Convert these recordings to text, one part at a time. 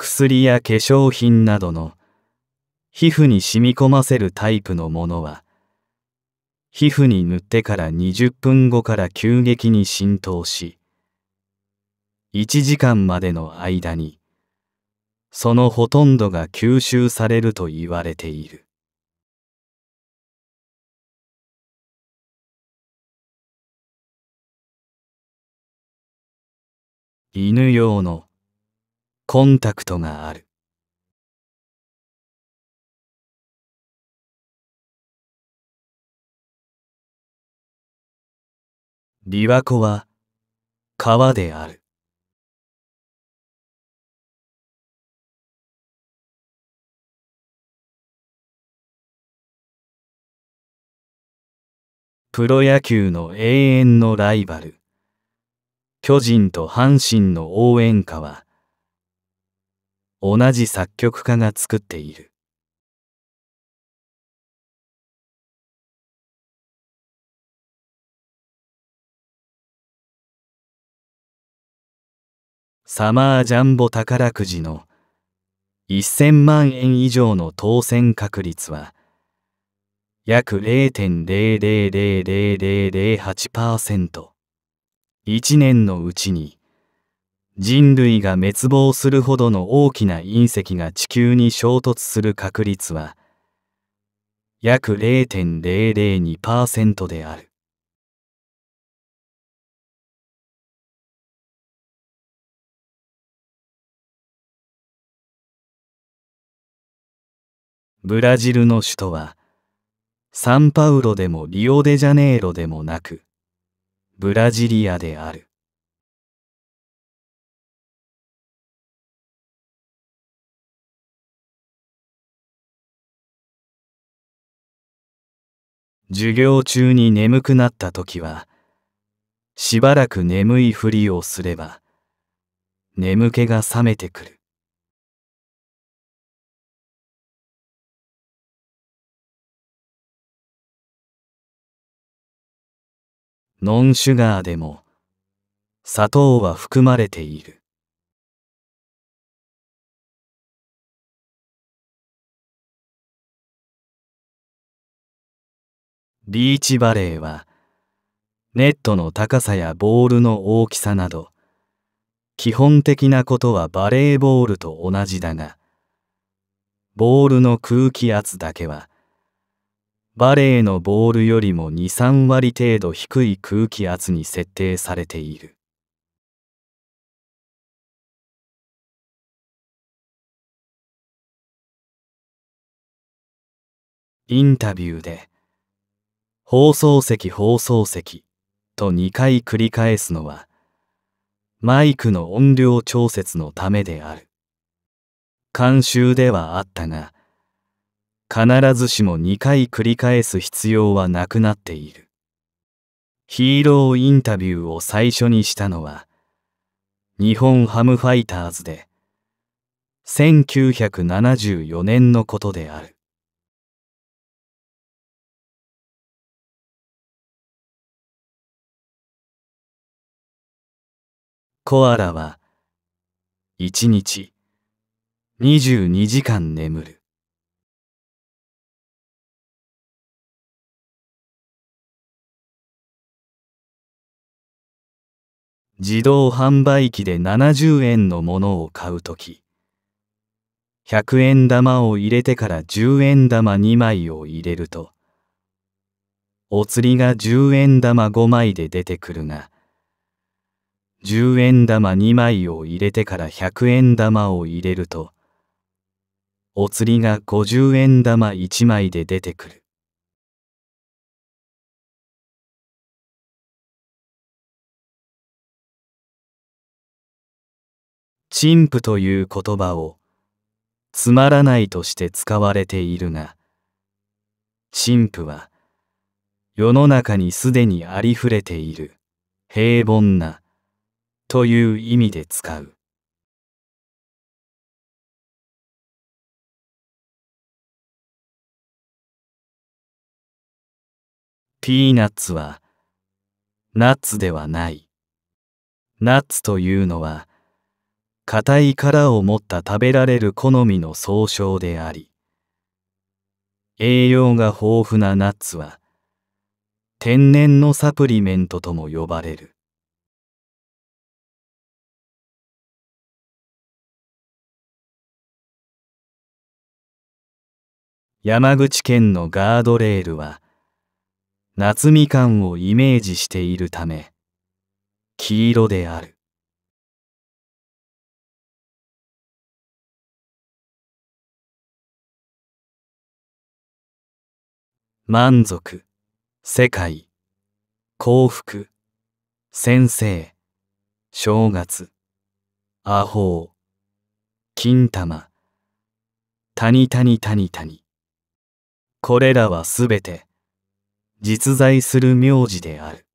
薬や化粧品などの皮膚に染み込ませるタイプのものは皮膚に塗ってから20分後から急激に浸透し1時間までの間にそのほとんどが吸収されると言われている犬用のコンタクトがある。琵琶湖は川である。プロ野球の永遠のライバル巨人と阪神の応援歌は同じ作曲家が作っているサマージャンボ宝くじの1000万円以上の当選確率は約0.0000008%。1年のうちに人類が滅亡するほどの大きな隕石が地球に衝突する確率は約0.002%である。ブラジルの首都はサンパウロでもリオデジャネイロでもなくブラジリアである。授業中に眠くなった時は、しばらく眠いふりをすれば、眠気が覚めてくる。ノンシュガーでも砂糖は含まれている。ビーチバレーはネットの高さやボールの大きさなど基本的なことはバレーボールと同じだがボールの空気圧だけはバレーのボールよりも23割程度低い空気圧に設定されている。インタビューで放送席放送席と2回繰り返すのはマイクの音量調節のためである慣習ではあったが必ずしも2回繰り返す必要はなくなっているヒーローインタビューを最初にしたのは日本ハムファイターズで1974年のことであるコアラは1日22時間眠る。自動販売機で70円のものを買うとき、100円玉を入れてから10円玉2枚を入れると、お釣りが10円玉5枚で出てくるが、10円玉2枚を入れてから100円玉を入れると、お釣りが50円玉1枚で出てくる。陳腐という言葉をつまらないとして使われているが、陳腐は世の中にすでにありふれている平凡なという意味で使う。ピーナッツはナッツではない。ナッツというのは硬い殻を持った食べられる好みの総称であり栄養が豊富なナッツは天然のサプリメントとも呼ばれる。山口県のガードレールは夏みかんをイメージしているため黄色である満足世界幸福先生正月アホー金玉谷谷谷谷これらはすべて実在する名字である。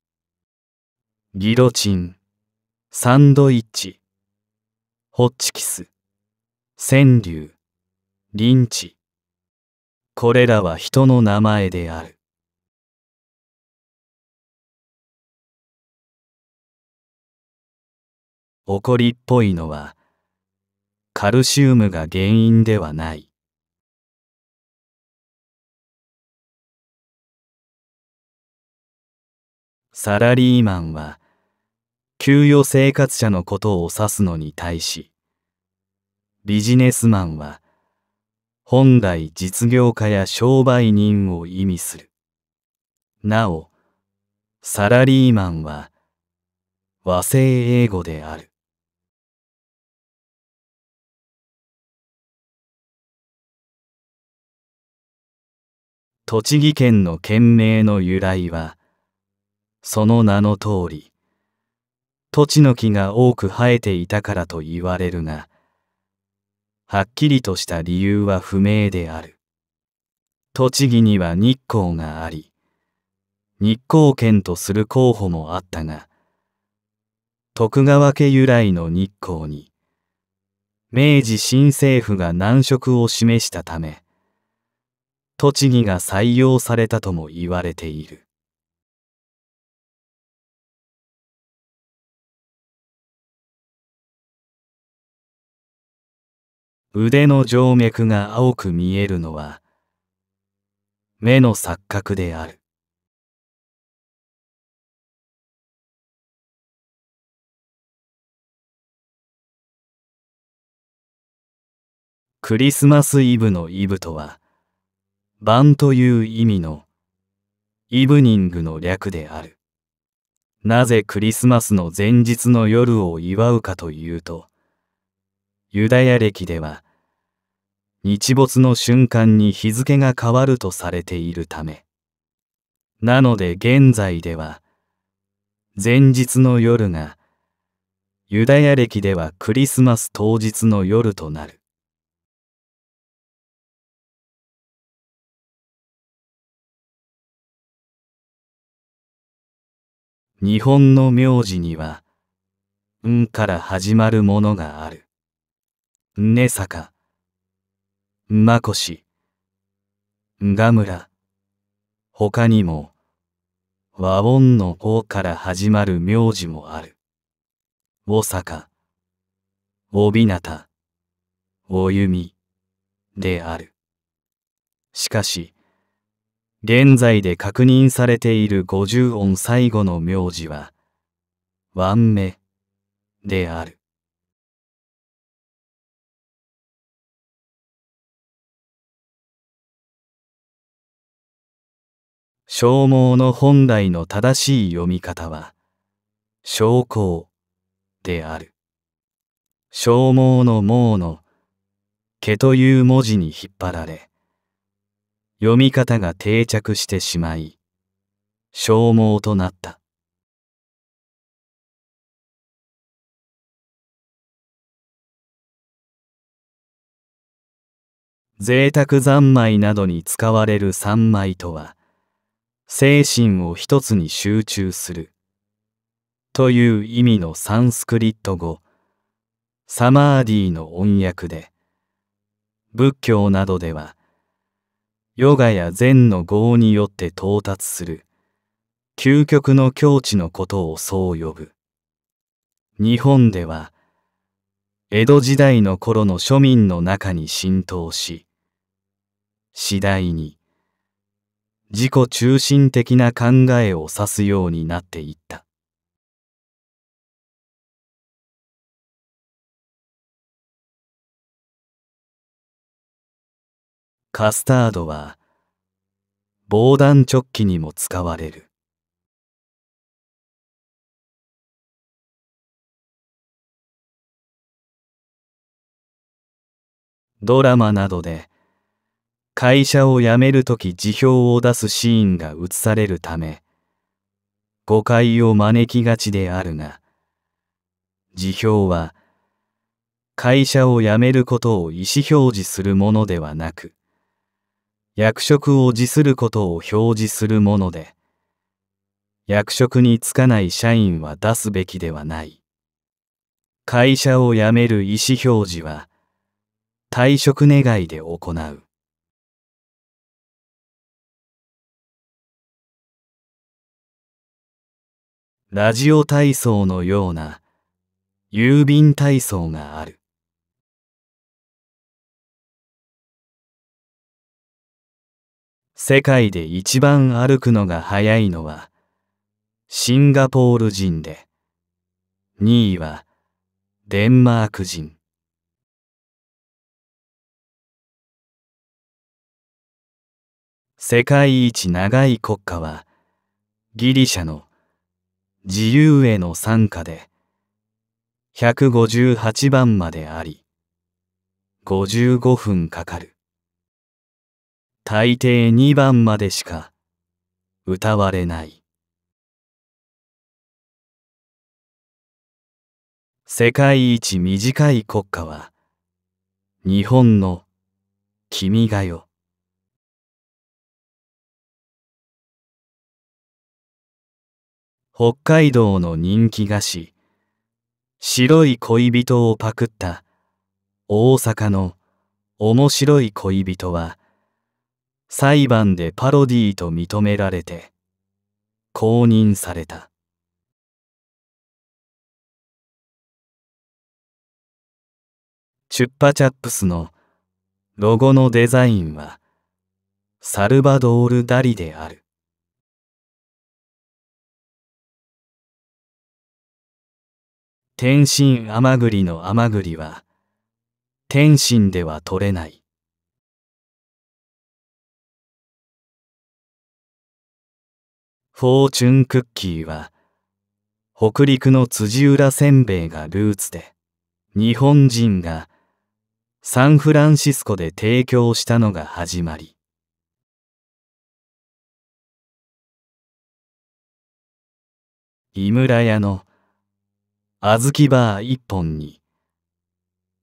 ギロチン、サンドイッチ、ホッチキス、川柳、リンチ。これらは人の名前である。怒りっぽいのは、カルシウムが原因ではない。サラリーマンは給与生活者のことを指すのに対しビジネスマンは本来実業家や商売人を意味するなおサラリーマンは和製英語である栃木県の県名の由来はその名の通り土地の木が多く生えていたからと言われるがはっきりとした理由は不明である栃木には日光があり日光県とする候補もあったが徳川家由来の日光に明治新政府が難色を示したため栃木が採用されたとも言われている腕の静脈が青く見えるのは目の錯覚であるクリスマスイブのイブとは晩という意味のイブニングの略であるなぜクリスマスの前日の夜を祝うかというとユダヤ歴では日没の瞬間に日付が変わるとされているためなので現在では前日の夜がユダヤ暦ではクリスマス当日の夜となる日本の名字には「ん」から始まるものがある「ねさか」マコシ、がむら、他にも、和音の方から始まる名字もある。大阪、おびなた、お弓、である。しかし、現在で確認されている五十音最後の名字は、ワンメである。消耗の本来の正しい読み方は、消耗である。消耗の毛の、毛という文字に引っ張られ、読み方が定着してしまい、消耗となった。贅沢三昧などに使われる三昧とは、精神を一つに集中するという意味のサンスクリット語サマーディの音訳で仏教などではヨガや禅の業によって到達する究極の境地のことをそう呼ぶ日本では江戸時代の頃の庶民の中に浸透し次第に自己中心的な考えを指すようになっていった。カスタードは防弾チョッキにも使われる。ドラマなどで会社を辞めるとき辞表を出すシーンが映されるため、誤解を招きがちであるが、辞表は、会社を辞めることを意思表示するものではなく、役職を辞することを表示するもので、役職に就かない社員は出すべきではない。会社を辞める意思表示は、退職願で行う。ラジオ体操のような郵便体操がある。世界で一番歩くのが早いのはシンガポール人で、2位はデンマーク人。世界一長い国家はギリシャの自由への参加で158番まであり55分かかる大抵2番までしか歌われない世界一短い国歌は日本の君が代北海道の人気菓子白い恋人をパクった大阪の面白い恋人は裁判でパロディーと認められて公認されたチュッパチャップスのロゴのデザインはサルバドール・ダリである天津甘栗の甘栗は天津では取れないフォーチュンクッキーは北陸の辻浦せんべいがルーツで日本人がサンフランシスコで提供したのが始まり井村屋の「小豆バー1本に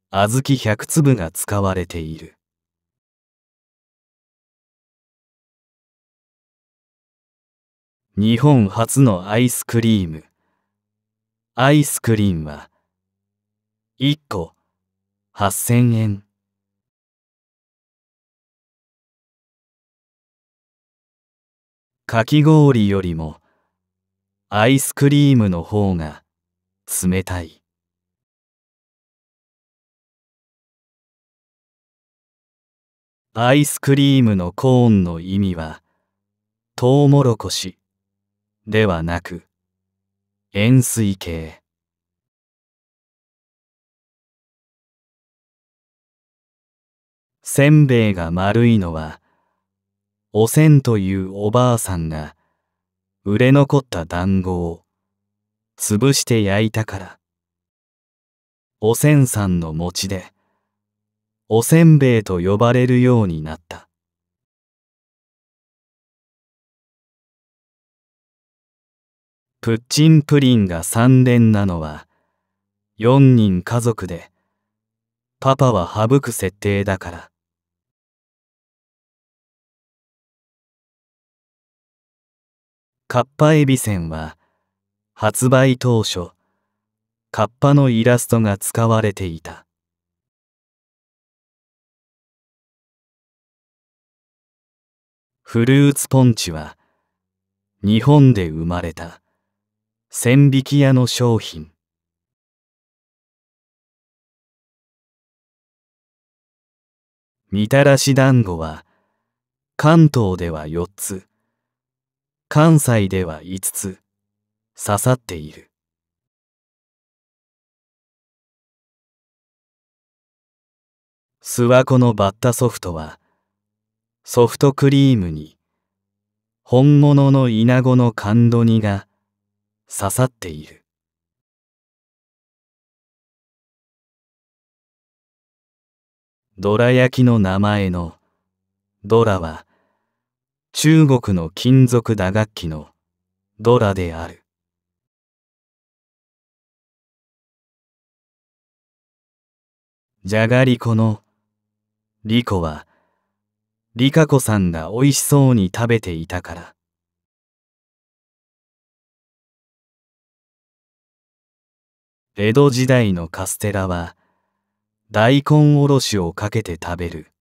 小豆100粒が使われている日本初のアイスクリームアイスクリームは1個8000円かき氷よりもアイスクリームの方が冷たいアイスクリームのコーンの意味はトウモロコシではなく塩水系。せんべいが丸いのはおせんというおばあさんが売れ残った団子を潰して焼いたから。おせんさんの餅で、おせんべいと呼ばれるようになった。プッチンプリンが三連なのは、四人家族で、パパは省く設定だから。カッパエビセンは、発売当初カッパのイラストが使われていたフルーツポンチは日本で生まれた千匹屋の商品みたらし団子は関東では4つ関西では5つ刺さっている諏訪湖のバッタソフトはソフトクリームに本物のイナゴの甘露煮が刺さっているドラ焼きの名前のドラは中国の金属打楽器のドラであるじゃがりこの、りこは、りかこさんが美味しそうに食べていたから。江戸時代のカステラは、大根おろしをかけて食べる、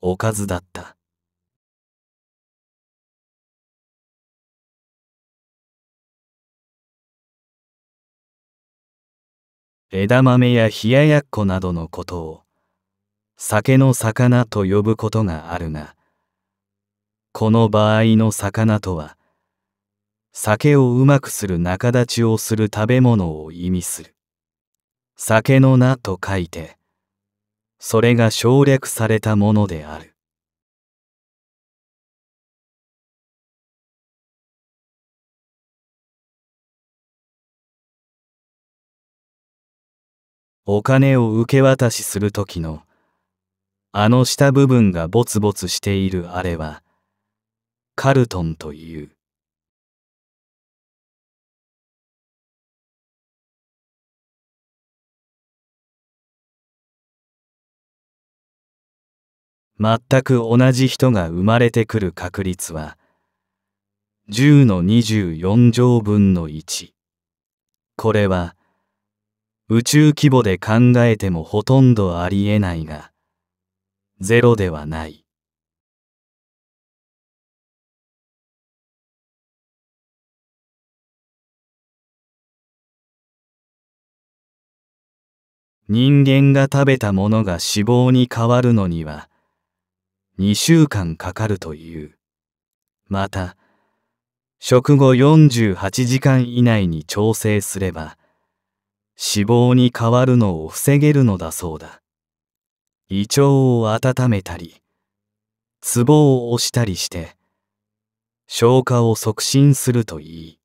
おかずだった。枝豆や冷ややっこなどのことを酒の魚と呼ぶことがあるがこの場合の魚とは酒をうまくする仲立ちをする食べ物を意味する酒の名と書いてそれが省略されたものであるお金を受け渡しする時のあの下部分がボツボツしているあれはカルトンという全く同じ人が生まれてくる確率は10の24乗分の1これは宇宙規模で考えてもほとんどありえないが、ゼロではない。人間が食べたものが脂肪に変わるのには、2週間かかるという。また、食後48時間以内に調整すれば、死亡に変わるのを防げるのだそうだ胃腸を温めたりツボを押したりして消化を促進するといい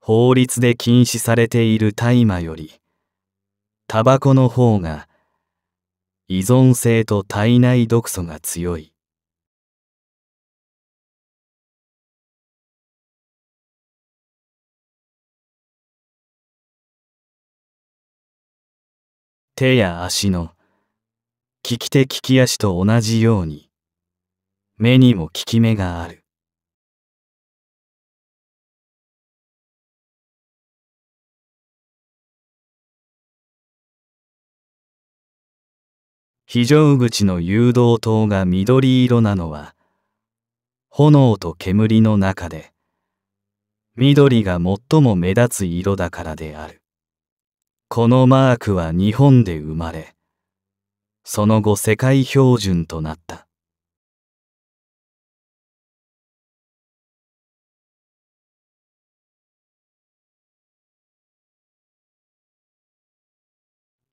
法律で禁止されている大麻よりタバコの方が依存性と体内毒素が強い手や足の利き手利き足と同じように目にも利き目がある非常口の誘導灯が緑色なのは、炎と煙の中で、緑が最も目立つ色だからである。このマークは日本で生まれ、その後世界標準となった。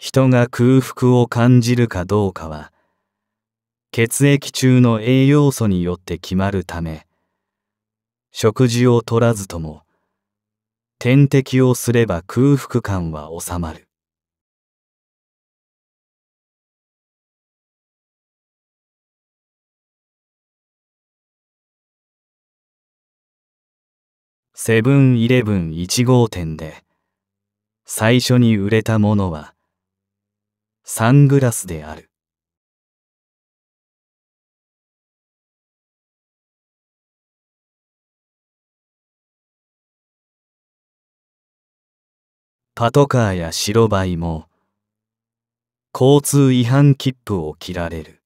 人が空腹を感じるかどうかは血液中の栄養素によって決まるため食事をとらずとも点滴をすれば空腹感は収まるセブンイレブン1号店で最初に売れたものはサングラスである。パトカーや白バイも交通違反切符を切られる。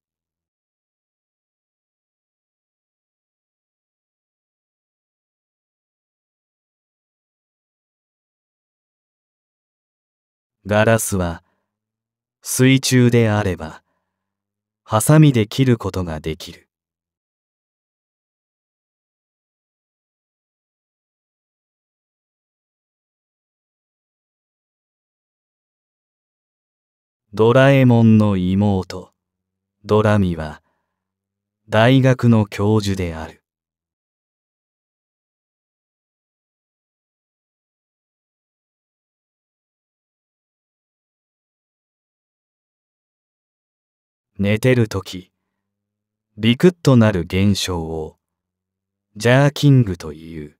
ガラスは水中であればハサミで切ることができるドラえもんの妹ドラミは大学の教授である寝てる時ビクッとなる現象をジャーキングという。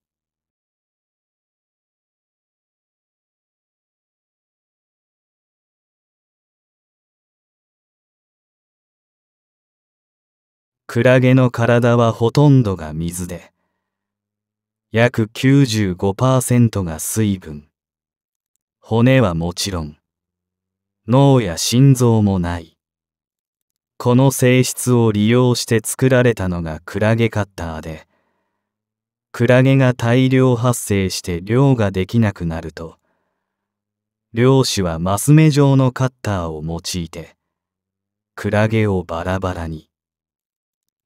クラゲの体はほとんどが水で、約95%が水分、骨はもちろん、脳や心臓もない。この性質を利用して作られたのがクラゲカッターでクラゲが大量発生して漁ができなくなると漁師はマス目状のカッターを用いてクラゲをバラバラに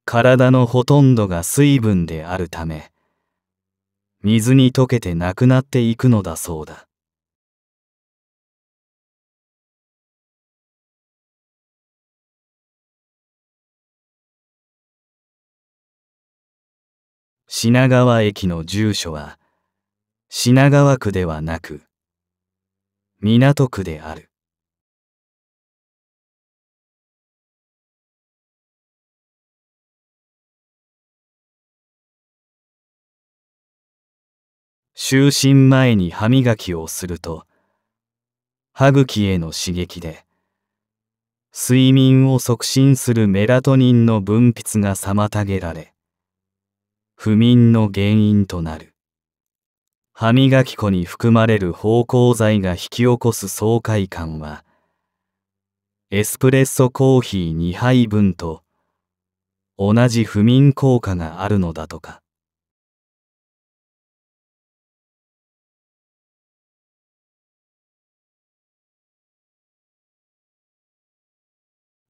体のほとんどが水分であるため水に溶けてなくなっていくのだそうだ品川駅の住所は品川区ではなく港区である就寝前に歯磨きをすると歯茎への刺激で睡眠を促進するメラトニンの分泌が妨げられ不眠の原因となる。歯磨き粉に含まれる芳香剤が引き起こす爽快感は、エスプレッソコーヒー2杯分と同じ不眠効果があるのだとか。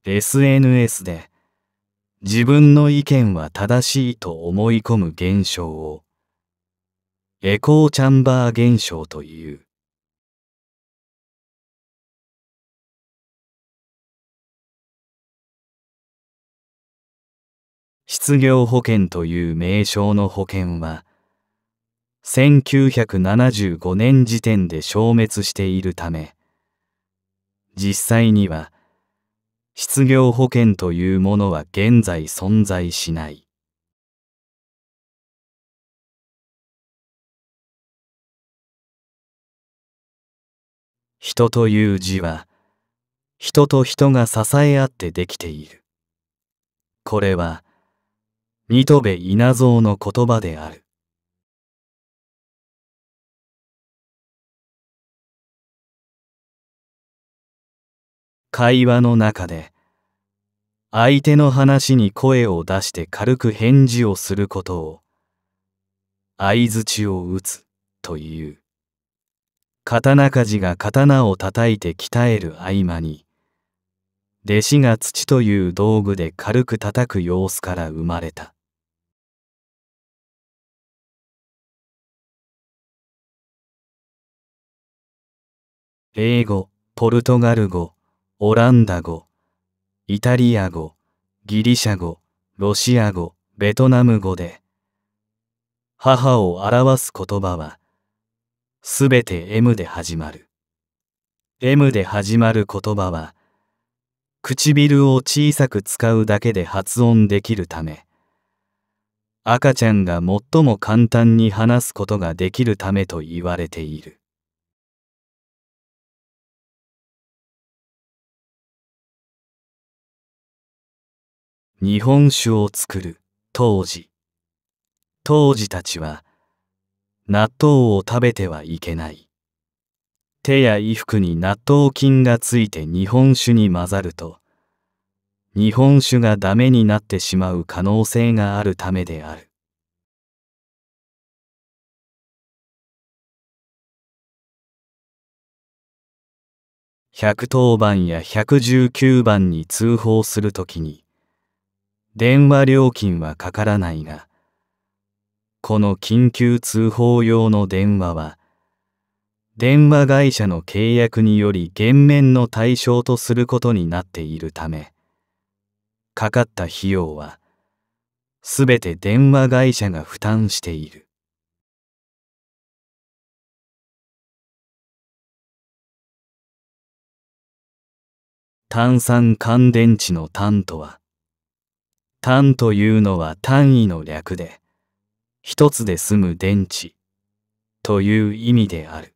SNS で自分の意見は正しいと思い込む現象をエコーチャンバー現象という。失業保険という名称の保険は1975年時点で消滅しているため実際には失業保険というものは現在存在しない。人という字は、人と人が支え合ってできている。これは、新戸部稲造の言葉である。会話の中で相手の話に声を出して軽く返事をすることを相槌を打つという刀鍛冶が刀を叩いて鍛える合間に弟子が土という道具で軽く叩く様子から生まれた英語ポルトガル語オランダ語、イタリア語、ギリシャ語、ロシア語、ベトナム語で、母を表す言葉は、すべて M で始まる。M で始まる言葉は、唇を小さく使うだけで発音できるため、赤ちゃんが最も簡単に話すことができるためと言われている。日本酒を作る当時当時たちは納豆を食べてはいけない手や衣服に納豆菌がついて日本酒に混ざると日本酒がダメになってしまう可能性があるためである110番や119番に通報するときに電話料金はかからないが、この緊急通報用の電話は、電話会社の契約により減免の対象とすることになっているため、かかった費用は、すべて電話会社が負担している。炭酸乾電池の炭とは、単というのは単位の略で、一つで済む電池という意味である。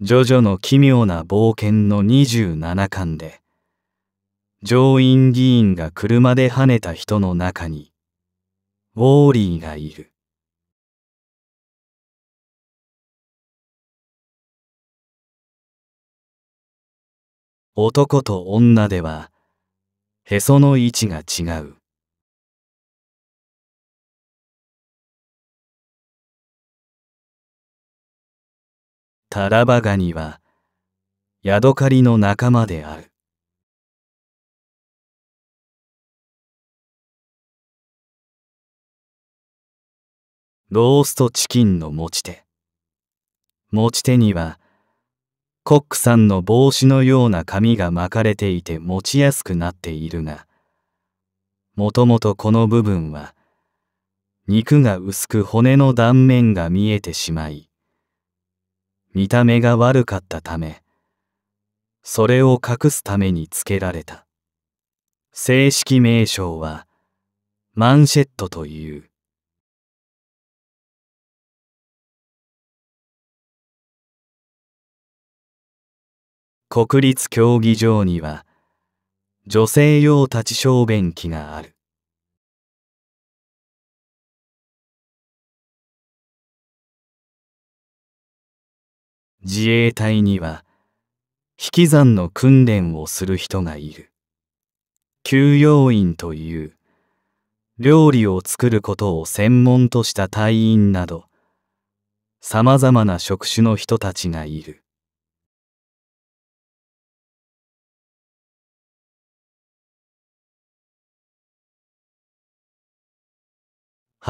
ジョジョの奇妙な冒険の27巻で、上院議員が車で跳ねた人の中に、ウォーリーがいる。男と女ではへその位置が違うタラバガニはヤドカリの仲間であるローストチキンの持ち手持ち手にはコックさんの帽子のような紙が巻かれていて持ちやすくなっているが、もともとこの部分は、肉が薄く骨の断面が見えてしまい、見た目が悪かったため、それを隠すためにつけられた。正式名称は、マンシェットという。国立競技場には女性用立ち小便器がある自衛隊には引き算の訓練をする人がいる給養員という料理を作ることを専門とした隊員など様々な職種の人たちがいる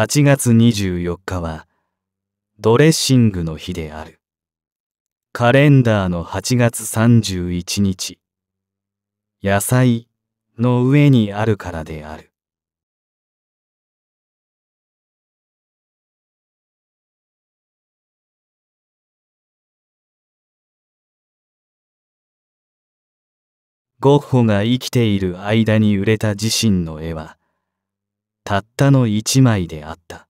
8月24日はドレッシングの日である。カレンダーの8月31日、野菜の上にあるからである。ゴッホが生きている間に売れた自身の絵は、たったの一枚であった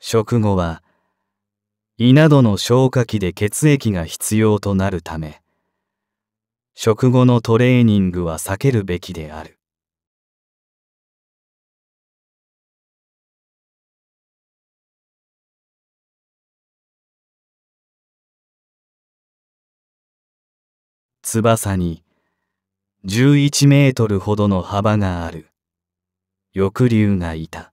食後は胃などの消化器で血液が必要となるため食後のトレーニングは避けるべきである翼に11メートルほどの幅がある翼竜がいた。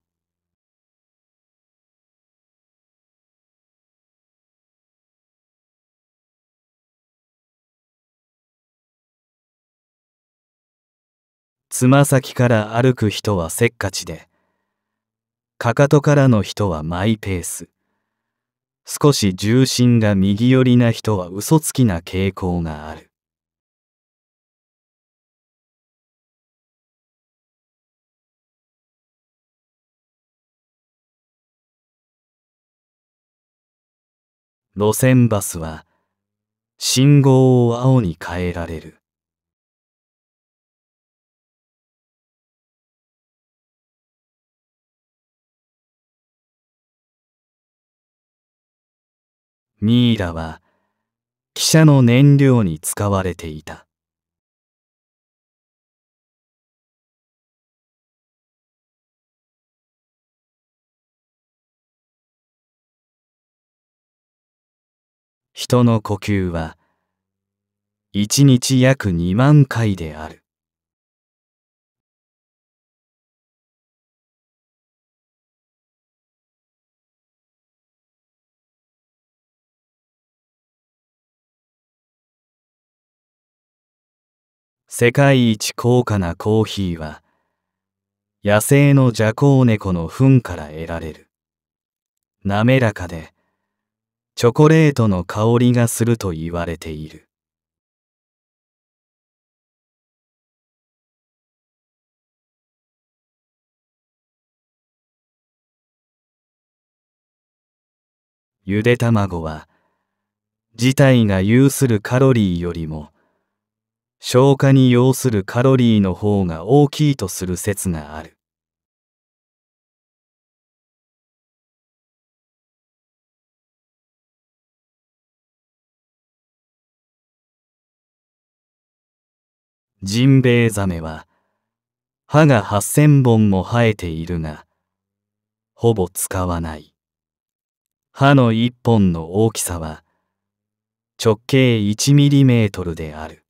つま先から歩く人はせっかちで、かかとからの人はマイペース。少し重心が右寄りな人は嘘つきな傾向がある。路線バスは信号を青に変えられる。ミイラは汽車の燃料に使われていた。人の呼吸は一日約2万回である世界一高価なコーヒーは野生のジャコウネコの糞から得られる滑らかでチョコレートの香りがすると言われている。ゆで卵は自体が有するカロリーよりも消化に要するカロリーの方が大きいとする説がある。ジンベエザメは、歯が八千本も生えているが、ほぼ使わない。歯の一本の大きさは、直径1ミリメートルである。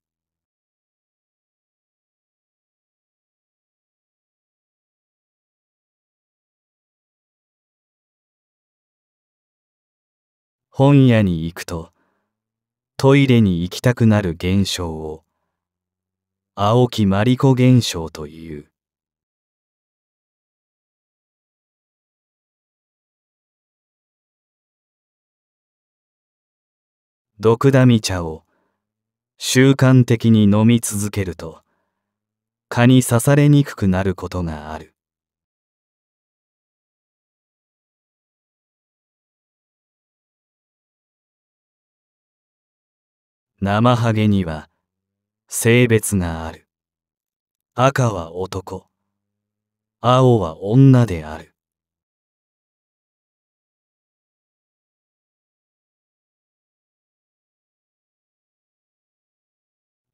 本屋に行くと、トイレに行きたくなる現象を、青木マリコ現象という。毒ダミ茶を習慣的に飲み続けると蚊に刺されにくくなることがある生ハゲには性別がある。赤は男。青は女である。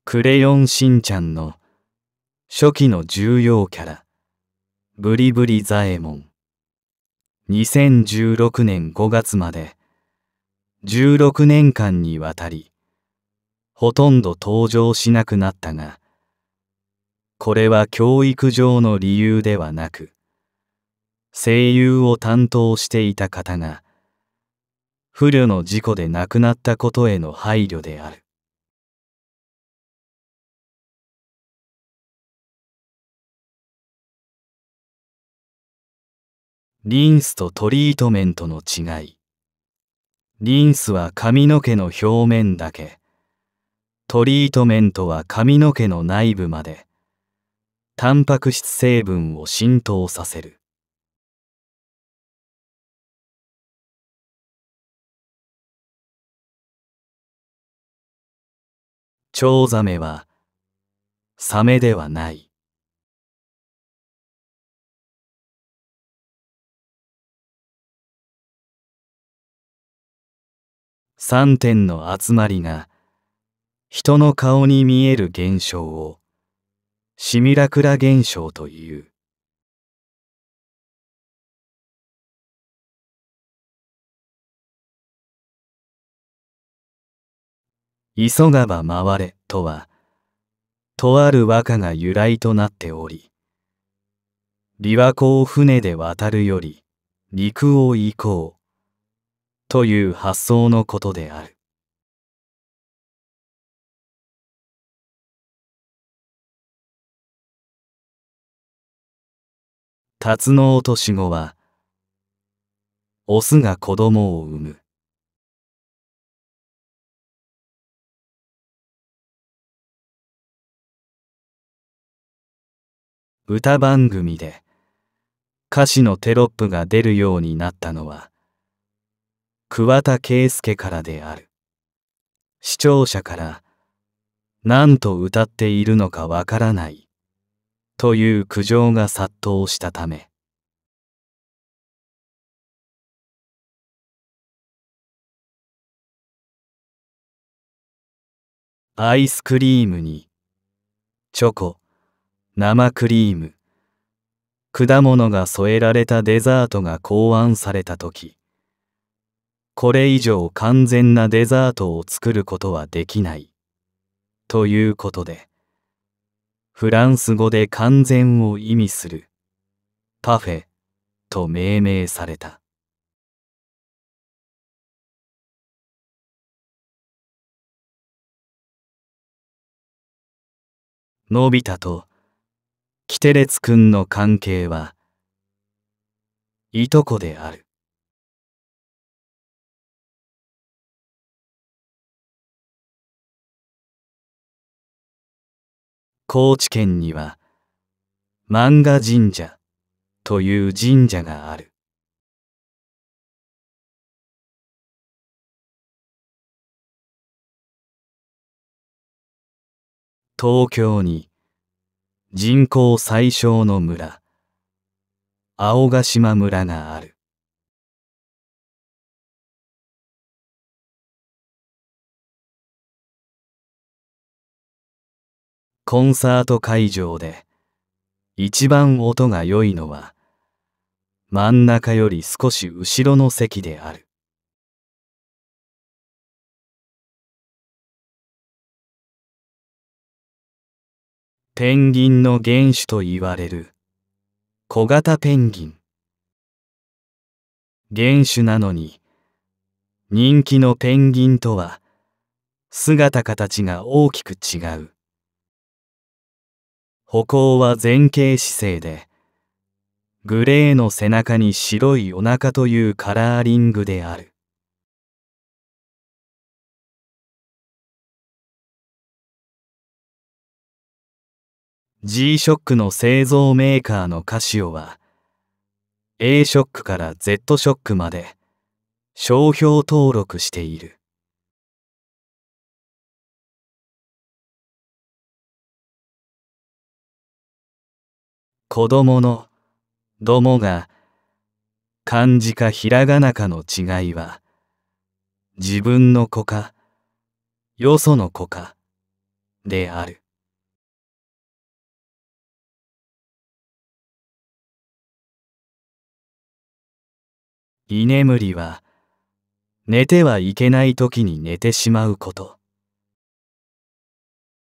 クレヨンしんちゃんの初期の重要キャラ、ブリブリザエモン。2016年5月まで16年間にわたりほとんど登場しなくなったが、これは教育上の理由ではなく、声優を担当していた方が、不慮の事故で亡くなったことへの配慮である。リンスとトリートメントの違い。リンスは髪の毛の表面だけ。トリートメントは髪の毛の内部までタンパク質成分を浸透させるチョウザメはサメではない3点の集まりが人の顔に見える現象をシミラクラ現象という。急がば回れとは、とある和歌が由来となっており、琵琶湖を船で渡るより陸を行こうという発想のことである。タツノオトシゴは、オスが子供を産む。歌番組で歌詞のテロップが出るようになったのは桑田佳祐からである視聴者から何と歌っているのかわからないという苦情が殺到したためアイスクリームにチョコ生クリーム果物が添えられたデザートが考案された時これ以上完全なデザートを作ることはできないということでフランス語で完全を意味するパフェと命名された。のび太とキテレツくんの関係はいとこである。高知県には漫画神社という神社がある。東京に人口最小の村青ヶ島村がある。コンサート会場で一番音が良いのは真ん中より少し後ろの席である。ペンギンの原種と言われる小型ペンギン。原種なのに人気のペンギンとは姿形が大きく違う。歩行は前傾姿勢で、グレーの背中に白いお腹というカラーリングである。G-SHOCK の製造メーカーのカシオは、A-SHOCK から Z-SHOCK まで商標登録している。子供の、どもが、漢字かひらがなかの違いは、自分の子か、よその子か、である。居眠りは、寝てはいけない時に寝てしまうこと。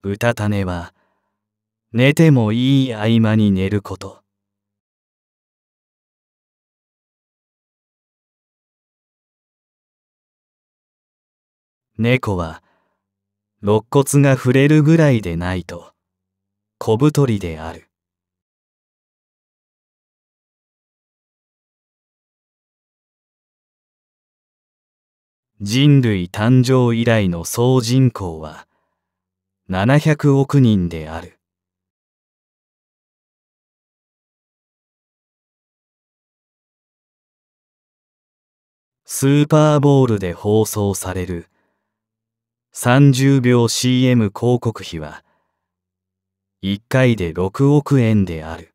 うたた寝は、寝てもいい合間に寝ること。猫は肋骨が触れるぐらいでないと小太りである。人類誕生以来の総人口は700億人である。スーパーボールで放送される30秒 CM 広告費は1回で6億円である。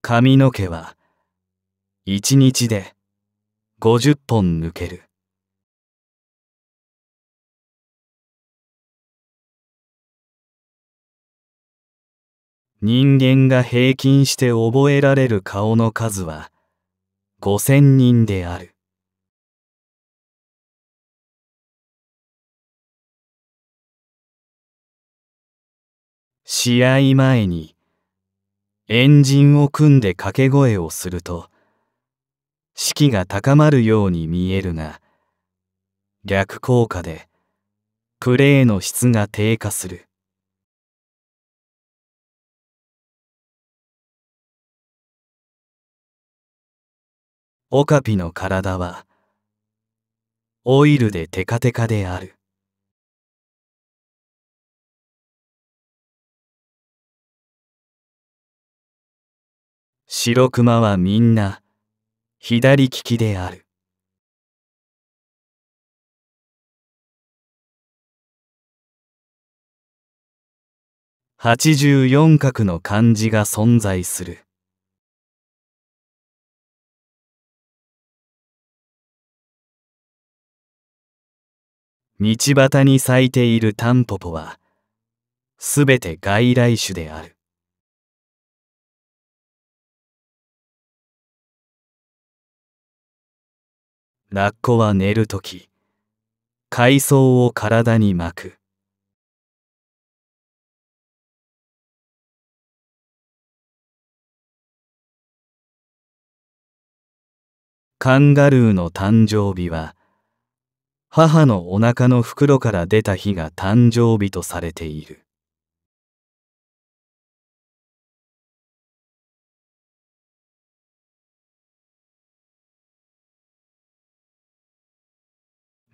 髪の毛は1日で50本抜ける。人間が平均して覚えられる顔の数は5000人である。試合前に円陣を組んで掛け声をすると士気が高まるように見えるが逆効果でプレーの質が低下する。オカピの体はオイルでテカテカである白クマはみんな左利きである84画の漢字が存在する。道端に咲いているタンポポは、すべて外来種である。ラッコは寝るとき、海藻を体に巻く。カンガルーの誕生日は、母のお腹の袋から出た日が誕生日とされている。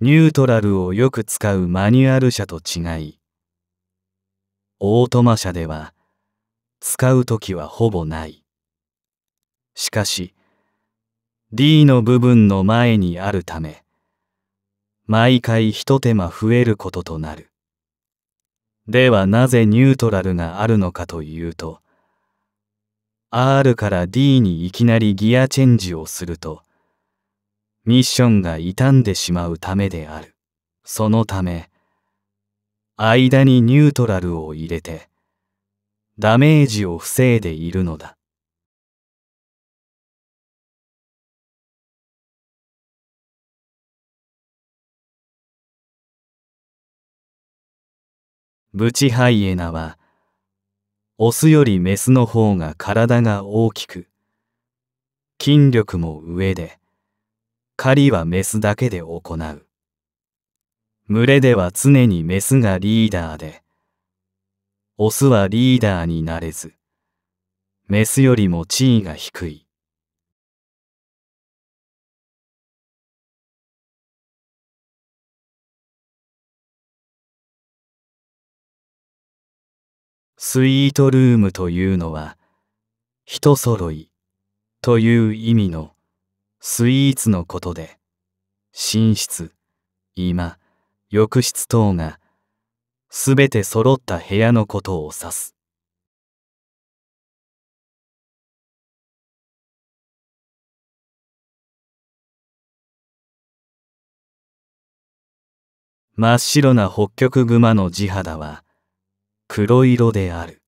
ニュートラルをよく使うマニュアル車と違い、オートマ車では使う時はほぼない。しかし、D の部分の前にあるため、毎回一手間増えることとなる。ではなぜニュートラルがあるのかというと、R から D にいきなりギアチェンジをすると、ミッションが傷んでしまうためである。そのため、間にニュートラルを入れて、ダメージを防いでいるのだ。ブチハイエナは、オスよりメスの方が体が大きく、筋力も上で、狩りはメスだけで行う。群れでは常にメスがリーダーで、オスはリーダーになれず、メスよりも地位が低い。スイートルームというのは、人揃いという意味のスイーツのことで、寝室、今、浴室等が、すべて揃った部屋のことを指す。真っ白な北極熊の地肌は、黒色である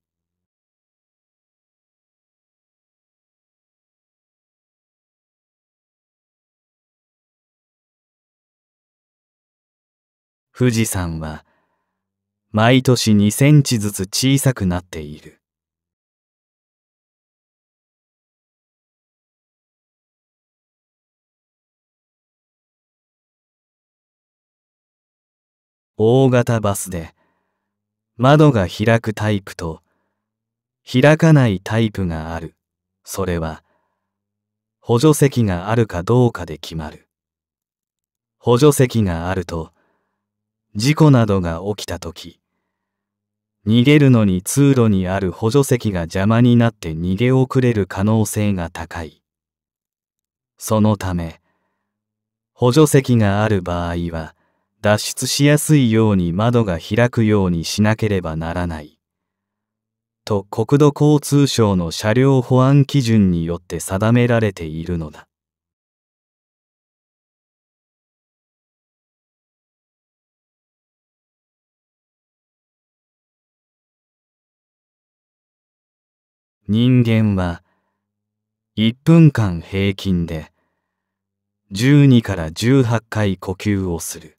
富士山は毎年2センチずつ小さくなっている大型バスで窓が開くタイプと開かないタイプがある。それは補助席があるかどうかで決まる。補助席があると事故などが起きた時逃げるのに通路にある補助席が邪魔になって逃げ遅れる可能性が高い。そのため補助席がある場合は脱出しやすいように窓が開くようにしなければならない。と国土交通省の車両保安基準によって定められているのだ。人間は1分間平均で12から18回呼吸をする。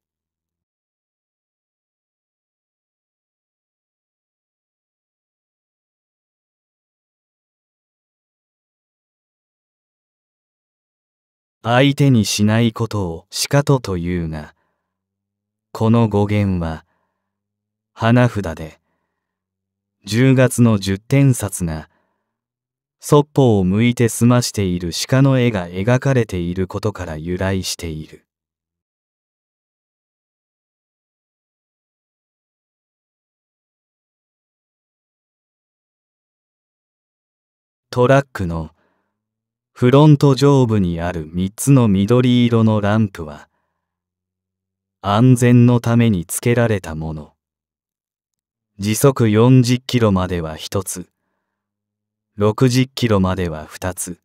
相手にしないことをしかとというが、この語源は、花札で、10月の十点札が、そっぽを向いて済ましている鹿の絵が描かれていることから由来している。トラックのフロント上部にある3つの緑色のランプは安全のためにつけられたもの時速40キロまでは1つ60キロまでは2つ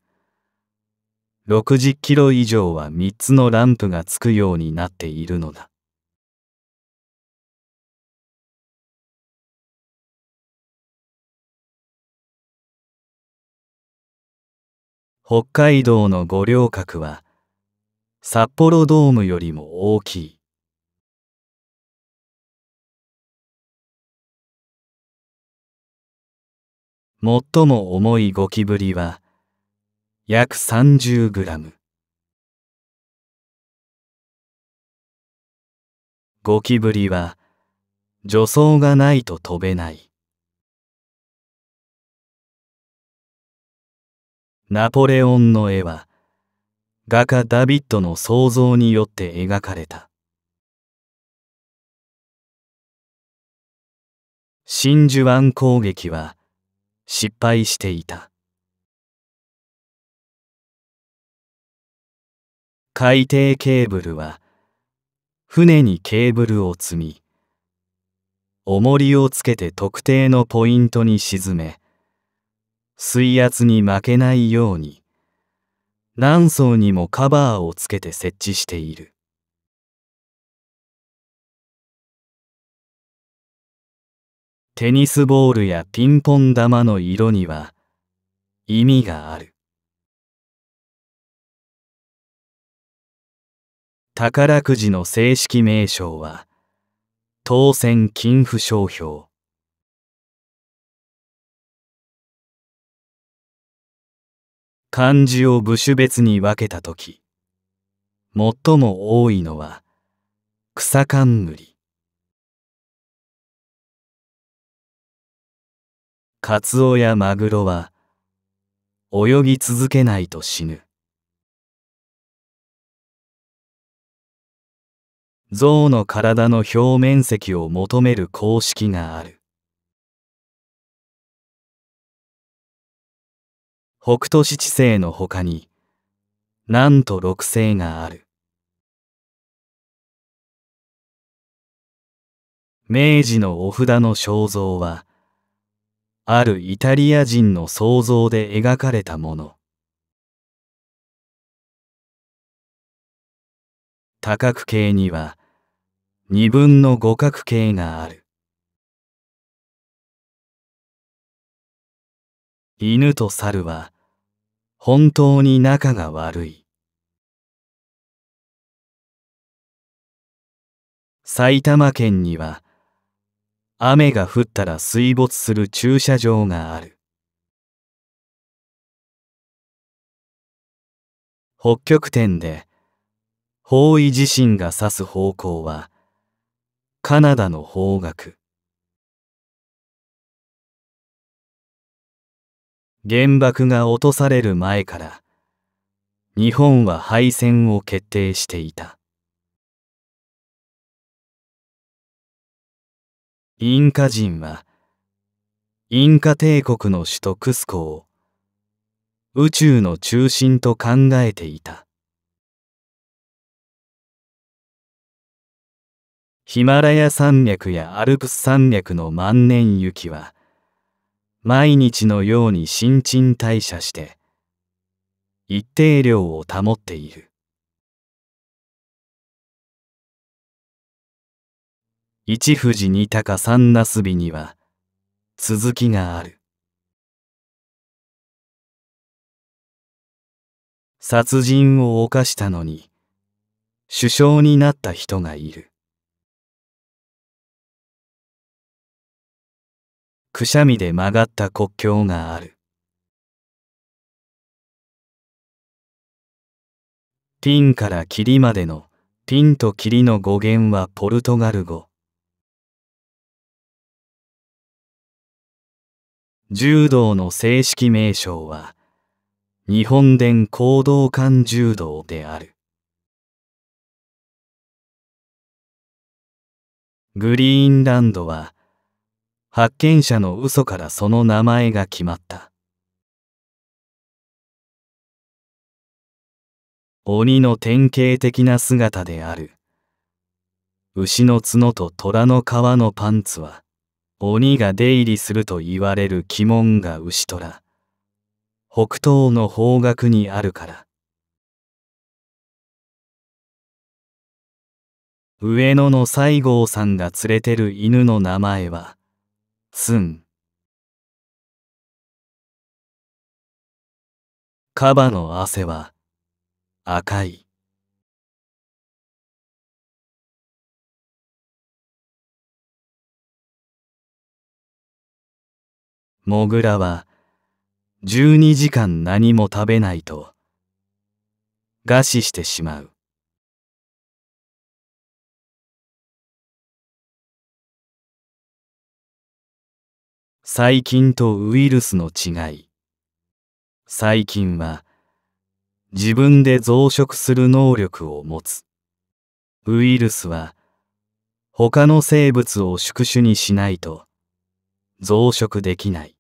60キロ以上は3つのランプがつくようになっているのだ北海道の五稜郭は札幌ドームよりも大きい最も重いゴキブリは約30グラムゴキブリは助走がないと飛べないナポレオンの絵は画家ダビッドの想像によって描かれた真珠湾攻撃は失敗していた海底ケーブルは船にケーブルを積み重りをつけて特定のポイントに沈め水圧に負けないように何層にもカバーをつけて設置しているテニスボールやピンポン玉の色には意味がある宝くじの正式名称は当選金不商標漢字を部首別に分けた時最も多いのは草冠カツオやマグロは泳ぎ続けないと死ぬ象の体の表面積を求める公式がある北斗七星の他になんと六星がある明治のお札の肖像はあるイタリア人の想像で描かれたもの多角形には二分の五角形がある犬と猿は本当に仲が悪い。埼玉県には雨が降ったら水没する駐車場がある。北極点で方位地震が指す方向はカナダの方角。原爆が落とされる前から日本は敗戦を決定していたインカ人はインカ帝国の首都クスコを宇宙の中心と考えていたヒマラヤ山脈やアルプス山脈の万年雪は毎日のように新陳代謝して一定量を保っている一富士二鷹三なすびには続きがある殺人を犯したのに首相になった人がいるくしゃみで曲がった国境があるピンから霧までのピンと霧の語源はポルトガル語柔道の正式名称は日本伝行動館柔道であるグリーンランドは発見者の嘘からその名前が決まった鬼の典型的な姿である牛の角と虎の皮のパンツは鬼が出入りすると言われる鬼門が牛虎北東の方角にあるから上野の西郷さんが連れてる犬の名前はつんカバの汗は赤いモグラは12時間何も食べないと餓死してしまう細菌とウイルスの違い細菌は自分で増殖する能力を持つウイルスは他の生物を宿主にしないと増殖できない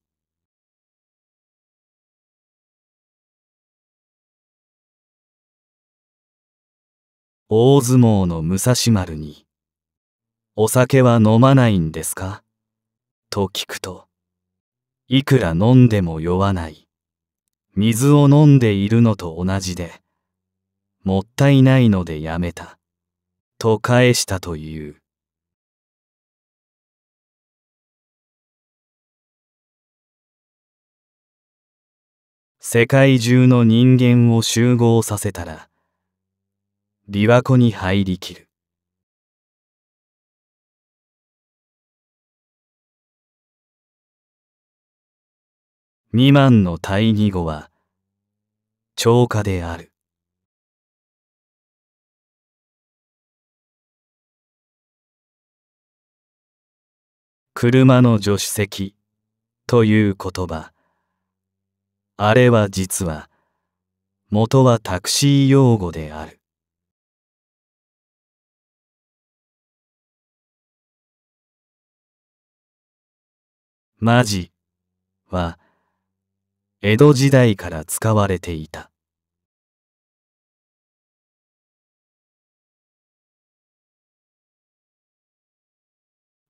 大相撲の武蔵丸に「お酒は飲まないんですか?」と聞くといくら飲んでも酔わない。水を飲んでいるのと同じで、もったいないのでやめた。と返したという。世界中の人間を集合させたら、琵琶湖に入りきる。二万の対義語は、超過である。車の助手席という言葉。あれは実は、元はタクシー用語である。マジは、江戸時代から使われていた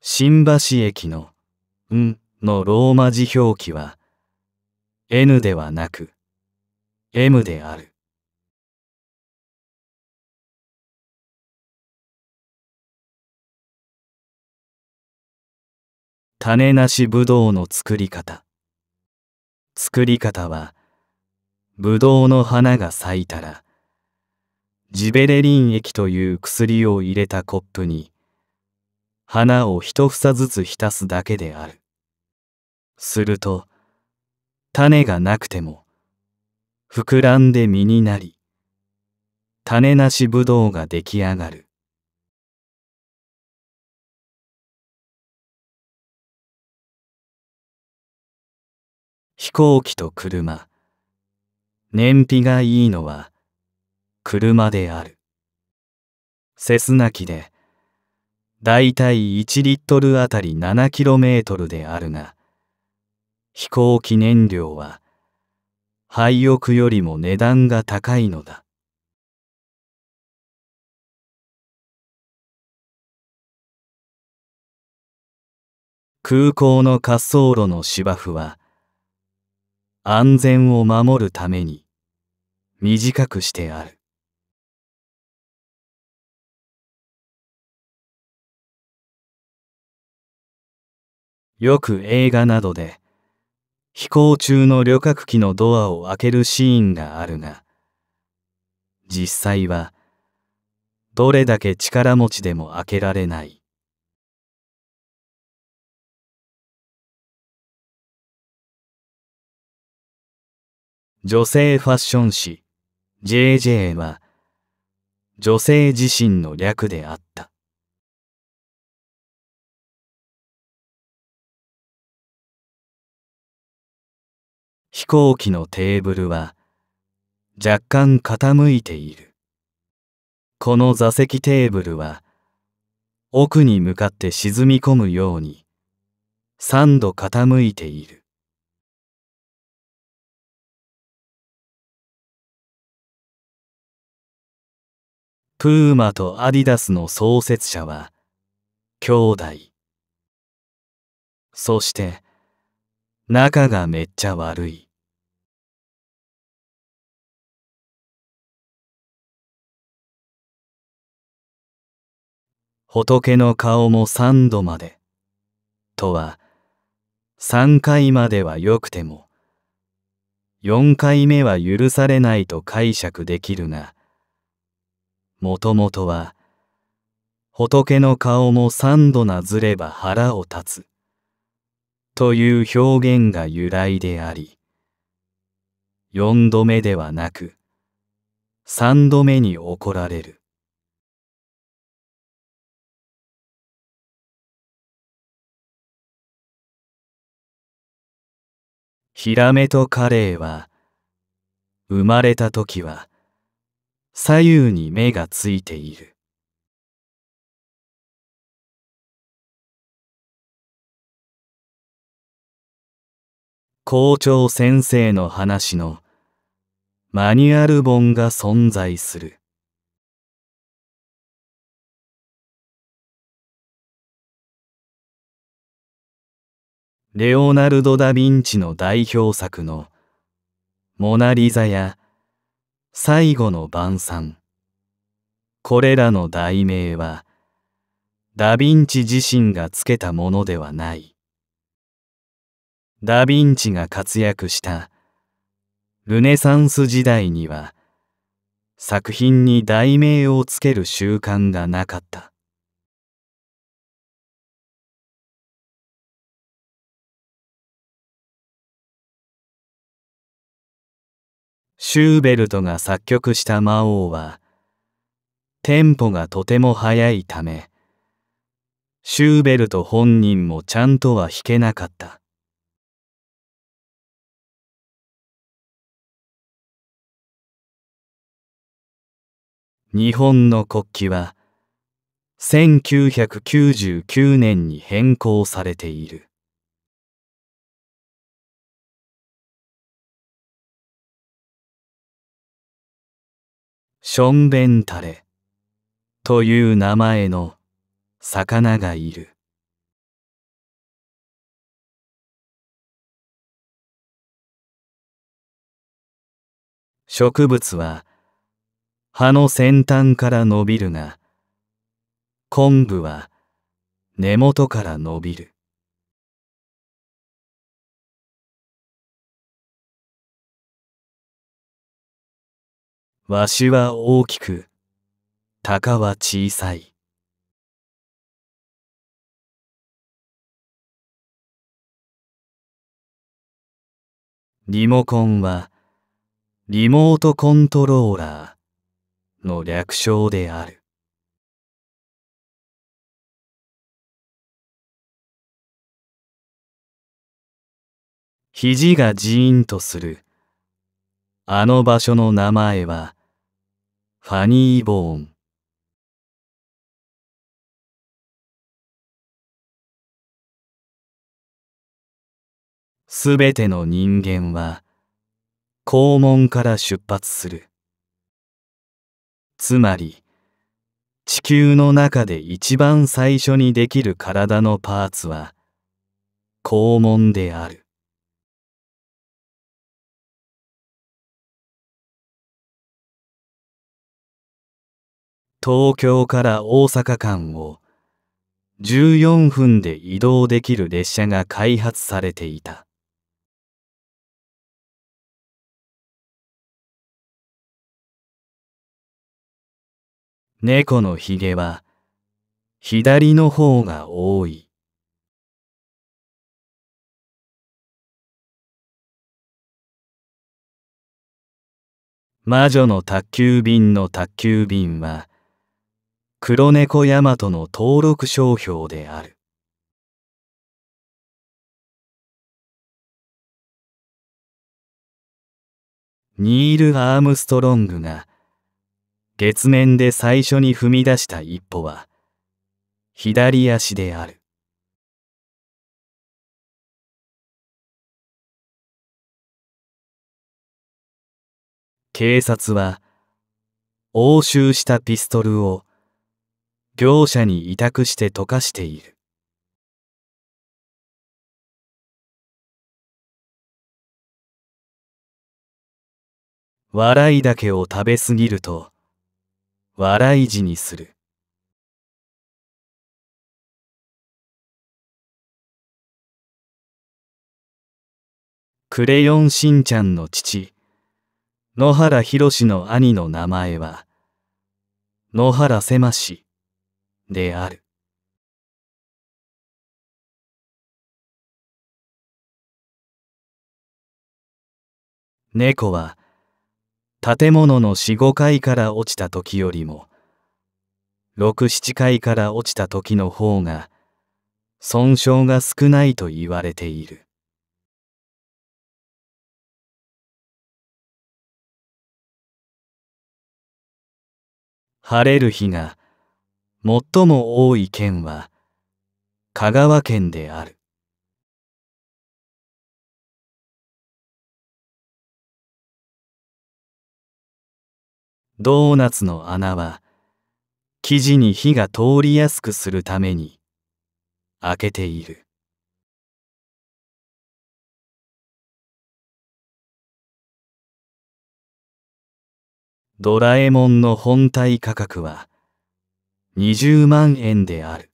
新橋駅の「ん」のローマ字表記は N ではなく M である種なしぶどうの作り方作り方は、ぶどうの花が咲いたら、ジベレリン液という薬を入れたコップに、花を一房ずつ浸すだけである。すると、種がなくても、膨らんで実になり、種なしぶどうが出来上がる。飛行機と車燃費がいいのは車であるセスナ機でだいたい1リットルあたり7トルであるが飛行機燃料は廃屋よりも値段が高いのだ空港の滑走路の芝生は安全を守るために短くしてある。よく映画などで飛行中の旅客機のドアを開けるシーンがあるが実際はどれだけ力持ちでも開けられない女性ファッション誌 JJ は女性自身の略であった。飛行機のテーブルは若干傾いている。この座席テーブルは奥に向かって沈み込むように三度傾いている。プーマとアディダスの創設者は兄弟そして仲がめっちゃ悪い仏の顔も三度までとは三回まではよくても四回目は許されないと解釈できるがもともとは仏の顔も三度なずれば腹を立つという表現が由来であり四度目ではなく三度目に怒られるヒラメとカレイは生まれた時は左右に目がついている。校長先生の話のマニュアル本が存在する。レオナルド・ダ・ヴィンチの代表作のモナリザや最後の晩餐これらの題名はダ・ヴィンチ自身がつけたものではないダ・ヴィンチが活躍したルネサンス時代には作品に題名をつける習慣がなかったシューベルトが作曲した魔王は、テンポがとても速いため、シューベルト本人もちゃんとは弾けなかった。日本の国旗は1999年に変更されている。ションベンタレという名前の魚がいる。植物は葉の先端から伸びるが、昆布は根元から伸びる。わしは大きく、鷹は小さい。リモコンは、リモートコントローラーの略称である。肘がジーンとする、あの場所の名前は、ファニーボーンすべての人間は肛門から出発するつまり地球の中で一番最初にできる体のパーツは肛門である東京から大阪間を14分で移動できる列車が開発されていた猫のひげは左の方が多い魔女の宅急便の宅急便は黒猫ヤマトの登録商標である。ニール・アームストロングが月面で最初に踏み出した一歩は左足である。警察は押収したピストルを業者に委託して溶かしている笑いだけを食べ過ぎると笑い字にするクレヨンしんちゃんの父野原ひろしの兄の名前は野原せましである。猫は建物の四五階から落ちた時よりも六七階から落ちた時の方が損傷が少ないと言われている。晴れる日が最も多い県は香川県であるドーナツの穴は生地に火が通りやすくするために開けているドラえもんの本体価格は20万円である。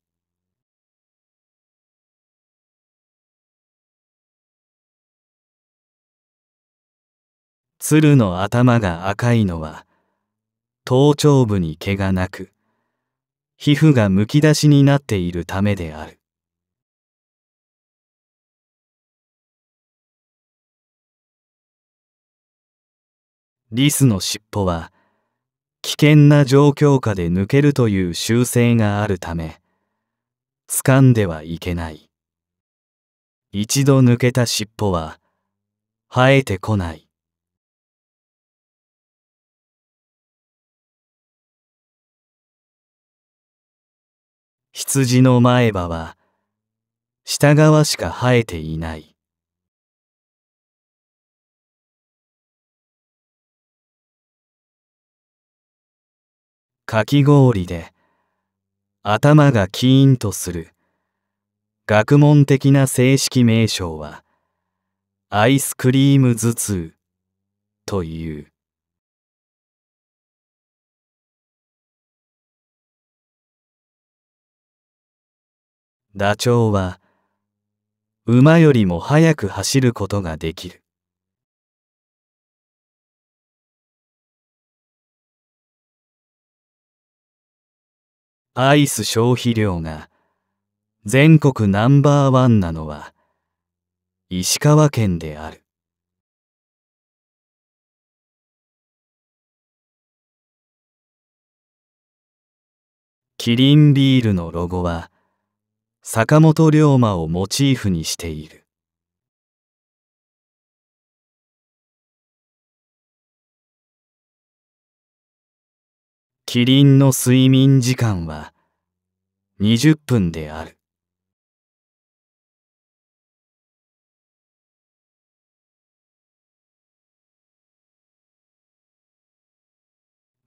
鶴の頭が赤いのは、頭頂部に毛がなく、皮膚がむき出しになっているためである。リスの尻尾は危険な状況下で抜けるという習性があるため、掴んではいけない。一度抜けた尻尾は、生えてこない。羊の前歯は、下側しか生えていない。かき氷で頭がキーンとする学問的な正式名称はアイスクリーム頭痛というダチョウは馬よりも速く走ることができるアイス消費量が全国ナンバーワンなのは石川県である。キリンビールのロゴは坂本龍馬をモチーフにしている。キリンの睡眠時間は20分である。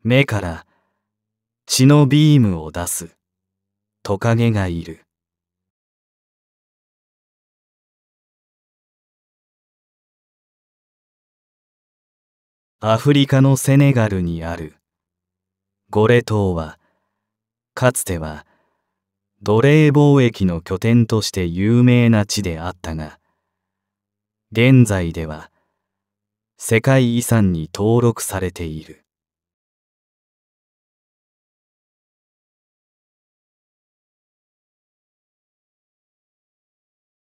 目から血のビームを出すトカゲがいる。アフリカのセネガルにあるゴレ島はかつては奴隷貿易の拠点として有名な地であったが現在では世界遺産に登録されている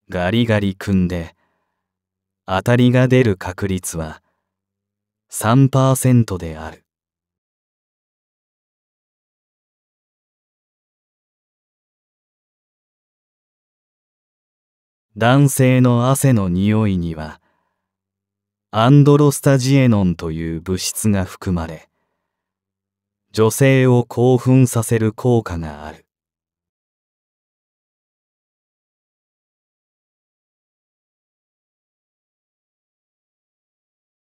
ガリガリ君で当たりが出る確率は3%である男性の汗の匂いにはアンドロスタジエノンという物質が含まれ女性を興奮させる効果がある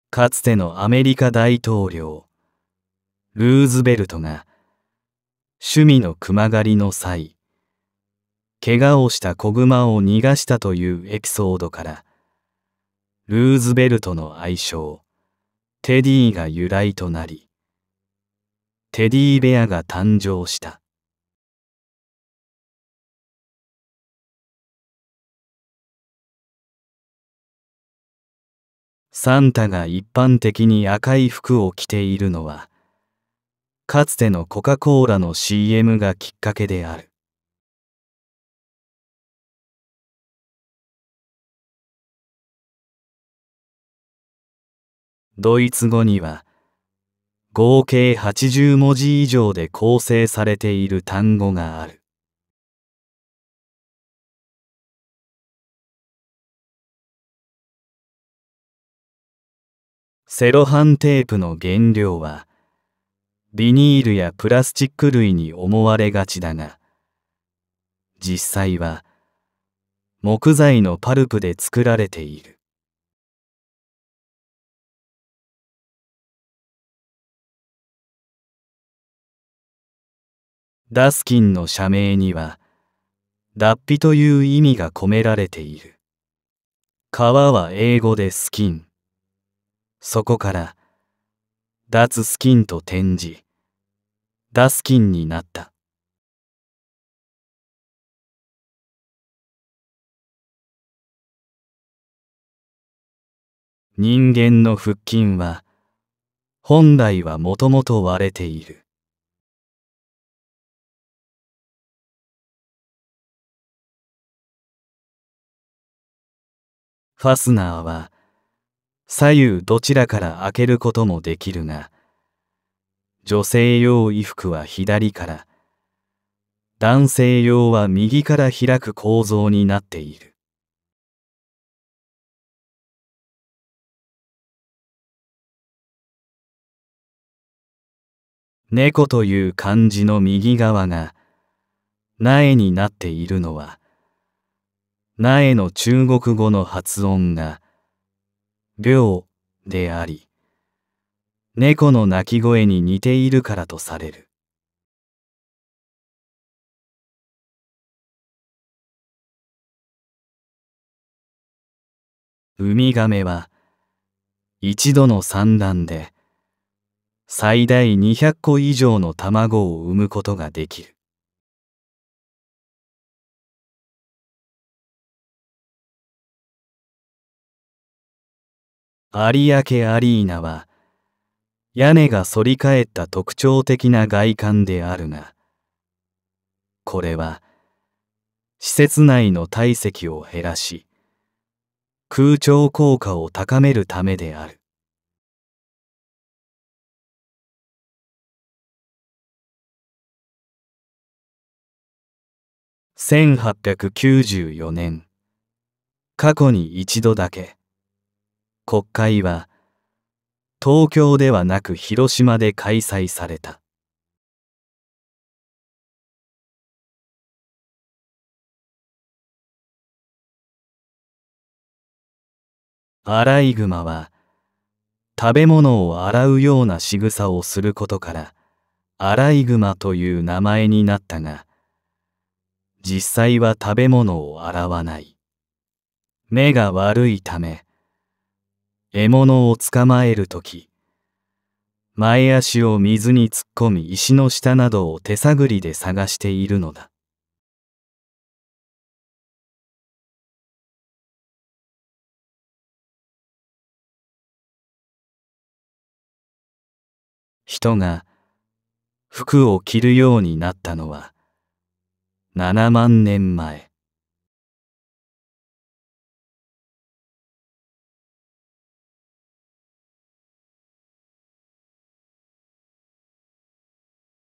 かつてのアメリカ大統領ルーズベルトが趣味の熊狩りの際怪我をした子熊を逃がしたというエピソードからルーズベルトの愛称テディが由来となりテディベアが誕生したサンタが一般的に赤い服を着ているのはかつてのコカ・コーラの CM がきっかけであるドイツ語には合計80文字以上で構成されている単語がある。セロハンテープの原料はビニールやプラスチック類に思われがちだが実際は木材のパルプで作られている。ダスキンの社名には脱皮という意味が込められている皮は英語でスキンそこから脱スキンと転じダスキンになった人間の腹筋は本来はもともと割れているファスナーは左右どちらから開けることもできるが、女性用衣服は左から、男性用は右から開く構造になっている。猫という漢字の右側が苗になっているのは苗の中国語の発音が、病であり、猫の鳴き声に似ているからとされる。ウミガメは、一度の産卵で、最大200個以上の卵を産むことができる。有明アリーナは屋根が反り返った特徴的な外観であるがこれは施設内の体積を減らし空調効果を高めるためである1894年過去に一度だけ国会は東京ではなく広島で開催されたアライグマは食べ物を洗うような仕草をすることからアライグマという名前になったが実際は食べ物を洗わない目が悪いため獲物を捕まえる時前足を水に突っ込み石の下などを手探りで探しているのだ人が服を着るようになったのは7万年前。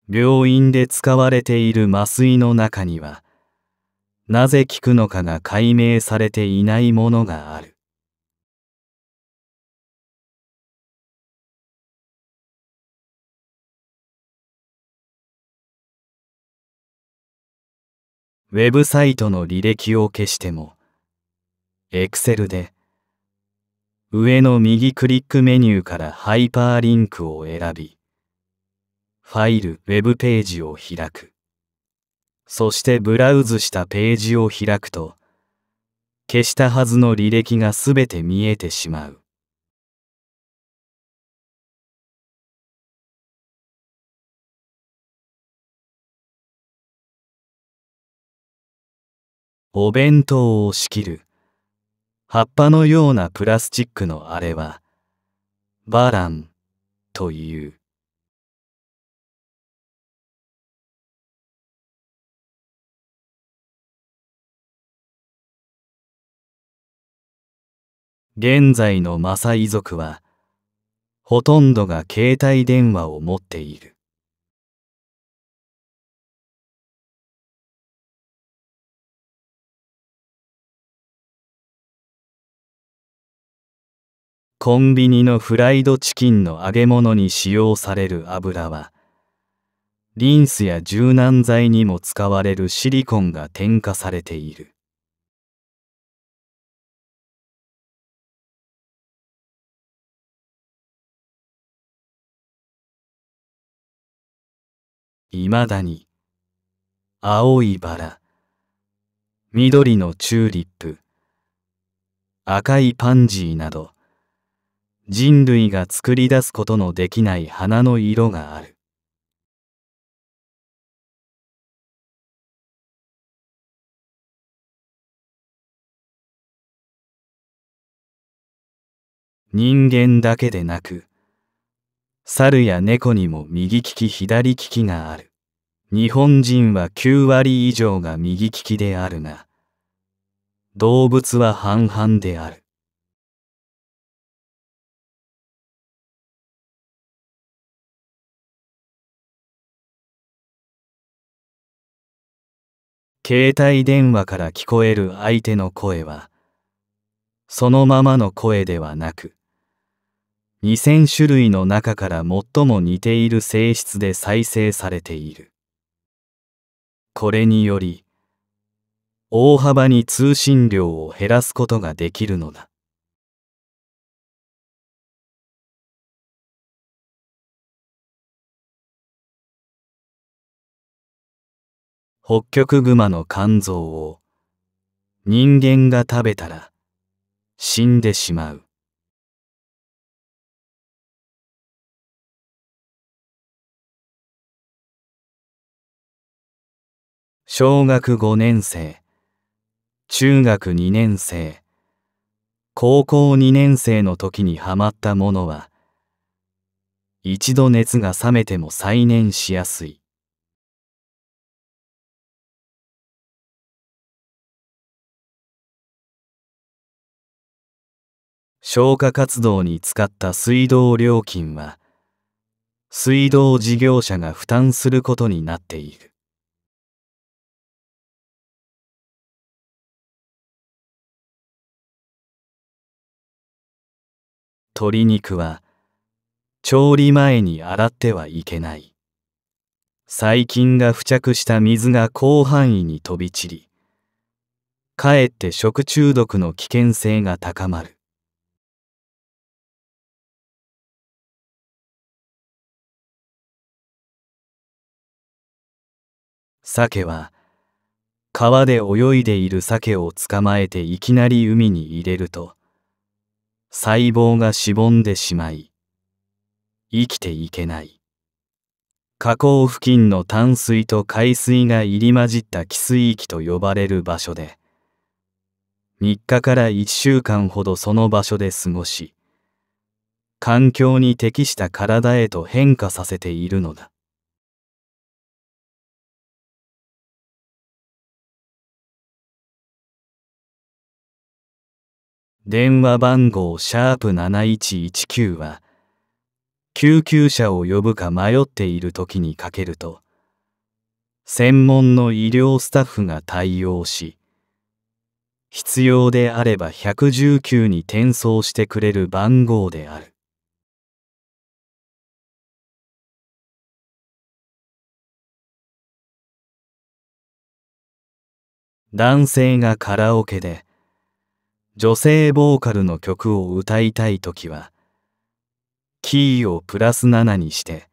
病院で使われている麻酔の中にはなぜ効くのかが解明されていないものがあるウェブサイトの履歴を消しても Excel で上の右クリックメニューからハイパーリンクを選びファイル、ウェブページを開く。そしてブラウズしたページを開くと、消したはずの履歴がすべて見えてしまう。お弁当を仕切る葉っぱのようなプラスチックのあれはバランという。現在のマサイ族はほとんどが携帯電話を持っているコンビニのフライドチキンの揚げ物に使用される油はリンスや柔軟剤にも使われるシリコンが添加されているいまだに青いバラ緑のチューリップ赤いパンジーなど人類が作り出すことのできない花の色がある人間だけでなく猿や猫にも右利き左利きがある。日本人は9割以上が右利きであるが、動物は半々である。携帯電話から聞こえる相手の声は、そのままの声ではなく、2000種類の中から最も似ている性質で再生されている。これにより、大幅に通信量を減らすことができるのだ。北極熊の肝臓を人間が食べたら死んでしまう。小学5年生、中学2年生、高校2年生の時にはまったものは、一度熱が冷めても再燃しやすい。消火活動に使った水道料金は、水道事業者が負担することになっている。鶏肉は調理前に洗ってはいけない細菌が付着した水が広範囲に飛び散りかえって食中毒の危険性が高まる鮭は川で泳いでいる鮭を捕まえていきなり海に入れると細胞がしぼんでしまい、生きていけない。河口付近の淡水と海水が入り混じった汽水域と呼ばれる場所で、3日から1週間ほどその場所で過ごし、環境に適した体へと変化させているのだ。電話番号シャープ7119は、救急車を呼ぶか迷っている時にかけると、専門の医療スタッフが対応し、必要であれば119に転送してくれる番号である。男性がカラオケで、女性ボーカルの曲を歌いたい時はキーをプラス7にして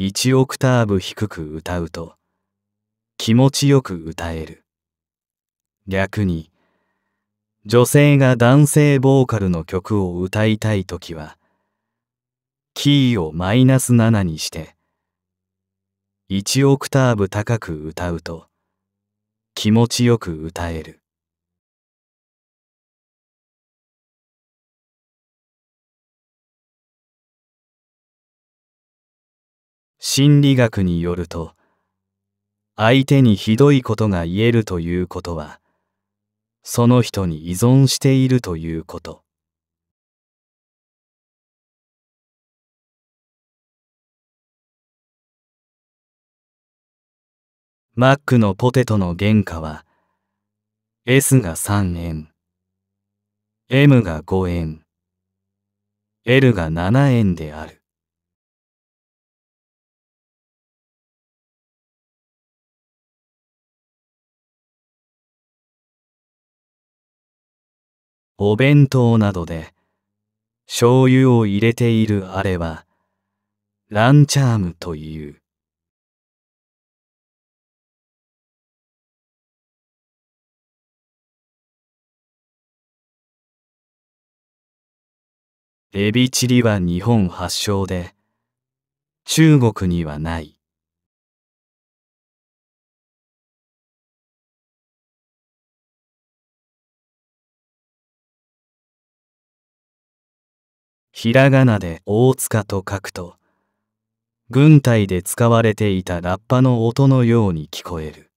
1オクターブ低く歌うと気持ちよく歌える逆に女性が男性ボーカルの曲を歌いたい時はキーをマイナス7にして1オクターブ高く歌うと気持ちよく歌える心理学によると相手にひどいことが言えるということはその人に依存しているということマックのポテトの原価は S が3円 M が5円 L が7円であるお弁当などで醤油を入れているあれはランチャームという。エビチリは日本発祥で中国にはない。ひらがなで大塚と書くと、軍隊で使われていたラッパの音のように聞こえる。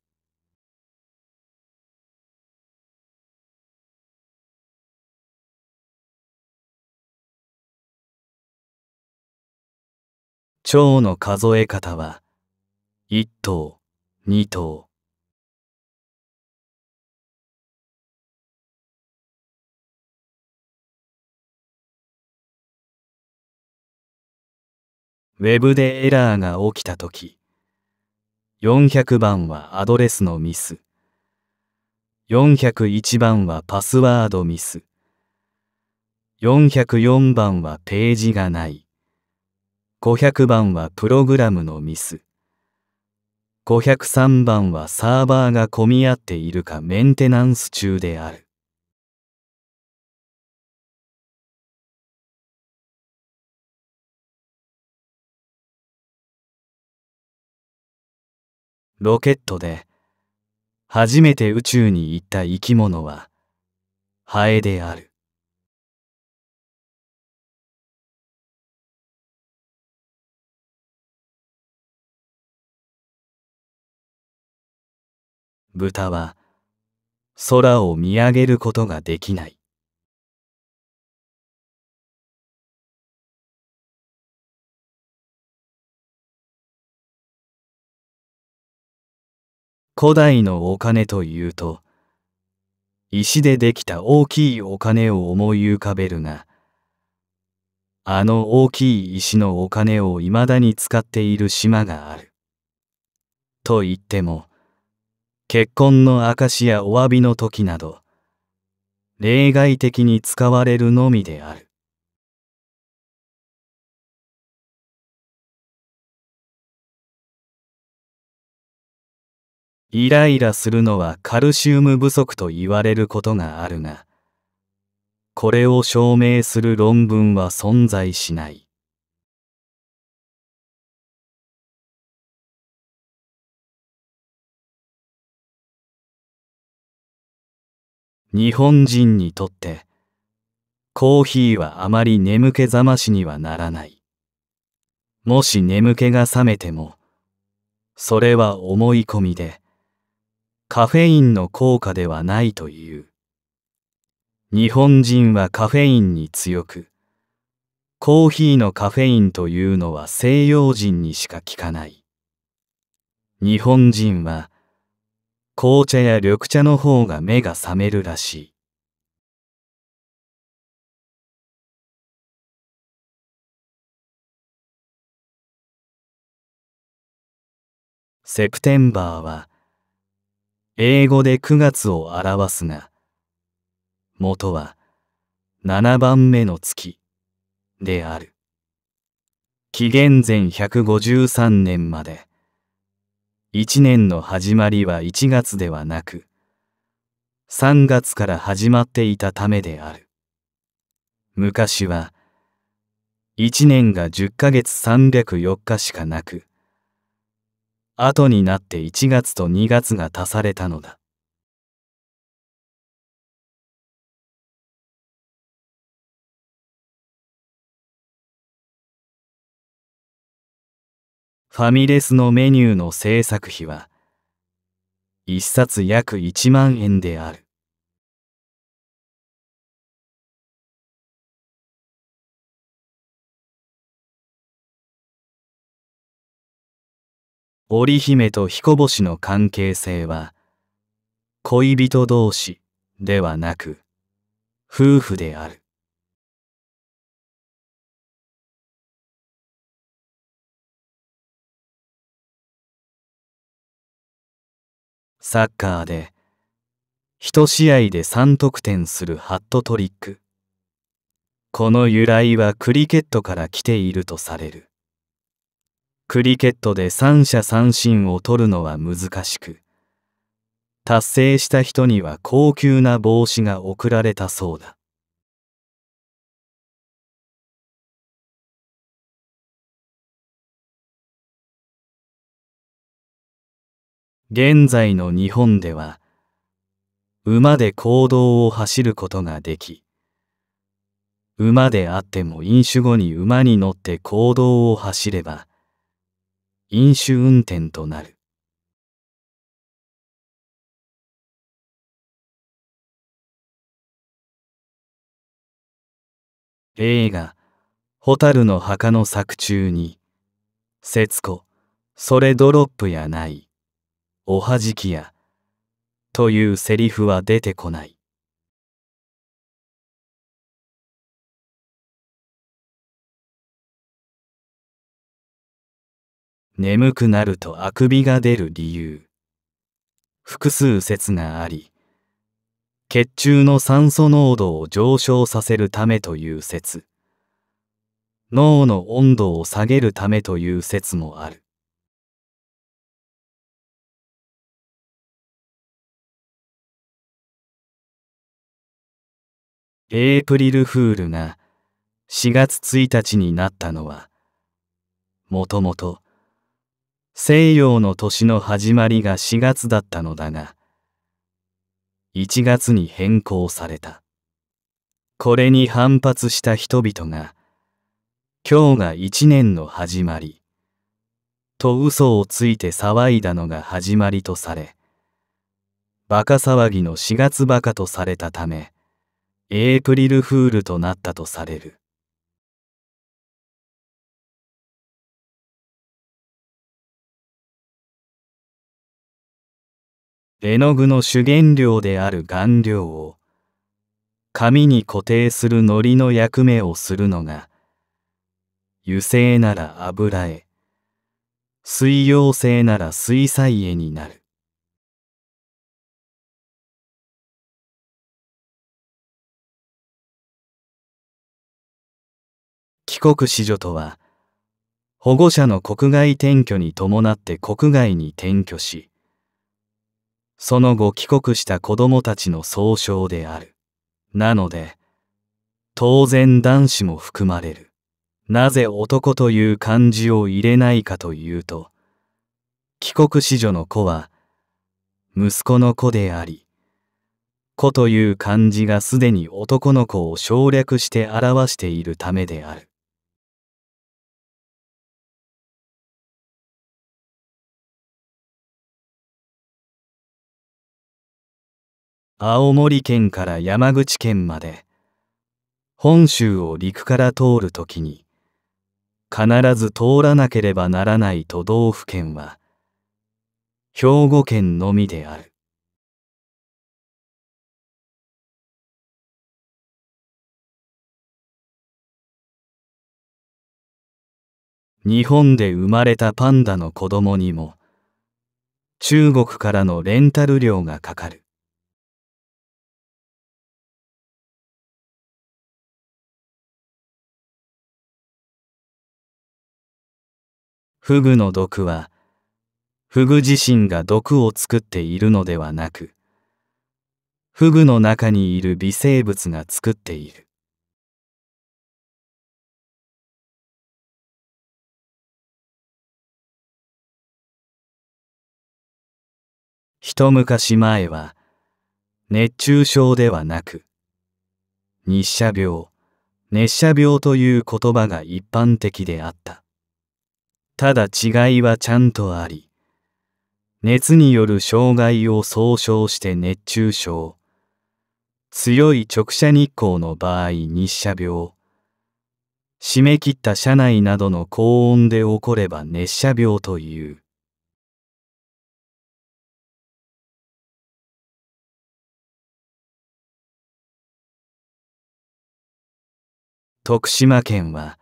蝶の数え方は、1頭、2頭、ウェブでエラーが起きたとき、400番はアドレスのミス、401番はパスワードミス、404番はページがない、500番はプログラムのミス、503番はサーバーが混み合っているかメンテナンス中である。ロケットで初めて宇宙に行った生き物はハエである。豚は空を見上げることができない。古代のお金というと石でできた大きいお金を思い浮かべるがあの大きい石のお金をいまだに使っている島がある。と言っても結婚の証やお詫びの時など例外的に使われるのみである。イライラするのはカルシウム不足と言われることがあるが、これを証明する論文は存在しない。日本人にとって、コーヒーはあまり眠気覚ましにはならない。もし眠気が覚めても、それは思い込みで、カフェインの効果ではないという日本人はカフェインに強くコーヒーのカフェインというのは西洋人にしか効かない日本人は紅茶や緑茶の方が目が覚めるらしいセプテンバーは英語で9月を表すが、元は7番目の月である。紀元前153年まで、1年の始まりは1月ではなく、3月から始まっていたためである。昔は、1年が10ヶ月304日しかなく、後になって1月と2月が足されたのだ。ファミレスのメニューの制作費は、一冊約1万円である。織姫と彦星の関係性は恋人同士ではなく夫婦であるサッカーで1試合で3得点するハットトリックこの由来はクリケットから来ているとされるクリケットで三者三振を取るのは難しく、達成した人には高級な帽子が贈られたそうだ。現在の日本では、馬で行動を走ることができ、馬であっても飲酒後に馬に乗って行動を走れば、飲酒運転となる。映画「蛍の墓」の作中に「節子それドロップやない」「おはじきや」というセリフは出てこない。眠くなるとあくびが出る理由複数説があり血中の酸素濃度を上昇させるためという説脳の温度を下げるためという説もあるエイプリルフールが4月1日になったのはもともと西洋の年の始まりが4月だったのだが、1月に変更された。これに反発した人々が、今日が一年の始まり、と嘘をついて騒いだのが始まりとされ、バカ騒ぎの4月バカとされたため、エイプリルフールとなったとされる。絵の具の主原料である顔料を紙に固定する糊の役目をするのが油性なら油絵水溶性なら水彩絵になる帰国子女とは保護者の国外転居に伴って国外に転居しその後帰国した子供たちの総称である。なので、当然男子も含まれる。なぜ男という漢字を入れないかというと、帰国子女の子は、息子の子であり、子という漢字がすでに男の子を省略して表しているためである。青森県から山口県まで本州を陸から通るときに必ず通らなければならない都道府県は兵庫県のみである日本で生まれたパンダの子供にも中国からのレンタル料がかかるフグの毒は、フグ自身が毒を作っているのではなく、フグの中にいる微生物が作っている。一昔前は、熱中症ではなく、日射病、熱射病という言葉が一般的であった。ただ違いはちゃんとあり、熱による障害を総称して熱中症、強い直射日光の場合日射病、締め切った車内などの高温で起これば熱射病という。徳島県は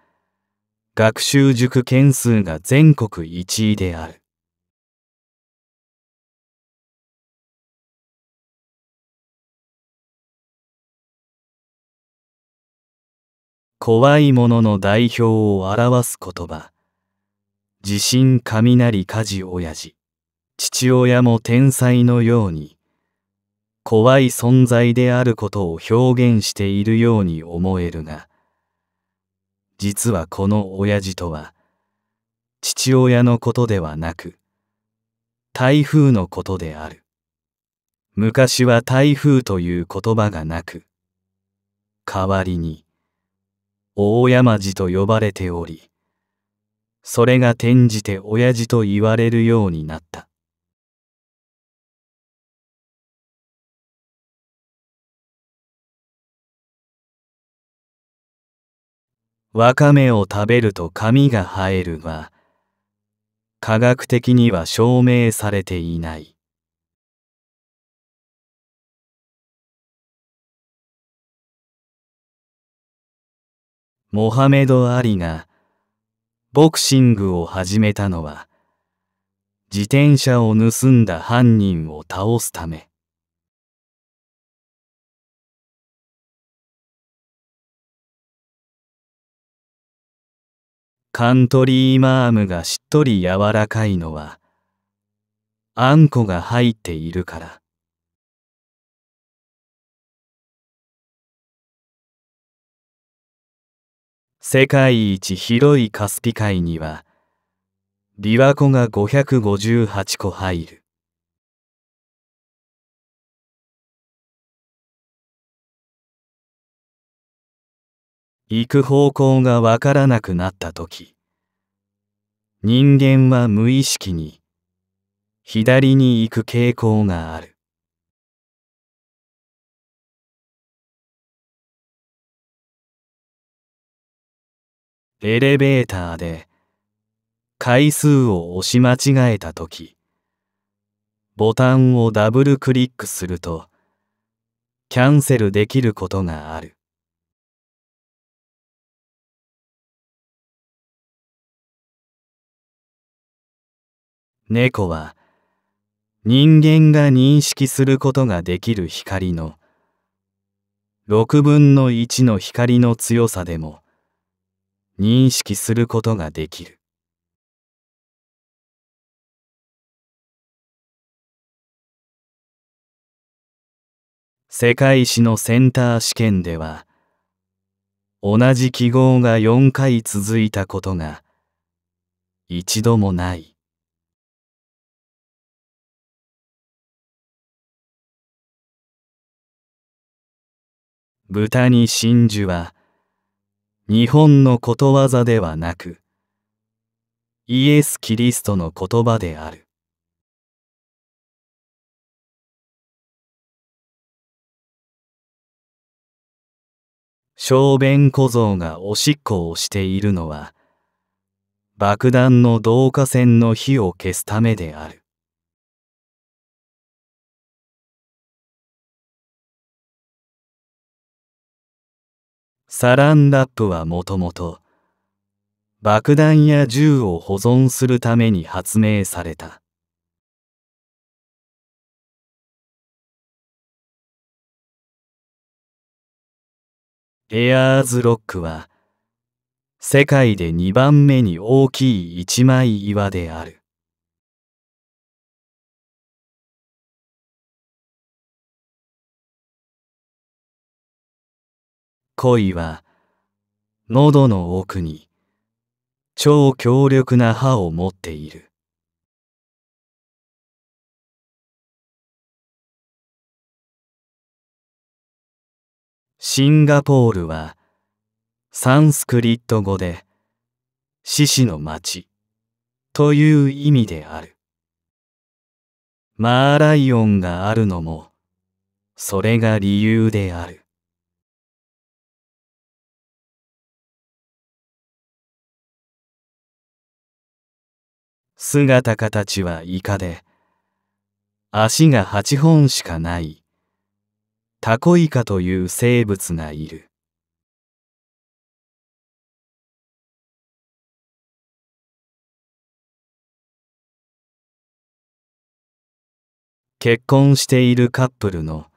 学習塾件数が全国1位である。怖いものの代表を表す言葉。地震雷火事親父。父親も天才のように、怖い存在であることを表現しているように思えるが、実はこの親父とは、父親のことではなく、台風のことである。昔は台風という言葉がなく、代わりに、大山寺と呼ばれており、それが転じて親父と言われるようになった。わかめを食べると髪が生えるは、科学的には証明されていない。モハメド・アリがボクシングを始めたのは自転車を盗んだ犯人を倒すため。カントリーマームがしっとり柔らかいのは、あんこが入っているから。世界一広いカスピ海には、琵琶湖が558個入る。行く方向がわからなくなった時人間は無意識に左に行く傾向があるエレベーターで回数を押し間違えた時ボタンをダブルクリックするとキャンセルできることがある猫は人間が認識することができる光の6分の1の光の強さでも認識することができる。世界史のセンター試験では同じ記号が4回続いたことが一度もない。豚に真珠は日本のことわざではなくイエス・キリストの言葉である小便小僧がおしっこをしているのは爆弾の導火線の火を消すためであるサランラップはもともと爆弾や銃を保存するために発明されたエアーズロックは世界で2番目に大きい一枚岩である恋は喉の奥に超強力な歯を持っている。シンガポールはサンスクリット語で獅子の町という意味である。マーライオンがあるのもそれが理由である。姿形はイカで足が8本しかないタコイカという生物がいる結婚しているカップルの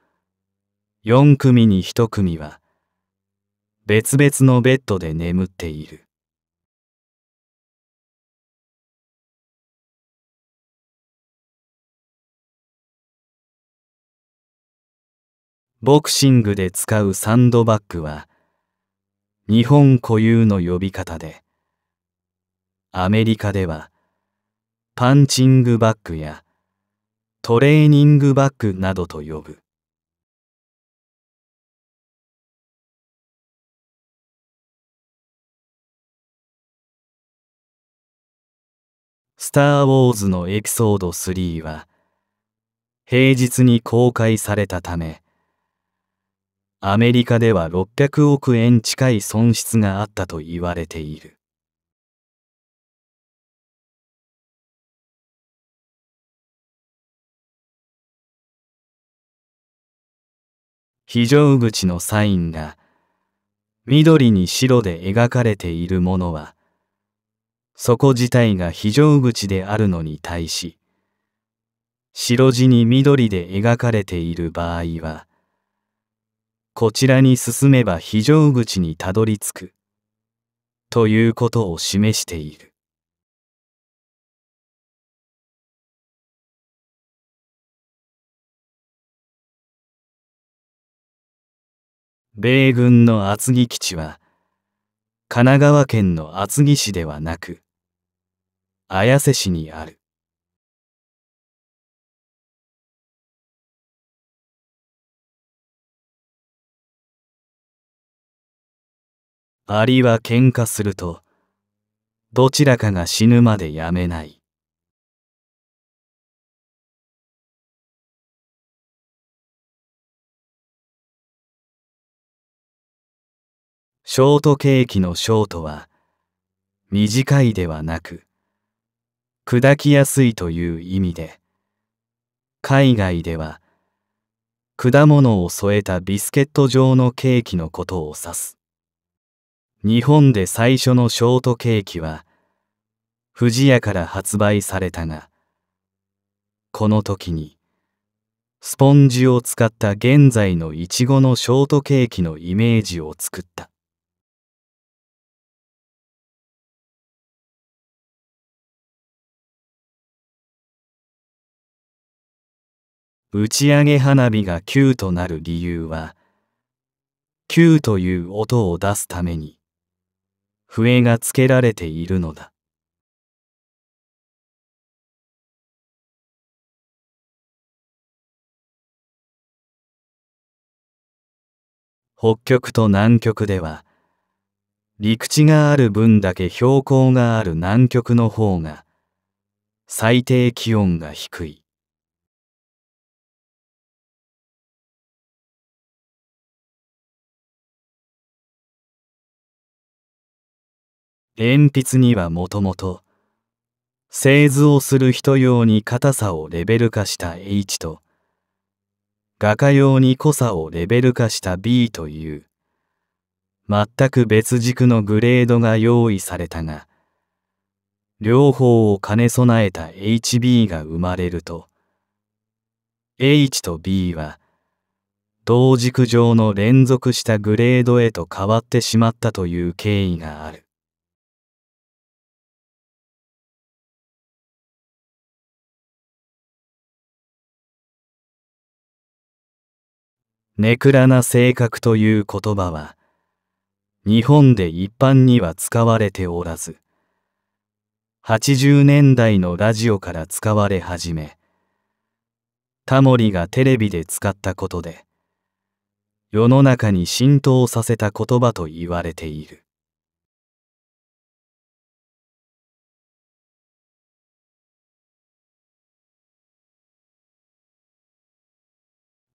4組に1組は別々のベッドで眠っているボクシングで使うサンドバッグは日本固有の呼び方でアメリカではパンチングバッグやトレーニングバッグなどと呼ぶ「スター・ウォーズ」のエピソード3は平日に公開されたためアメリカでは600億円近い損失があったと言われている。非常口のサインが緑に白で描かれているものはそこ自体が非常口であるのに対し白地に緑で描かれている場合はこちらに進めば非常口にたどり着く。ということを示している。米軍の厚木基地は、神奈川県の厚木市ではなく、綾瀬市にある。アリは喧嘩すると、どちらかが死ぬまでやめない。ショートケーキのショートは、短いではなく、砕きやすいという意味で、海外では、果物を添えたビスケット状のケーキのことを指す。日本で最初のショートケーキは、藤屋から発売されたが、この時に、スポンジを使った現在のイチゴのショートケーキのイメージを作った。打ち上げ花火が9となる理由は9という音を出すために笛がつけられているのだ。北極と南極では、陸地がある分だけ標高がある南極の方が、最低気温が低い。鉛筆にはもともと製図をする人用に硬さをレベル化した H と画家用に濃さをレベル化した B という全く別軸のグレードが用意されたが両方を兼ね備えた HB が生まれると H と B は同軸上の連続したグレードへと変わってしまったという経緯がある。ネクラな性格という言葉は、日本で一般には使われておらず、80年代のラジオから使われ始め、タモリがテレビで使ったことで、世の中に浸透させた言葉と言われている。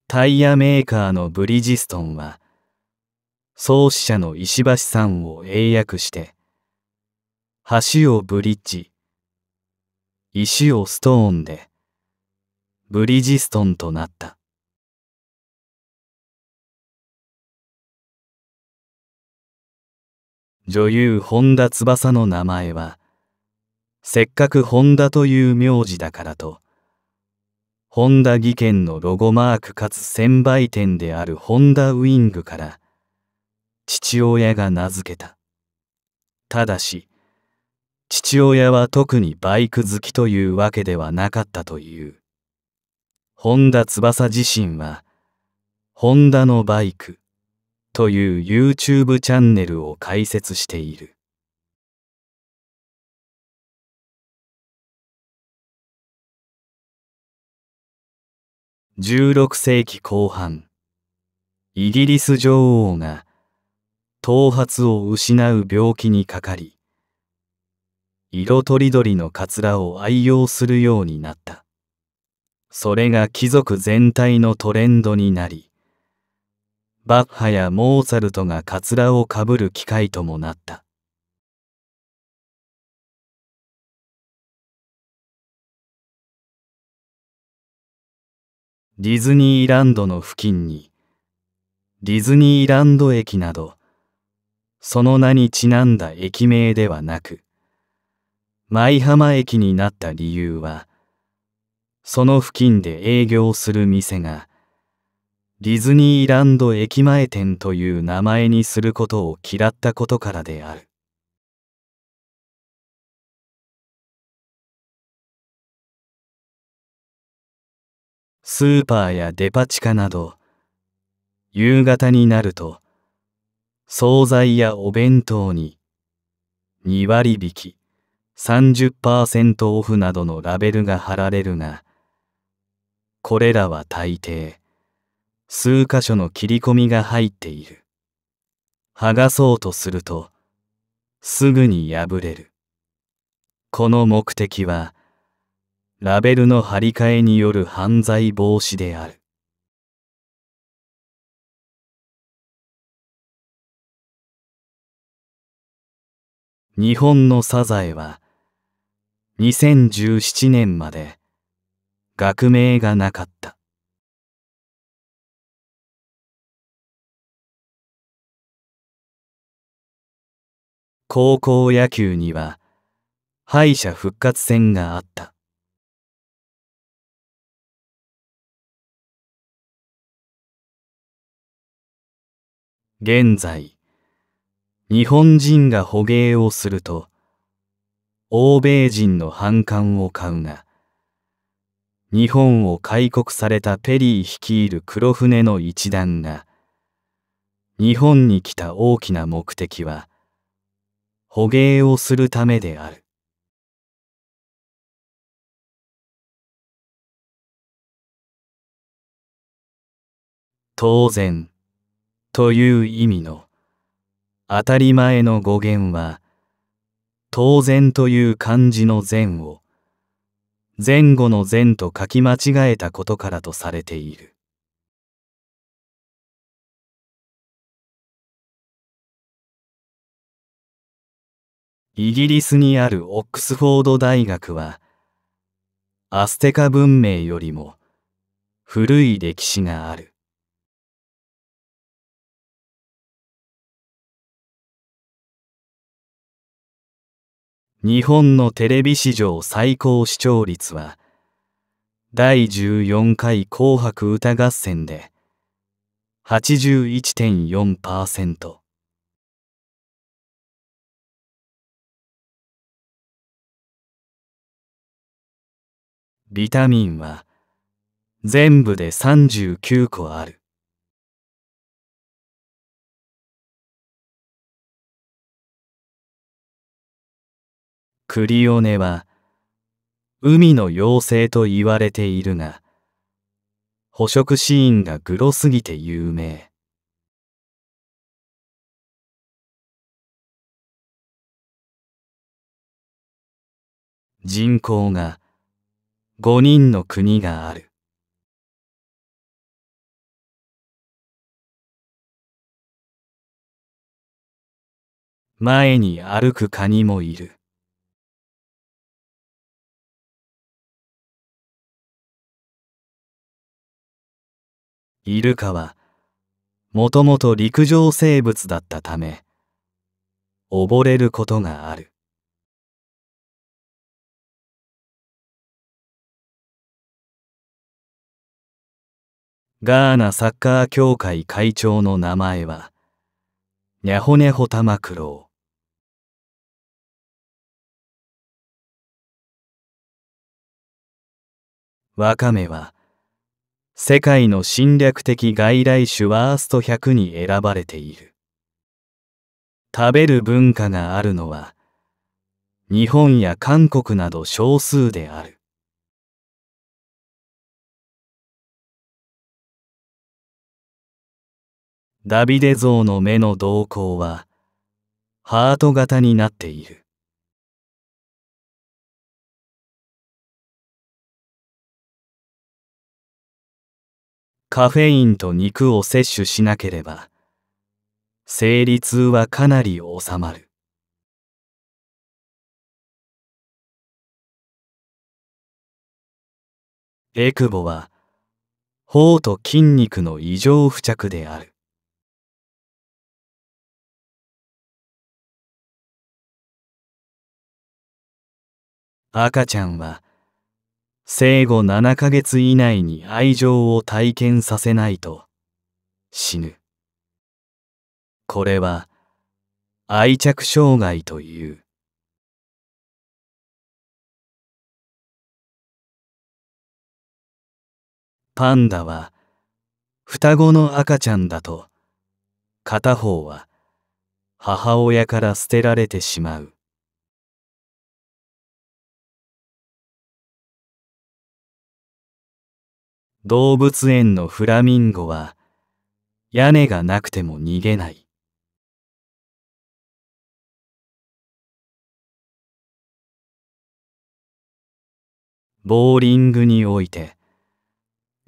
タイヤメーカーのブリヂストンは創始者の石橋さんを英訳して橋をブリッジ石をストーンでブリヂストンとなった女優本田翼の名前はせっかく本田という名字だからとホンダ技研のロゴマークかつ専売店であるホンダウィングから父親が名付けた。ただし、父親は特にバイク好きというわけではなかったという。本田翼自身は、ホンダのバイクという YouTube チャンネルを開設している。16世紀後半、イギリス女王が頭髪を失う病気にかかり、色とりどりのカツラを愛用するようになった。それが貴族全体のトレンドになり、バッハやモーツァルトがカツラをかぶる機会ともなった。ディズニーランドの付近に、ディズニーランド駅など、その名にちなんだ駅名ではなく、舞浜駅になった理由は、その付近で営業する店が、ディズニーランド駅前店という名前にすることを嫌ったことからである。スーパーやデパ地下など、夕方になると、惣菜やお弁当に、2割引き、30%オフなどのラベルが貼られるが、これらは大抵、数箇所の切り込みが入っている。剥がそうとすると、すぐに破れる。この目的は、ラベルの貼り替えによる犯罪防止である。日本のサザエは2017年まで学名がなかった。高校野球には敗者復活戦があった。現在、日本人が捕鯨をすると、欧米人の反感を買うが、日本を開国されたペリー率いる黒船の一団が、日本に来た大きな目的は、捕鯨をするためである。当然、という意味の当たり前の語源は当然という漢字の善を前後の善と書き間違えたことからとされているイギリスにあるオックスフォード大学はアステカ文明よりも古い歴史がある日本のテレビ史上最高視聴率は、第14回紅白歌合戦で81.4%。ビタミンは全部で39個ある。クリオネは海の妖精と言われているが捕食シーンがグロすぎて有名人口が5人の国がある前に歩くカニもいる。イルカはもともと陸上生物だったため溺れることがあるガーナサッカー協会会長の名前はニャホネホタマクロウワカメは世界の侵略的外来種ワースト100に選ばれている。食べる文化があるのは、日本や韓国など少数である。ダビデ像の目の瞳孔は、ハート型になっている。カフェインと肉を摂取しなければ生理痛はかなり収まるエクボは頬と筋肉の異常付着である赤ちゃんは生後7ヶ月以内に愛情を体験させないと死ぬ。これは愛着障害という。パンダは双子の赤ちゃんだと片方は母親から捨てられてしまう。動物園のフラミンゴは屋根がなくても逃げない。ボーリングにおいて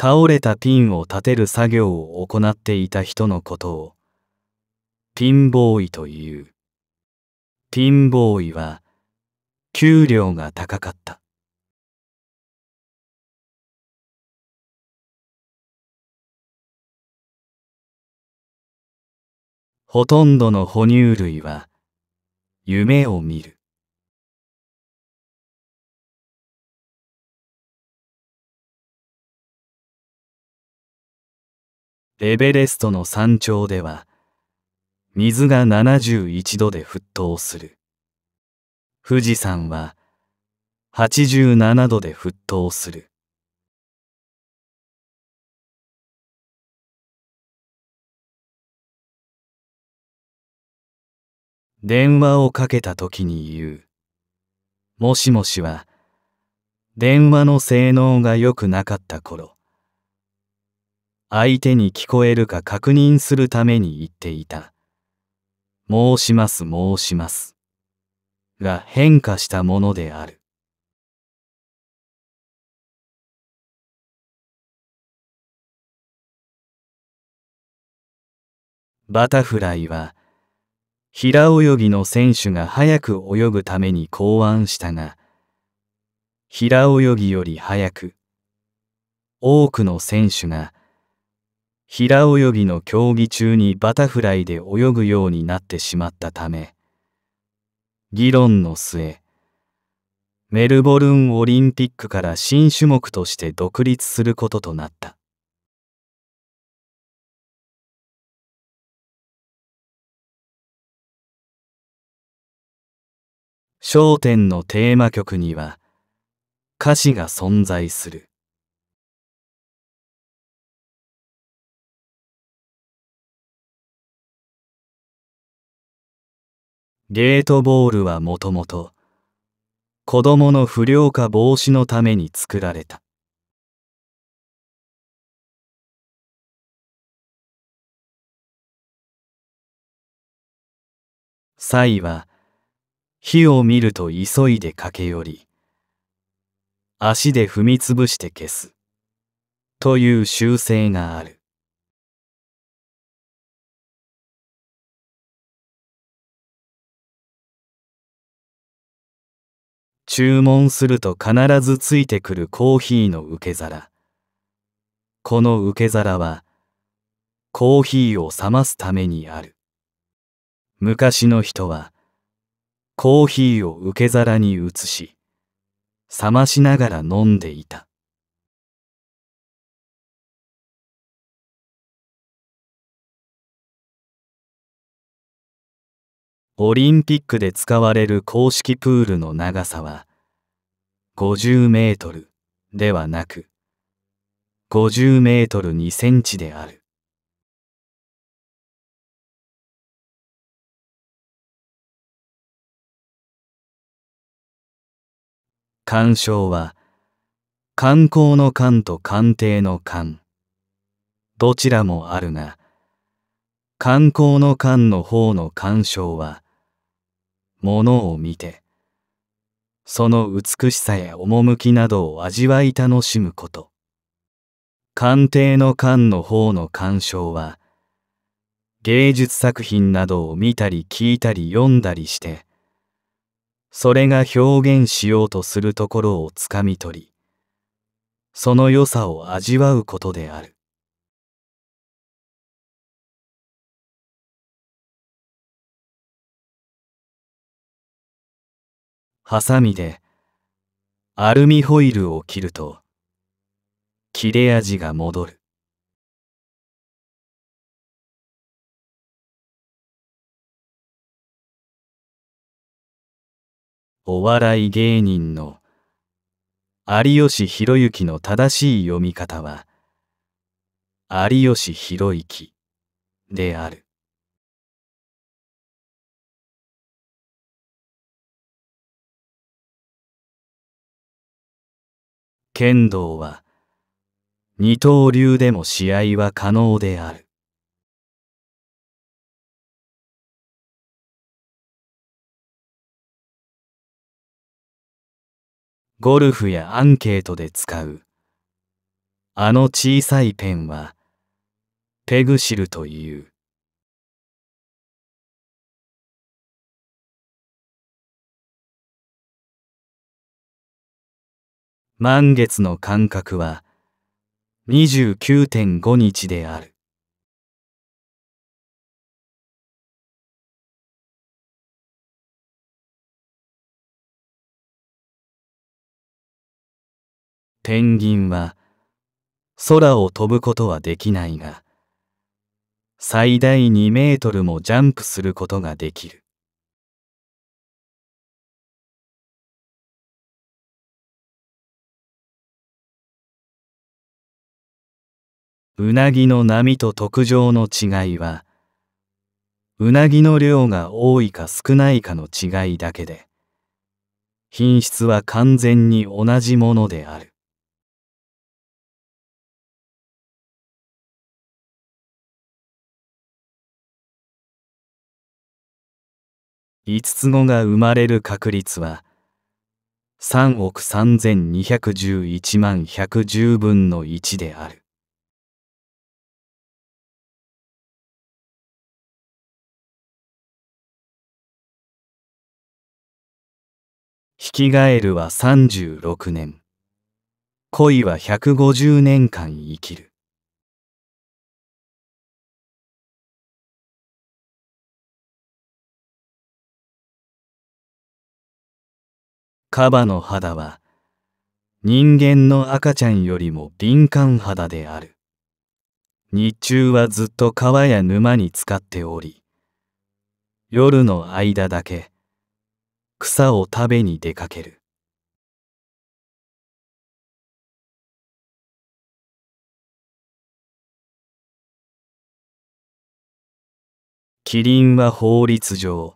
倒れたピンを立てる作業を行っていた人のことをピンボーイという。ピンボーイは給料が高かった。ほとんどの哺乳類は夢を見るエベレストの山頂では水が71度で沸騰する富士山は87度で沸騰する電話をかけた時に言う。もしもしは、電話の性能が良くなかった頃、相手に聞こえるか確認するために言っていた。申します申します。が変化したものである。バタフライは、平泳ぎの選手が早く泳ぐために考案したが、平泳ぎより早く、多くの選手が、平泳ぎの競技中にバタフライで泳ぐようになってしまったため、議論の末、メルボルンオリンピックから新種目として独立することとなった。焦点のテーマ曲には歌詞が存在する。ゲートボールはもともと子供の不良化防止のために作られた。サイは火を見ると急いで駆け寄り、足で踏みつぶして消す、という習性がある。注文すると必ずついてくるコーヒーの受け皿。この受け皿は、コーヒーを冷ますためにある。昔の人は、コーヒーを受け皿に移し、冷ましながら飲んでいた。オリンピックで使われる公式プールの長さは50メートルではなく50メートル2センチである。鑑賞は、観光の観と鑑定の観。どちらもあるが、観光の観の方の鑑賞は、物を見て、その美しさや趣などを味わい楽しむこと。鑑定の観の方の鑑賞は、芸術作品などを見たり聞いたり読んだりして、それが表現しようとするところをつかみ取りその良さを味わうことであるハサミでアルミホイルを切ると切れ味が戻るお笑い芸人の有吉弘行の正しい読み方は、有吉弘行である。剣道は二刀流でも試合は可能である。ゴルフやアンケートで使うあの小さいペンはペグシルという満月の間隔は29.5日であるペンギンは空を飛ぶことはできないが最大2メートルもジャンプすることができるうなぎの波と特上の違いはうなぎの量が多いか少ないかの違いだけで品質は完全に同じものである5つ子が生まれる確率は3億3211万110分の1である。引き返るは36年。恋は150年間生きる。カバの肌は人間の赤ちゃんよりも敏感肌である。日中はずっと川や沼に浸かっており、夜の間だけ草を食べに出かける。キリンは法律上、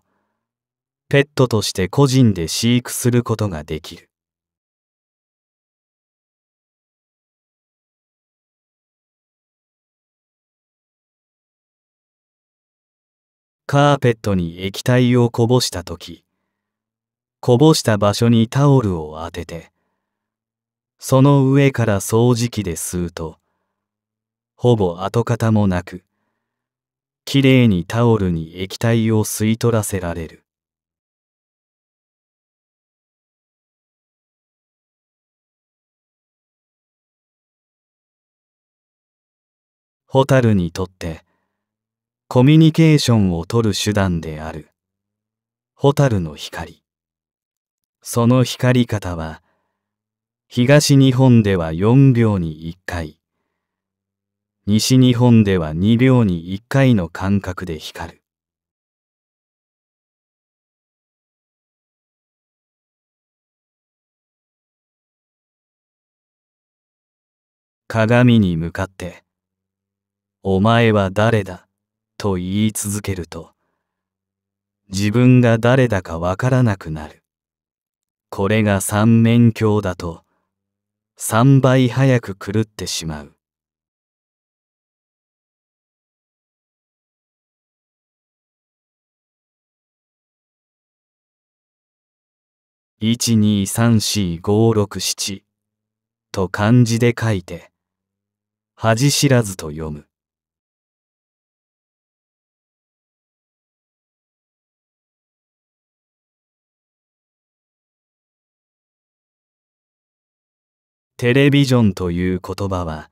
ペットとして個人で飼育することができる。カーペットに液体をこぼした時こぼした場所にタオルを当ててその上から掃除機で吸うとほぼ跡形もなくきれいにタオルに液体を吸い取らせられるホタルにとってコミュニケーションをとる手段であるホタルの光その光り方は東日本では4秒に1回西日本では2秒に1回の間隔で光る鏡に向かってお前は誰だと言い続けると、自分が誰だかわからなくなる。これが三面鏡だと、三倍早く狂ってしまう。1234567と漢字で書いて、恥知らずと読む。テレビジョンという言葉は、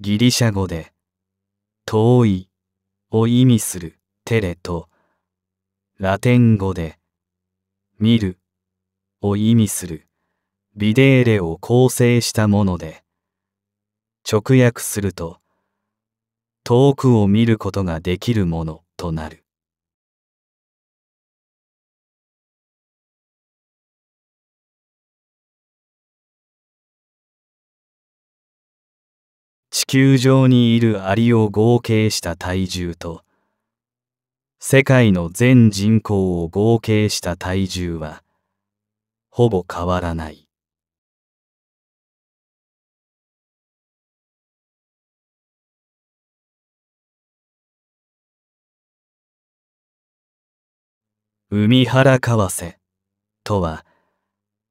ギリシャ語で、遠いを意味するテレと、ラテン語で、見るを意味するビデーレを構成したもので、直訳すると、遠くを見ることができるものとなる。球上にいるアリを合計した体重と世界の全人口を合計した体重はほぼ変わらない海原かわせとは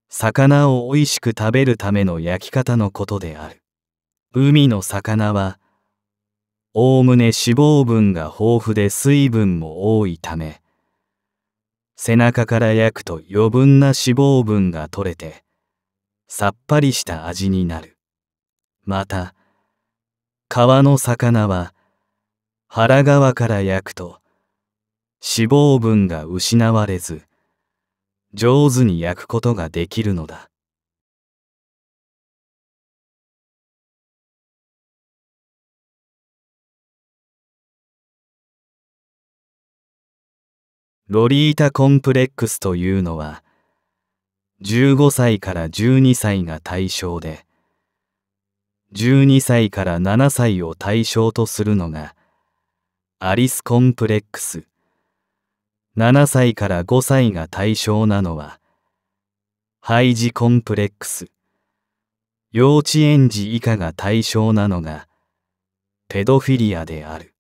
魚をおいしく食べるための焼き方のことである海の魚は、おおむね脂肪分が豊富で水分も多いため、背中から焼くと余分な脂肪分が取れて、さっぱりした味になる。また、川の魚は、腹側から焼くと、脂肪分が失われず、上手に焼くことができるのだ。ロリータコンプレックスというのは、15歳から12歳が対象で、12歳から7歳を対象とするのが、アリスコンプレックス。7歳から5歳が対象なのは、イ児コンプレックス。幼稚園児以下が対象なのが、ペドフィリアである。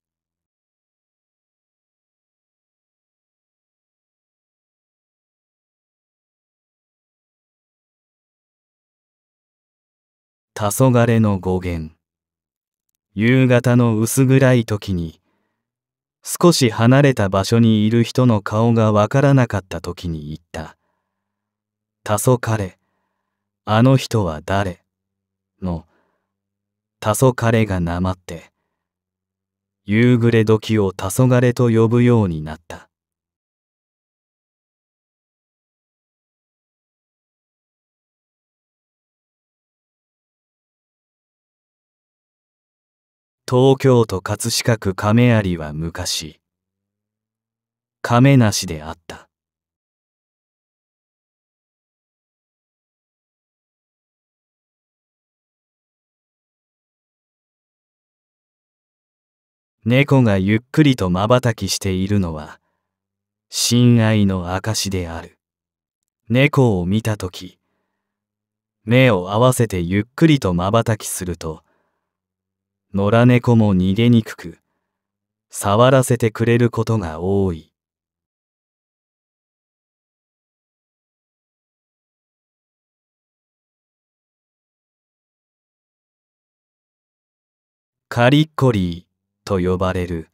黄昏の語源夕方の薄暗い時に少し離れた場所にいる人の顔がわからなかった時に言った「黄昏あの人は誰?」の「黄昏がなまって夕暮れ時を黄昏と呼ぶようになった東京都葛飾区亀有は昔亀梨であった猫がゆっくりとまばたきしているのは親愛の証である猫を見た時目を合わせてゆっくりとまばたきすると野良猫も逃げにくく、触らせてくれることが多い。カリッコリーと呼ばれる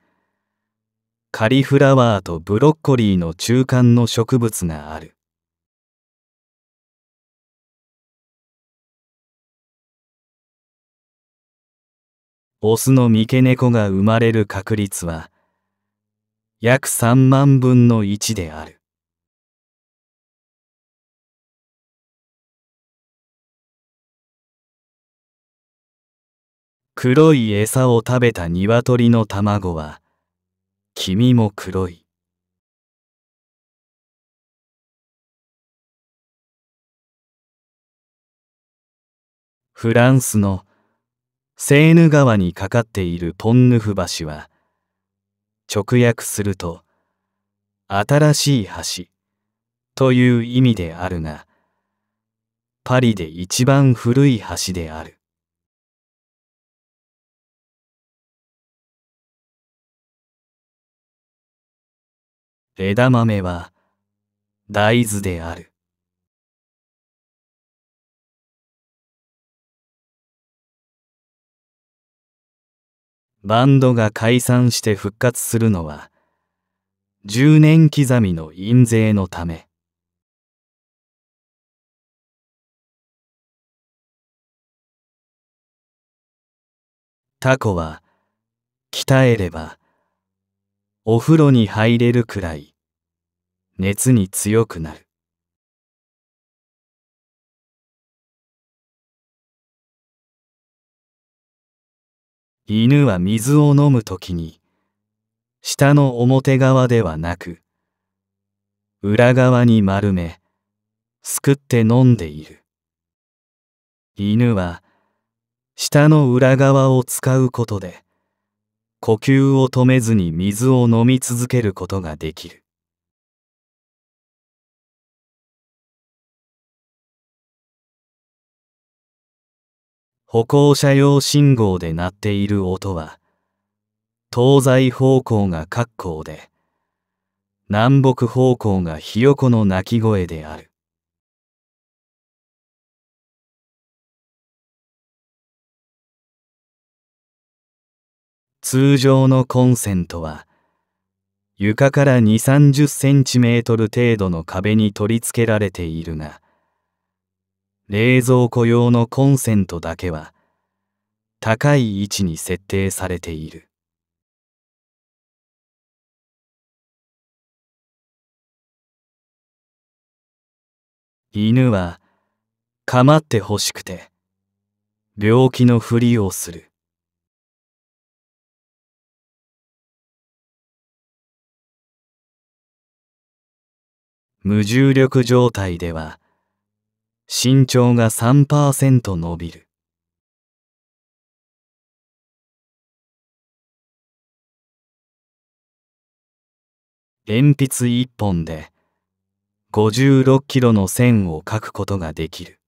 カリフラワーとブロッコリーの中間の植物があるオスの三毛猫が生まれる確率は約3万分の1である。黒い餌を食べた鶏の卵は黄身も黒い。フランスのセーヌ川にかかっているポンヌフ橋は直訳すると新しい橋という意味であるがパリで一番古い橋である枝豆は大豆であるバンドが解散して復活するのは10年刻みの印税のためタコは鍛えればお風呂に入れるくらい熱に強くなる犬は水を飲むときに、下の表側ではなく、裏側に丸め、すくって飲んでいる。犬は、下の裏側を使うことで、呼吸を止めずに水を飲み続けることができる。歩行者用信号で鳴っている音は、東西方向が格好で、南北方向がひよこの鳴き声である。通常のコンセントは、床から2、30センチメートル程度の壁に取り付けられているが、冷蔵庫用のコンセントだけは高い位置に設定されている犬は構ってほしくて病気のふりをする無重力状態では身長が3%伸びる。鉛筆一本で56キロの線を書くことができる。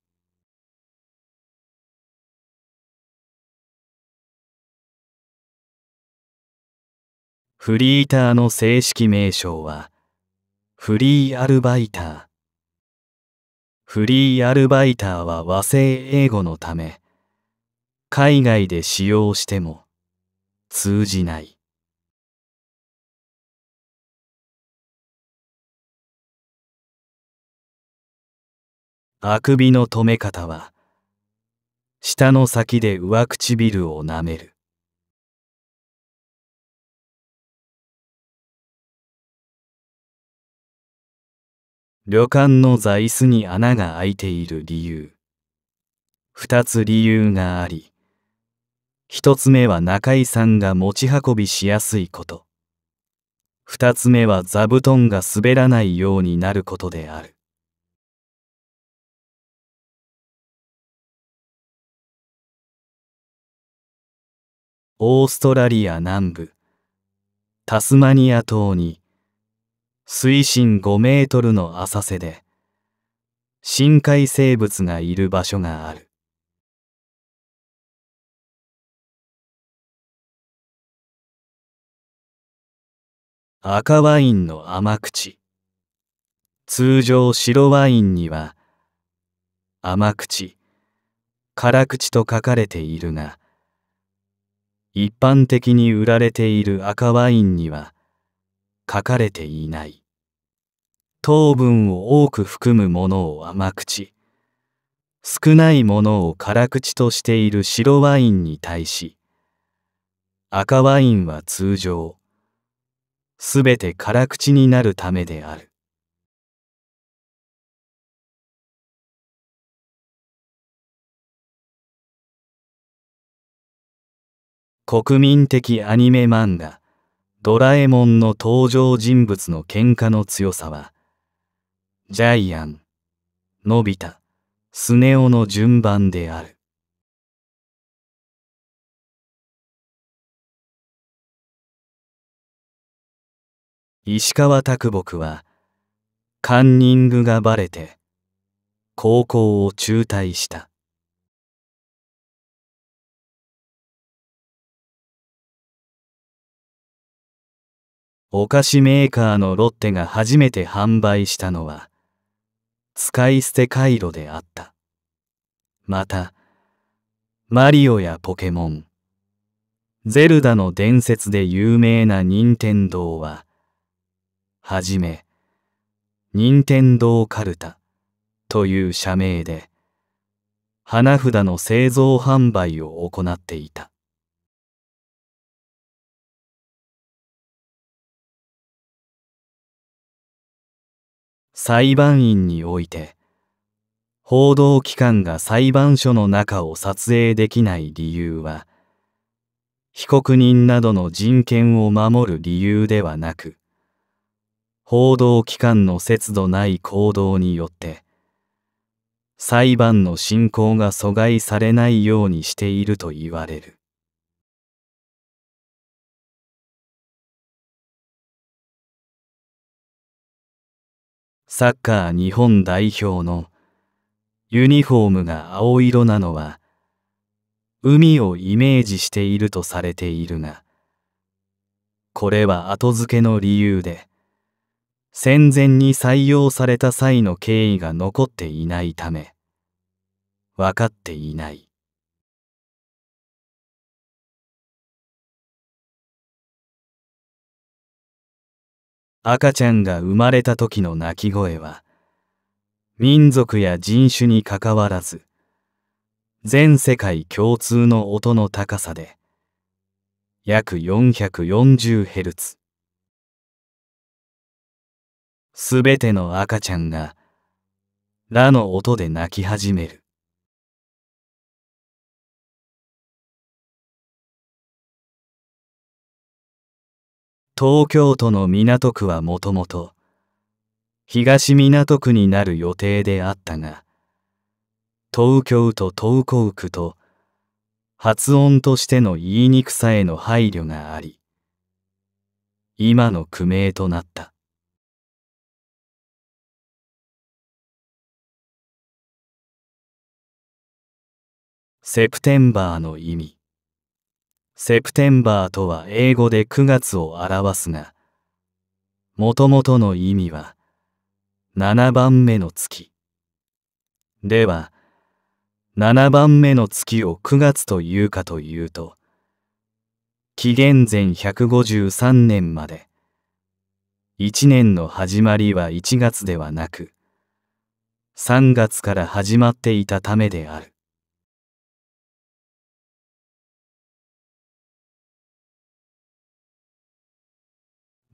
フリーターの正式名称はフリーアルバイター。フリーアルバイターは和製英語のため、海外で使用しても通じない。あくびの止め方は、舌の先で上唇を舐める。旅館の座椅子に穴が開いている理由。二つ理由があり、一つ目は中井さんが持ち運びしやすいこと。二つ目は座布団が滑らないようになることである。オーストラリア南部、タスマニア島に水深5メートルの浅瀬で、深海生物がいる場所がある。赤ワインの甘口。通常白ワインには、甘口、辛口と書かれているが、一般的に売られている赤ワインには、書かれていない。糖分を多く含むものを甘口、少ないものを辛口としている白ワインに対し、赤ワインは通常、すべて辛口になるためである。国民的アニメ漫画ドラえもんの登場人物の喧嘩の強さは、ジャイアン、のび太、スネ夫の順番である。石川拓木は、カンニングがバレて、高校を中退した。お菓子メーカーのロッテが初めて販売したのは、使い捨て回路であった。また、マリオやポケモン、ゼルダの伝説で有名な任天堂は、はじめ、任天堂カルタという社名で、花札の製造販売を行っていた。裁判員において報道機関が裁判所の中を撮影できない理由は被告人などの人権を守る理由ではなく報道機関の節度ない行動によって裁判の進行が阻害されないようにしていると言われる。サッカー日本代表のユニフォームが青色なのは海をイメージしているとされているがこれは後付けの理由で戦前に採用された際の経緯が残っていないため分かっていない。赤ちゃんが生まれた時の鳴き声は、民族や人種にかかわらず、全世界共通の音の高さで、約 440Hz。すべての赤ちゃんが、ラの音で泣き始める。東京都の港区はもともと東港区になる予定であったが東京と東京区と発音としての言いにくさへの配慮があり今の区名となったセプテンバーの意味セプテンバーとは英語で9月を表すが、もともとの意味は7番目の月。では、7番目の月を9月というかというと、紀元前153年まで、1年の始まりは1月ではなく、3月から始まっていたためである。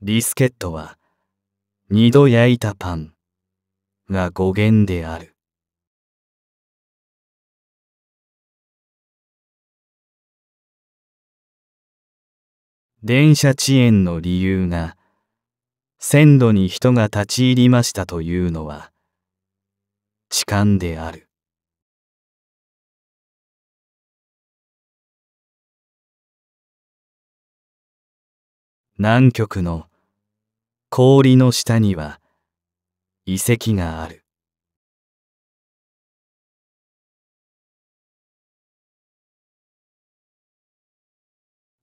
ビスケットは二度焼いたパンが語源である。電車遅延の理由が線路に人が立ち入りましたというのは痴漢である。南極の氷の下には遺跡がある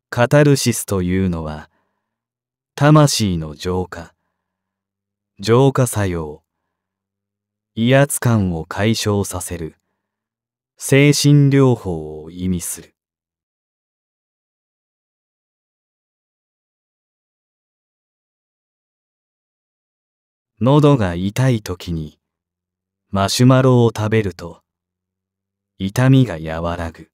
カタルシスというのは魂の浄化浄化作用威圧感を解消させる精神療法を意味する喉が痛い時にマシュマロを食べると痛みが和らぐ。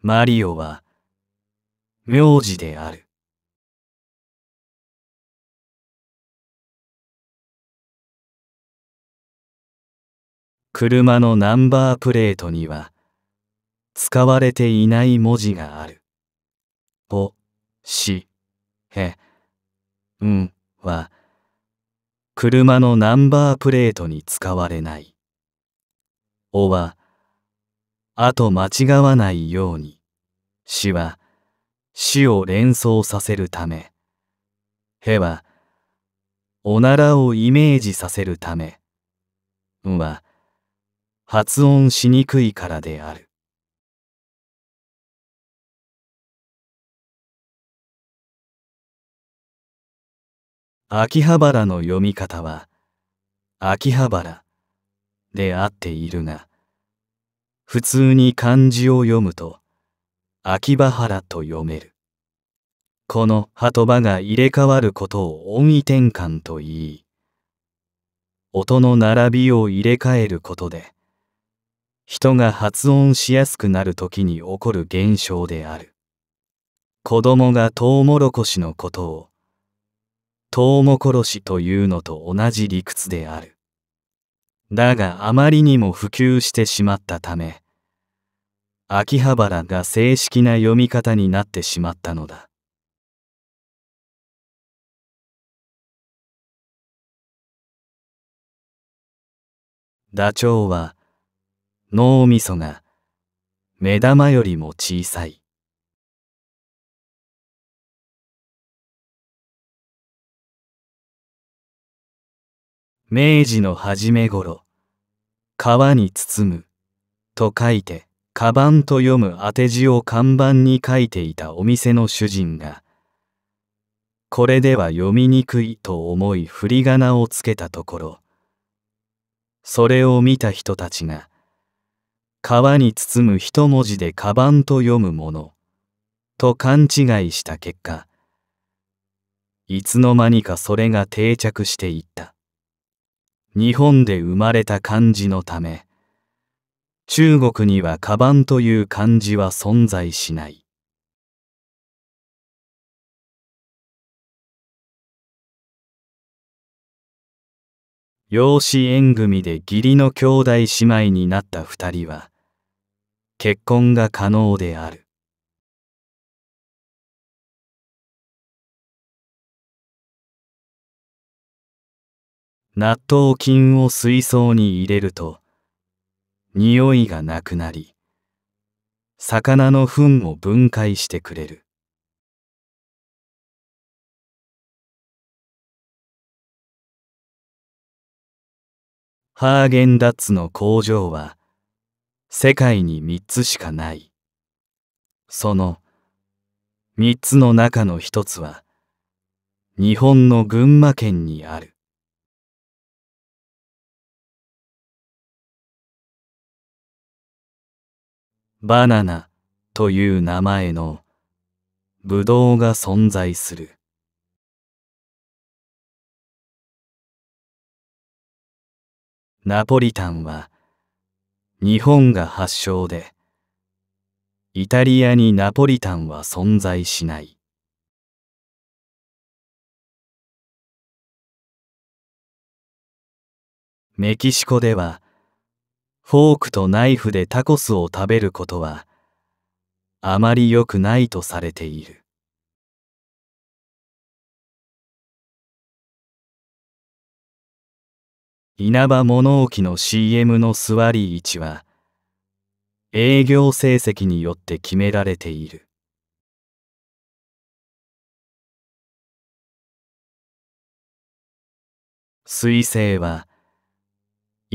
マリオは名字である。車のナンバープレートには使われていない文字がある。お、し、へ、んは、車のナンバープレートに使われない。おは、あと間違わないように、しは、死を連想させるため、へは、おならをイメージさせるため、んは、発音しにくいからである。秋葉原の読み方は、秋葉原であっているが、普通に漢字を読むと、秋葉原と読める。この葉と葉が入れ替わることを音位転換と言い、音の並びを入れ替えることで、人が発音しやすくなる時に起こる現象である。子供がトウモロコシのことを、トウモコロシというのと同じ理屈である。だがあまりにも普及してしまったため、秋葉原が正式な読み方になってしまったのだ。ダチョウは脳みそが目玉よりも小さい。明治の初め頃、川に包む、と書いて、カバンと読む当て字を看板に書いていたお店の主人が、これでは読みにくいと思い振り仮名をつけたところ、それを見た人たちが、川に包む一文字でカバンと読むもの、と勘違いした結果、いつの間にかそれが定着していった。日本で生まれた漢字のため、中国にはカバンという漢字は存在しない。養子縁組で義理の兄弟姉妹になった二人は、結婚が可能である。納豆菌を水槽に入れると匂いがなくなり魚の糞を分解してくれるハーゲンダッツの工場は世界に3つしかないその3つの中の1つは日本の群馬県にあるバナナという名前のブドウが存在する。ナポリタンは日本が発祥で、イタリアにナポリタンは存在しない。メキシコではフォークとナイフでタコスを食べることはあまり良くないとされている稲葉物置の CM の座り位置は営業成績によって決められている彗星は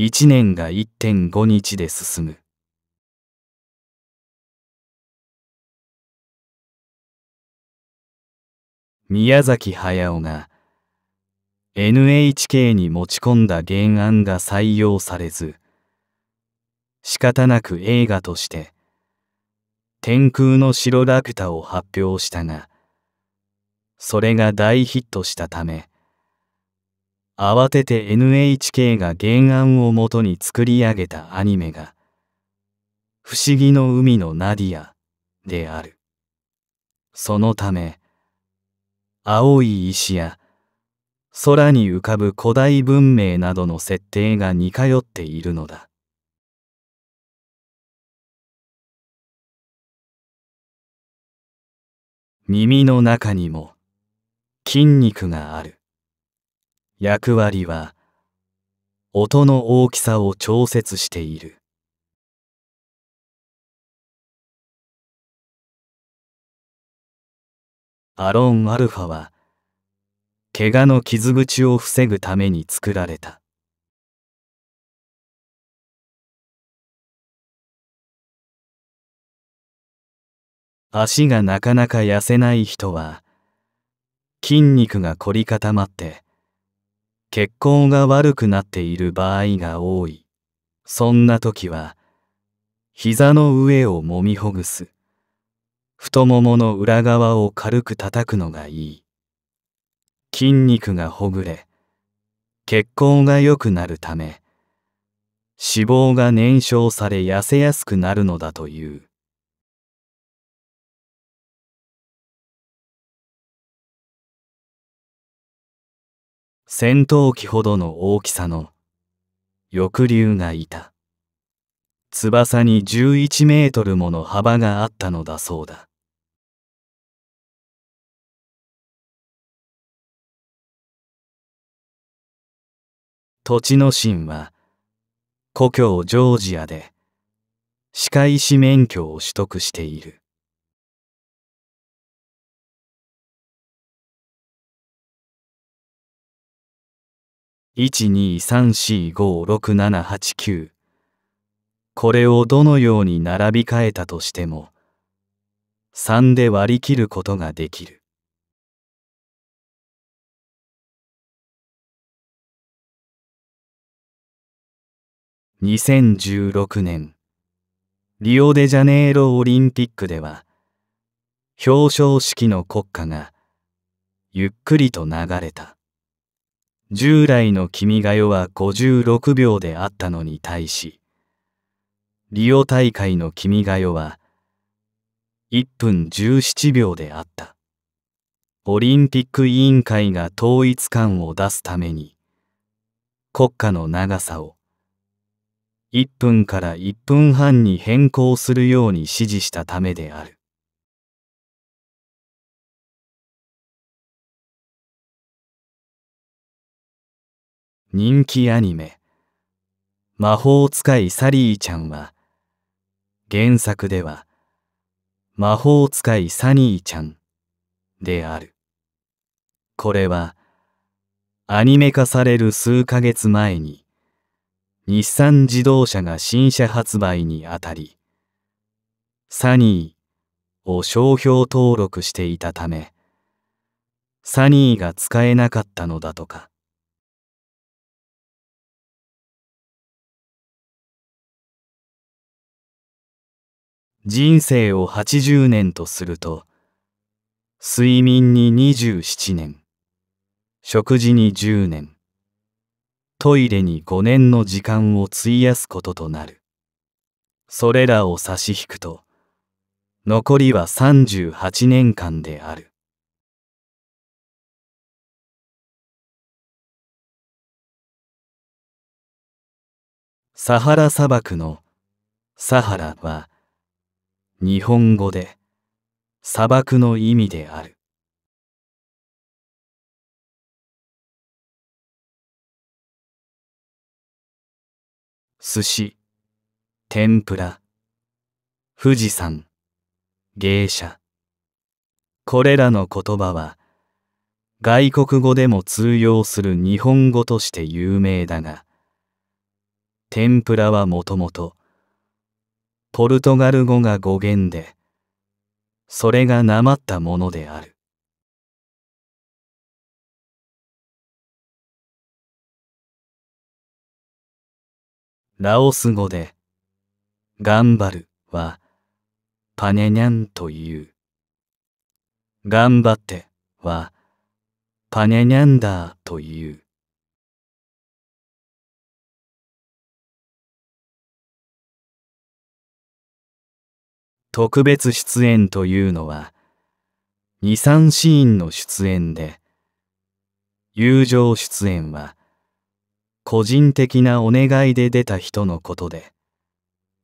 1年が1.5日で進む。宮崎駿が NHK に持ち込んだ原案が採用されず仕方なく映画として天空の城ラピュタを発表したがそれが大ヒットしたため慌てて NHK が原案をもとに作り上げたアニメが「不思議の海のナディア」であるそのため青い石や空に浮かぶ古代文明などの設定が似通っているのだ耳の中にも筋肉がある役割は音の大きさを調節しているアロンアルファは怪我の傷口を防ぐために作られた足がなかなか痩せない人は筋肉が凝り固まって血行が悪くなっている場合が多い。そんな時は、膝の上をもみほぐす。太ももの裏側を軽く叩くのがいい。筋肉がほぐれ、血行が良くなるため、脂肪が燃焼され痩せやすくなるのだという。戦闘機ほどの大きさの翼竜がいた。翼に11メートルもの幅があったのだそうだ。土地の神は故郷ジョージアで歯科医師免許を取得している。123456789これをどのように並び替えたとしても3で割り切ることができる。2016年リオデジャネイロオリンピックでは表彰式の国歌がゆっくりと流れた。従来の君が代は56秒であったのに対し、リオ大会の君が代は1分17秒であった。オリンピック委員会が統一感を出すために、国家の長さを1分から1分半に変更するように指示したためである。人気アニメ「魔法使いサリーちゃんは」原作では「魔法使いサニーちゃん」であるこれはアニメ化される数ヶ月前に日産自動車が新車発売にあたりサニーを商標登録していたためサニーが使えなかったのだとか人生を80年とすると、睡眠に27年、食事に10年、トイレに5年の時間を費やすこととなる。それらを差し引くと、残りは38年間である。サハラ砂漠のサハラは日本語で砂漠の意味である。寿司、天ぷら、富士山、芸者。これらの言葉は外国語でも通用する日本語として有名だが、天ぷらはもともとポルトガル語が語源で、それがなまったものである。ラオス語で、頑張るは、パネニャンという。頑張っては、パネニャンダーという。特別出演というのは、二三シーンの出演で、友情出演は、個人的なお願いで出た人のことで、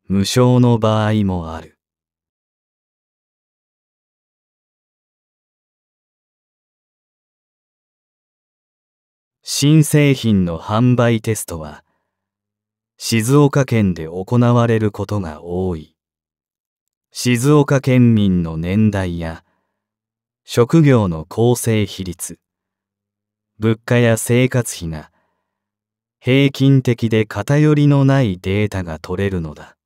無償の場合もある。新製品の販売テストは、静岡県で行われることが多い。静岡県民の年代や職業の構成比率物価や生活費が平均的で偏りのないデータが取れるのだ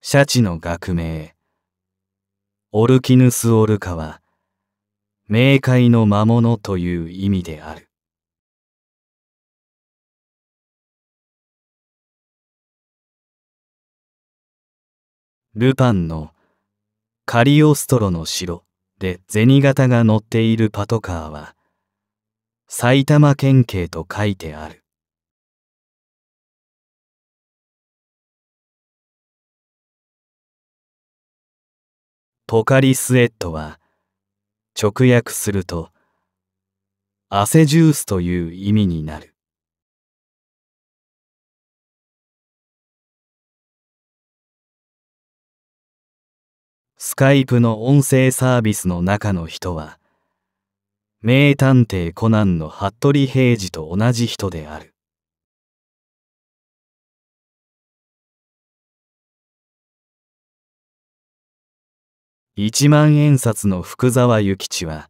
シャチの学名オルキヌス・オルカは冥界の魔物という意味であるルパンのカリオストロの城で銭形が乗っているパトカーは埼玉県警と書いてある。ポカリスエットは直訳すると汗ジュースという意味になる。スカイプの音声サービスの中の人は、名探偵コナンの服部平次と同じ人である。一万円札の福沢諭吉は、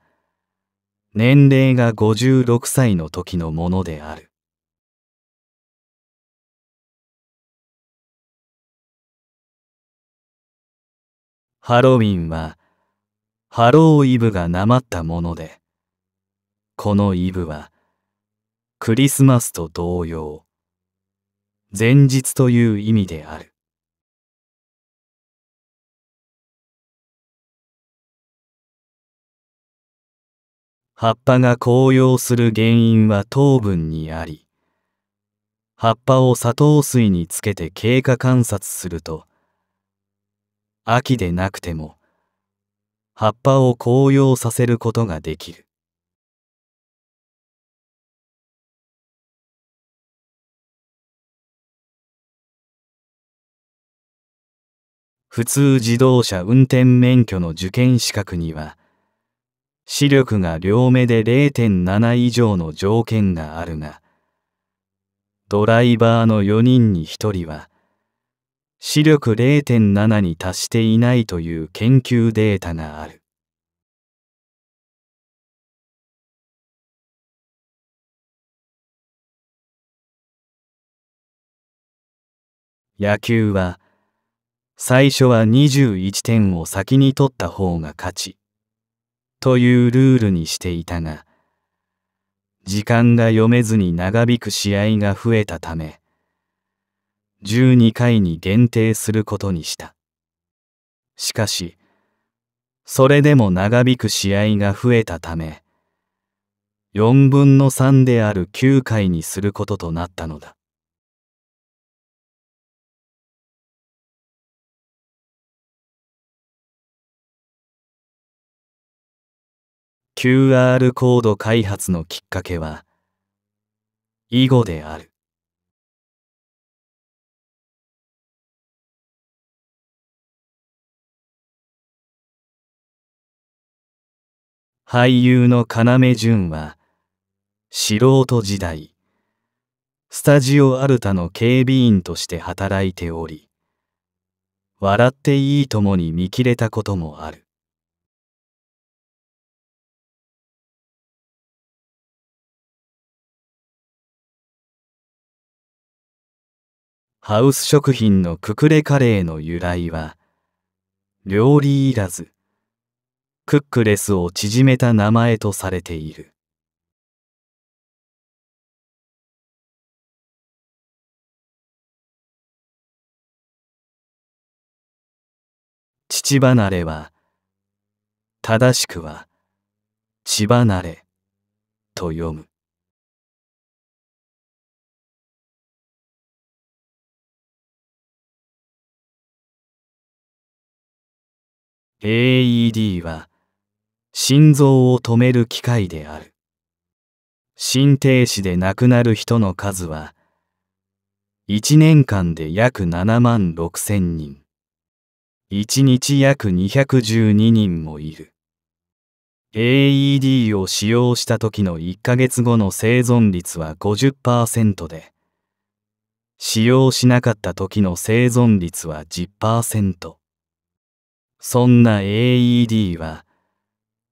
年齢が56歳の時のものである。ハロウィンはハローイブがなまったもので、このイブはクリスマスと同様、前日という意味である。葉っぱが紅葉する原因は糖分にあり、葉っぱを砂糖水につけて経過観察すると、秋でなくても葉っぱを紅葉させることができる普通自動車運転免許の受験資格には視力が両目で0.7以上の条件があるがドライバーの4人に1人は視力0.7に達していないという研究データがある。野球は最初は21点を先に取った方が勝ちというルールにしていたが時間が読めずに長引く試合が増えたため12回に限定することにした。しかし、それでも長引く試合が増えたため、4分の3である9回にすることとなったのだ。QR コード開発のきっかけは、囲碁である。俳優の要潤は素人時代スタジオアルタの警備員として働いており「笑っていいとも」に見切れたこともあるハウス食品のククレカレーの由来は料理いらずクックレスを縮めた名前とされている父離れは正しくは血離れと読む「AED は心臓を止める機械である。心停止で亡くなる人の数は、1年間で約7万6千人。1日約212人もいる。AED を使用した時の1ヶ月後の生存率は50%で、使用しなかった時の生存率は10%。そんな AED は、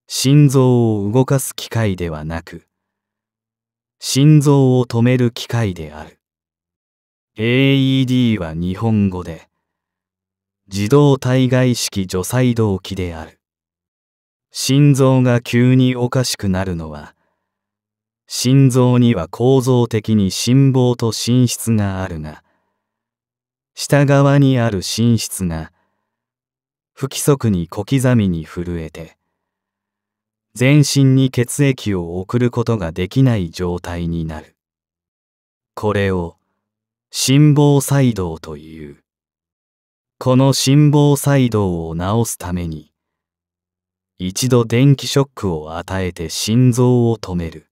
心臓を動かす機械ではなく心臓を止める機械である AED は日本語で自動体外式除細動器である心臓が急におかしくなるのは心臓には構造的に心房と心室があるが下側にある心室が不規則に小刻みに震えて全身に血液を送ることができない状態になる。これを心房細動という。この心房細動を治すために、一度電気ショックを与えて心臓を止める。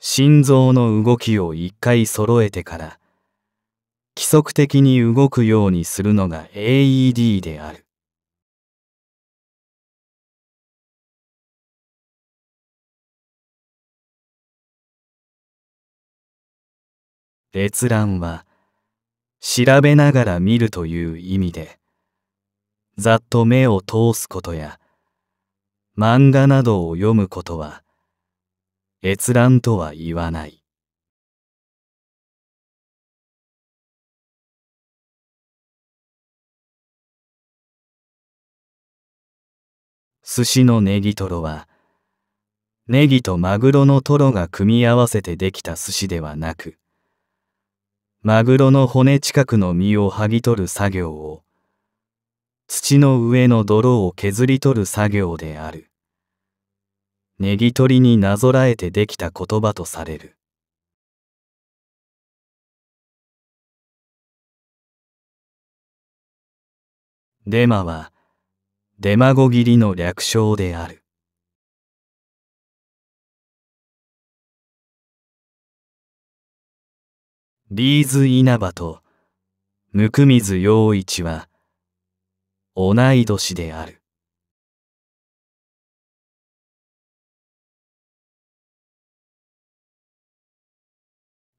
心臓の動きを一回揃えてから、規則的に動くようにするのが AED である。閲覧は調べながら見るという意味でざっと目を通すことや漫画などを読むことは閲覧とは言わない寿司のネギトロはネギとマグロのトロが組み合わせてできた寿司ではなくマグロの骨近くの身を剥ぎ取る作業を、土の上の泥を削り取る作業である。ネギ取りになぞらえてできた言葉とされる。デマは、デマゴ切りの略称である。リーズイナバと温水洋一は同い年である。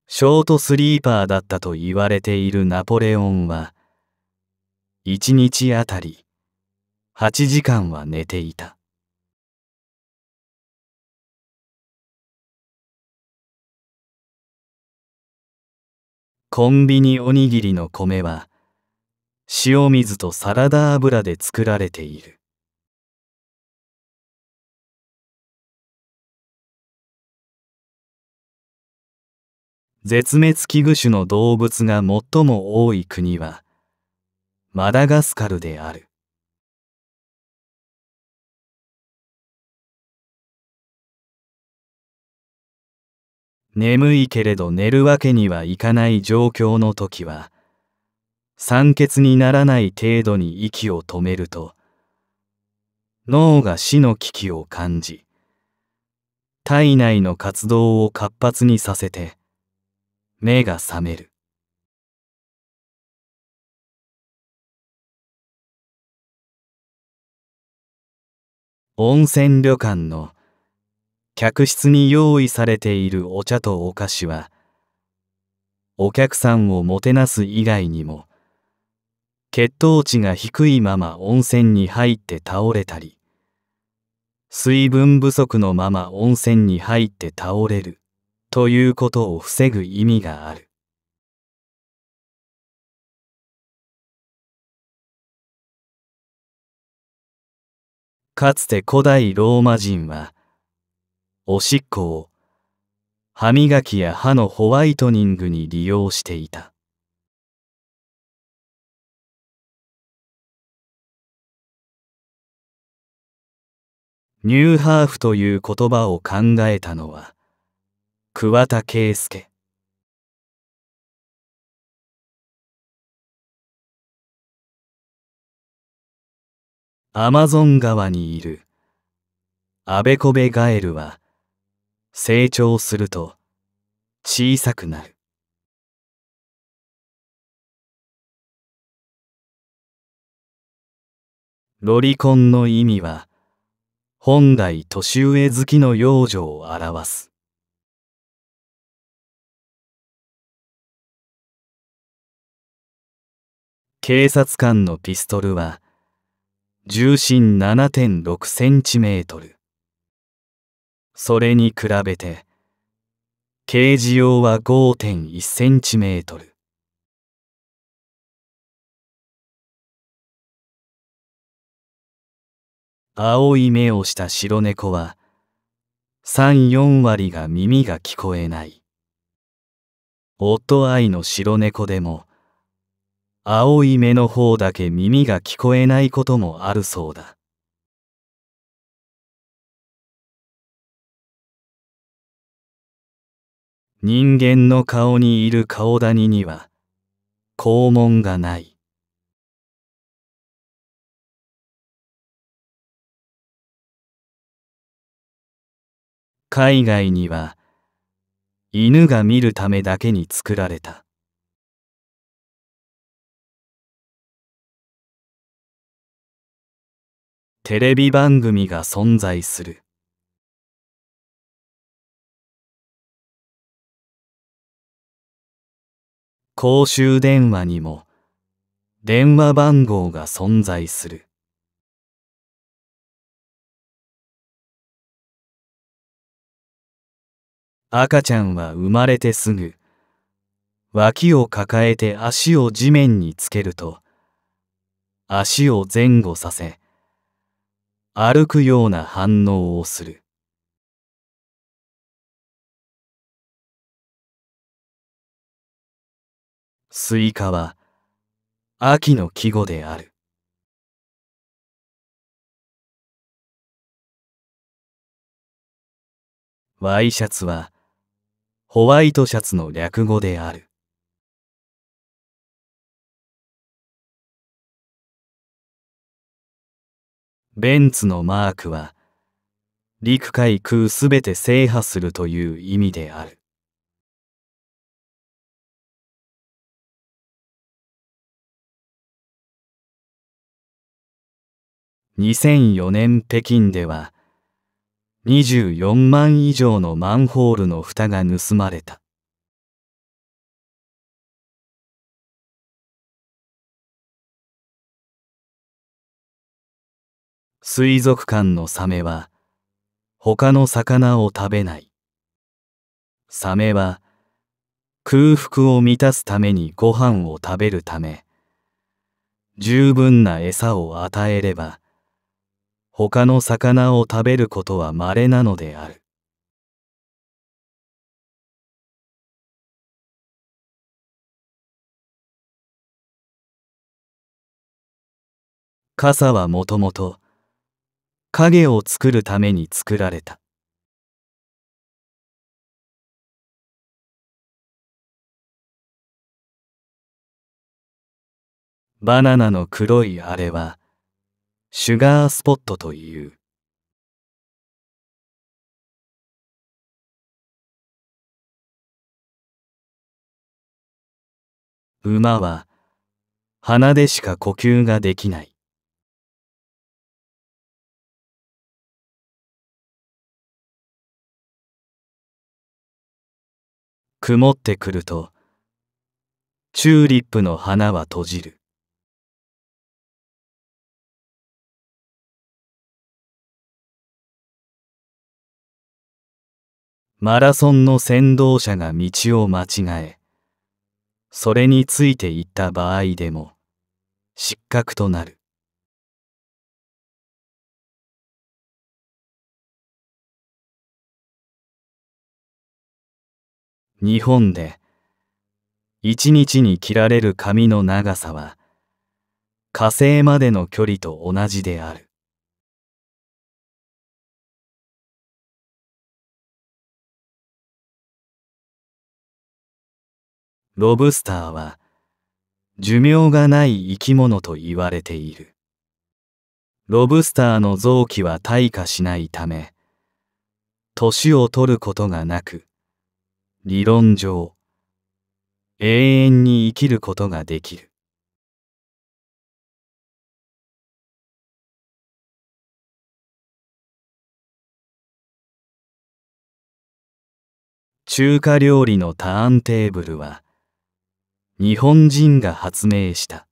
ショートスリーパーだったと言われているナポレオンは、一日あたり八時間は寝ていた。コンビニおにぎりの米は塩水とサラダ油で作られている。絶滅危惧種の動物が最も多い国はマダガスカルである。眠いけれど寝るわけにはいかない状況の時は酸欠にならない程度に息を止めると脳が死の危機を感じ体内の活動を活発にさせて目が覚める温泉旅館の客室に用意されているお茶とお菓子はお客さんをもてなす以外にも血糖値が低いまま温泉に入って倒れたり水分不足のまま温泉に入って倒れるということを防ぐ意味があるかつて古代ローマ人はおしっこを歯磨きや歯のホワイトニングに利用していたニューハーフという言葉を考えたのは桑田佳祐アマゾン川にいるアベコベガエルは成長すると小さくなるロリコンの意味は本来年上好きの幼女を表す警察官のピストルは重心7.6センチメートルそれに比べてケージ用は5 1センチメートル青い目をした白猫は34割が耳が聞こえない夫愛の白猫でも青い目の方だけ耳が聞こえないこともあるそうだ人間の顔にいる顔谷には肛門がない。海外には犬が見るためだけに作られた。テレビ番組が存在する。公衆電話にも電話番号が存在する。赤ちゃんは生まれてすぐ、脇を抱えて足を地面につけると、足を前後させ、歩くような反応をする。スイカは秋の季語である。ワイシャツはホワイトシャツの略語である。ベンツのマークは陸海空すべて制覇するという意味である。2004年北京では24万以上のマンホールの蓋が盗まれた。水族館のサメは他の魚を食べない。サメは空腹を満たすためにご飯を食べるため、十分な餌を与えれば他の魚を食べることは稀なのである。傘はもともと影を作るために作られた。バナナの黒いあれはシュガースポットという。馬は鼻でしか呼吸ができない。曇ってくるとチューリップの花は閉じる。マラソンの先導者が道を間違え、それについていった場合でも、失格となる。日本で、一日に切られる髪の長さは、火星までの距離と同じである。ロブスターは寿命がない生き物と言われている。ロブスターの臓器は退化しないため、年を取ることがなく、理論上、永遠に生きることができる。中華料理のターンテーブルは、日本人が発明した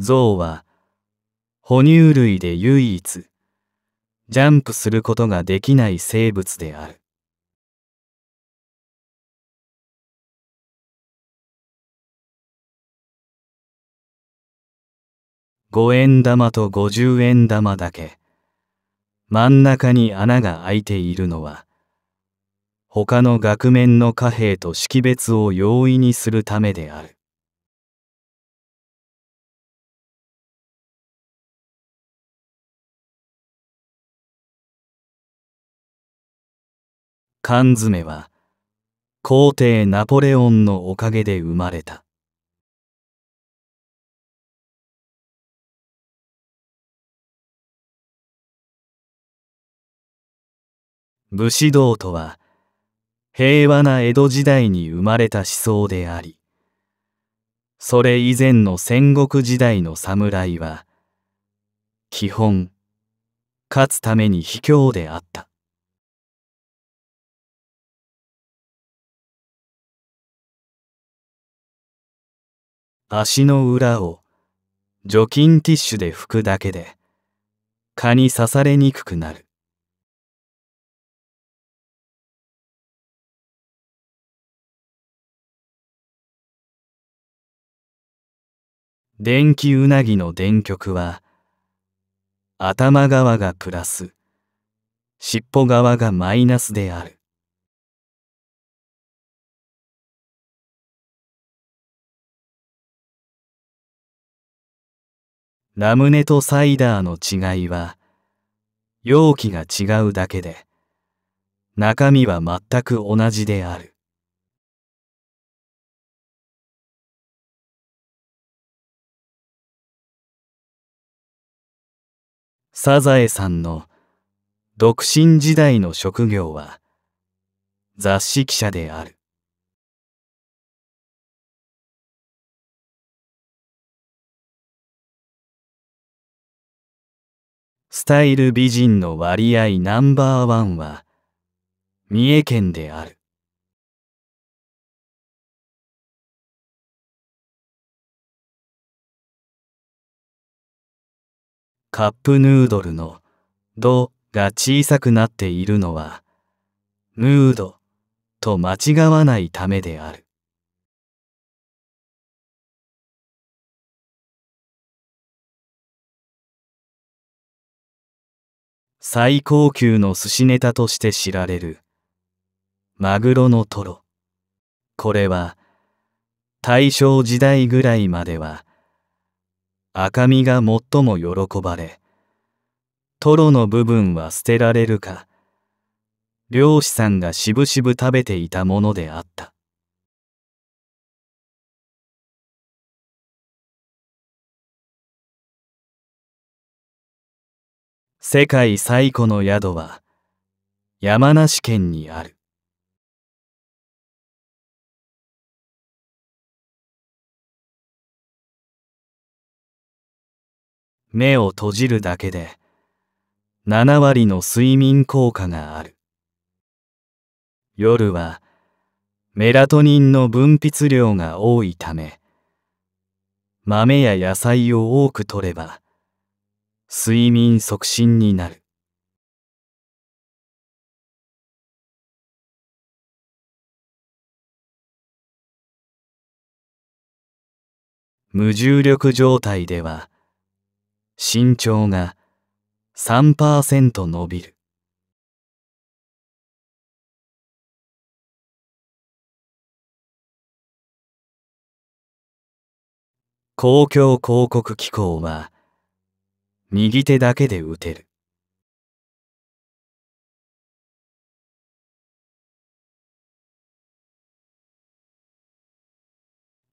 象は哺乳類で唯一ジャンプすることができない生物である五円玉と五十円玉だけ。真ん中に穴が開いているのは他の額面の貨幣と識別を容易にするためである。缶詰は皇帝ナポレオンのおかげで生まれた。武士道とは平和な江戸時代に生まれた思想でありそれ以前の戦国時代の侍は基本勝つために卑怯であった足の裏を除菌ティッシュで拭くだけで蚊に刺されにくくなる電気うなぎの電極は、頭側がプラス、尻尾側がマイナスである。ラムネとサイダーの違いは、容器が違うだけで、中身は全く同じである。サザエさんの独身時代の職業は雑誌記者である。スタイル美人の割合ナンバーワンは三重県である。カップヌードルのドが小さくなっているのは、ヌードと間違わないためである。最高級の寿司ネタとして知られる、マグロのトロ。これは、大正時代ぐらいまでは、赤身が最も喜ばれトロの部分は捨てられるか漁師さんがしぶしぶ食べていたものであった世界最古の宿は山梨県にある目を閉じるだけで7割の睡眠効果がある夜はメラトニンの分泌量が多いため豆や野菜を多く摂れば睡眠促進になる無重力状態では身長が3%伸びる。公共広告機構は右手だけで打てる。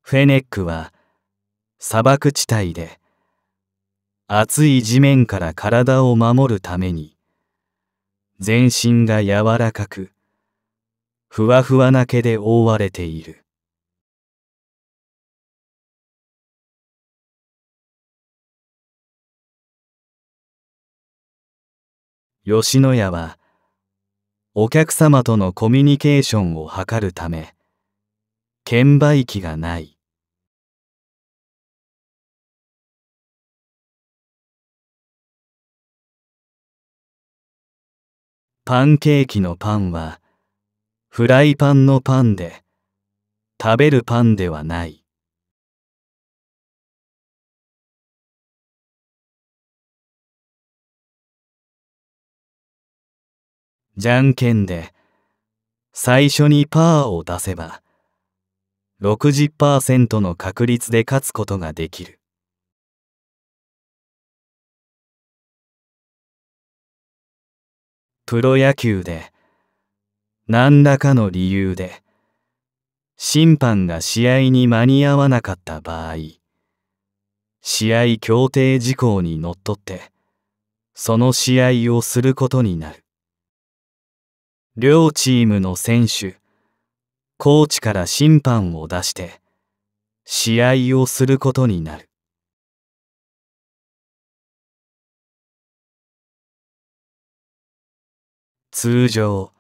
フェネックは砂漠地帯で熱い地面から体を守るために全身が柔らかくふわふわな毛で覆われている吉野家はお客様とのコミュニケーションを図るため券売機がないパンケーキのパンはフライパンのパンで食べるパンではないじゃんけんで最初にパーを出せば60%の確率で勝つことができる。プロ野球で何らかの理由で審判が試合に間に合わなかった場合試合協定事項にのっとってその試合をすることになる両チームの選手コーチから審判を出して試合をすることになる通常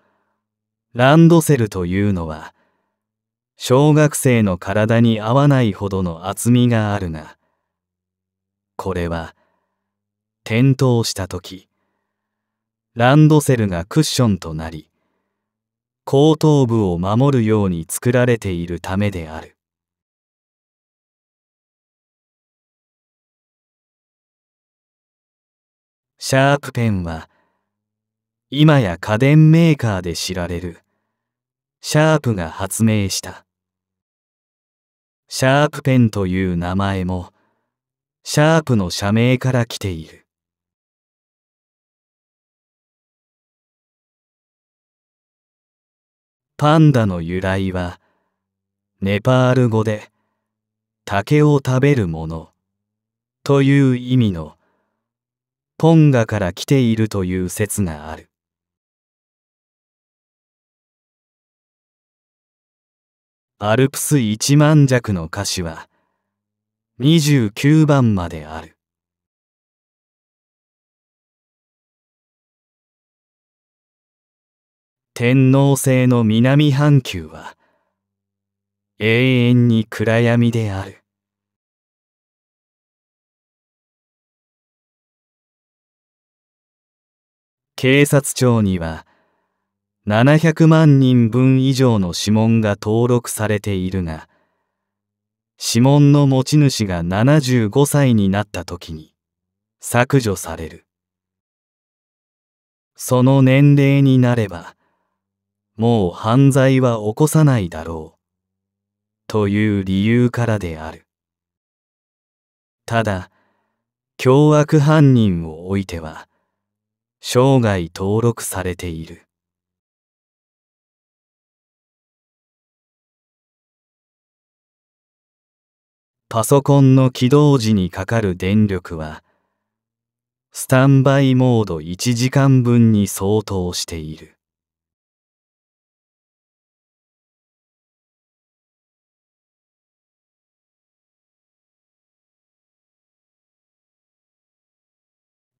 ランドセルというのは小学生の体に合わないほどの厚みがあるがこれは転倒した時ランドセルがクッションとなり後頭部を守るように作られているためであるシャープペンは今や家電メーカーで知られるシャープが発明したシャープペンという名前もシャープの社名から来ているパンダの由来はネパール語で竹を食べるものという意味のポンガから来ているという説がある。アルプス一万尺の歌詞は29番まである。天皇制の南半球は永遠に暗闇である。警察庁には700万人分以上の指紋が登録されているが、指紋の持ち主が75歳になった時に削除される。その年齢になれば、もう犯罪は起こさないだろう。という理由からである。ただ、凶悪犯人をおいては、生涯登録されている。パソコンの起動時にかかる電力はスタンバイモード1時間分に相当している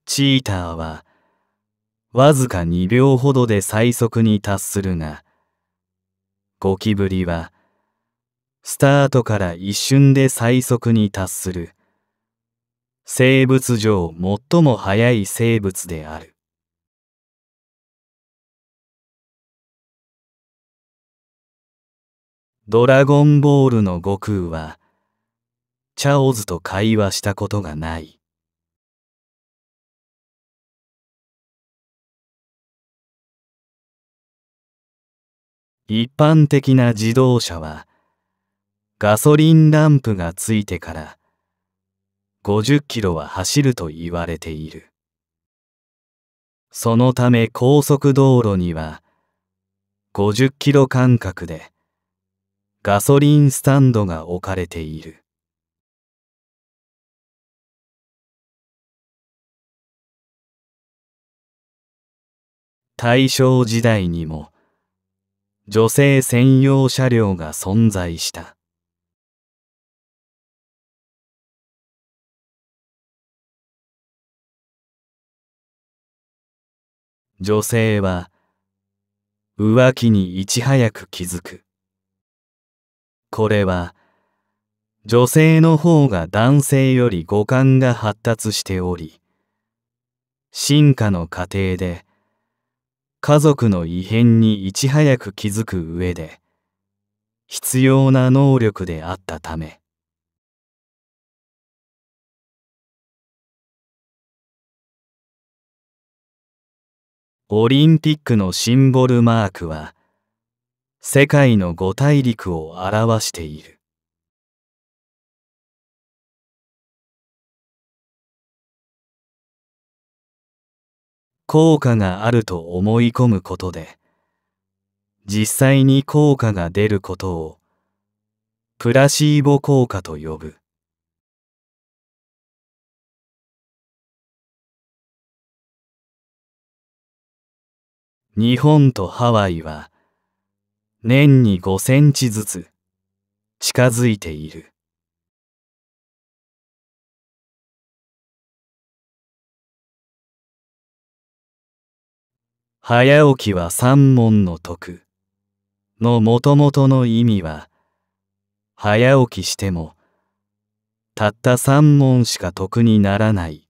チーターはわずか2秒ほどで最速に達するがゴキブリはスタートから一瞬で最速に達する生物上最も速い生物である「ドラゴンボール」の悟空はチャオズと会話したことがない一般的な自動車はガソリンランプがついてから50キロは走ると言われている。そのため高速道路には50キロ間隔でガソリンスタンドが置かれている。大正時代にも女性専用車両が存在した。女性は浮気にいち早く気づく。これは女性の方が男性より五感が発達しており、進化の過程で家族の異変にいち早く気づく上で必要な能力であったため、オリンピックのシンボルマークは世界の五大陸を表している効果があると思い込むことで実際に効果が出ることをプラシーボ効果と呼ぶ。日本とハワイは年に5センチずつ近づいている。早起きは三文の徳のもともとの意味は早起きしてもたった三文しか徳にならない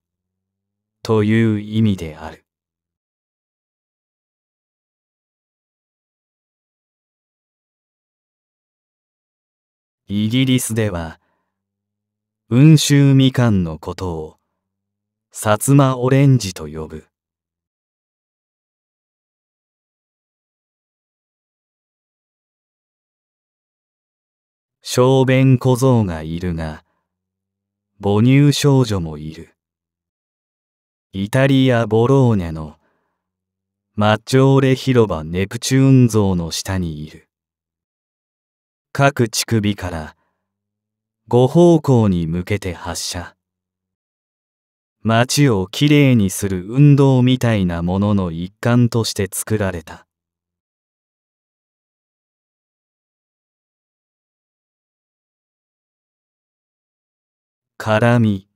という意味である。イギリスでは、温州みかんのことを、薩摩オレンジと呼ぶ。小便小僧がいるが、母乳少女もいる。イタリア・ボローニャのマッジョーレ広場ネプチューン像の下にいる。各乳首から5方向に向けて発射街をきれいにする運動みたいなものの一環として作られた絡み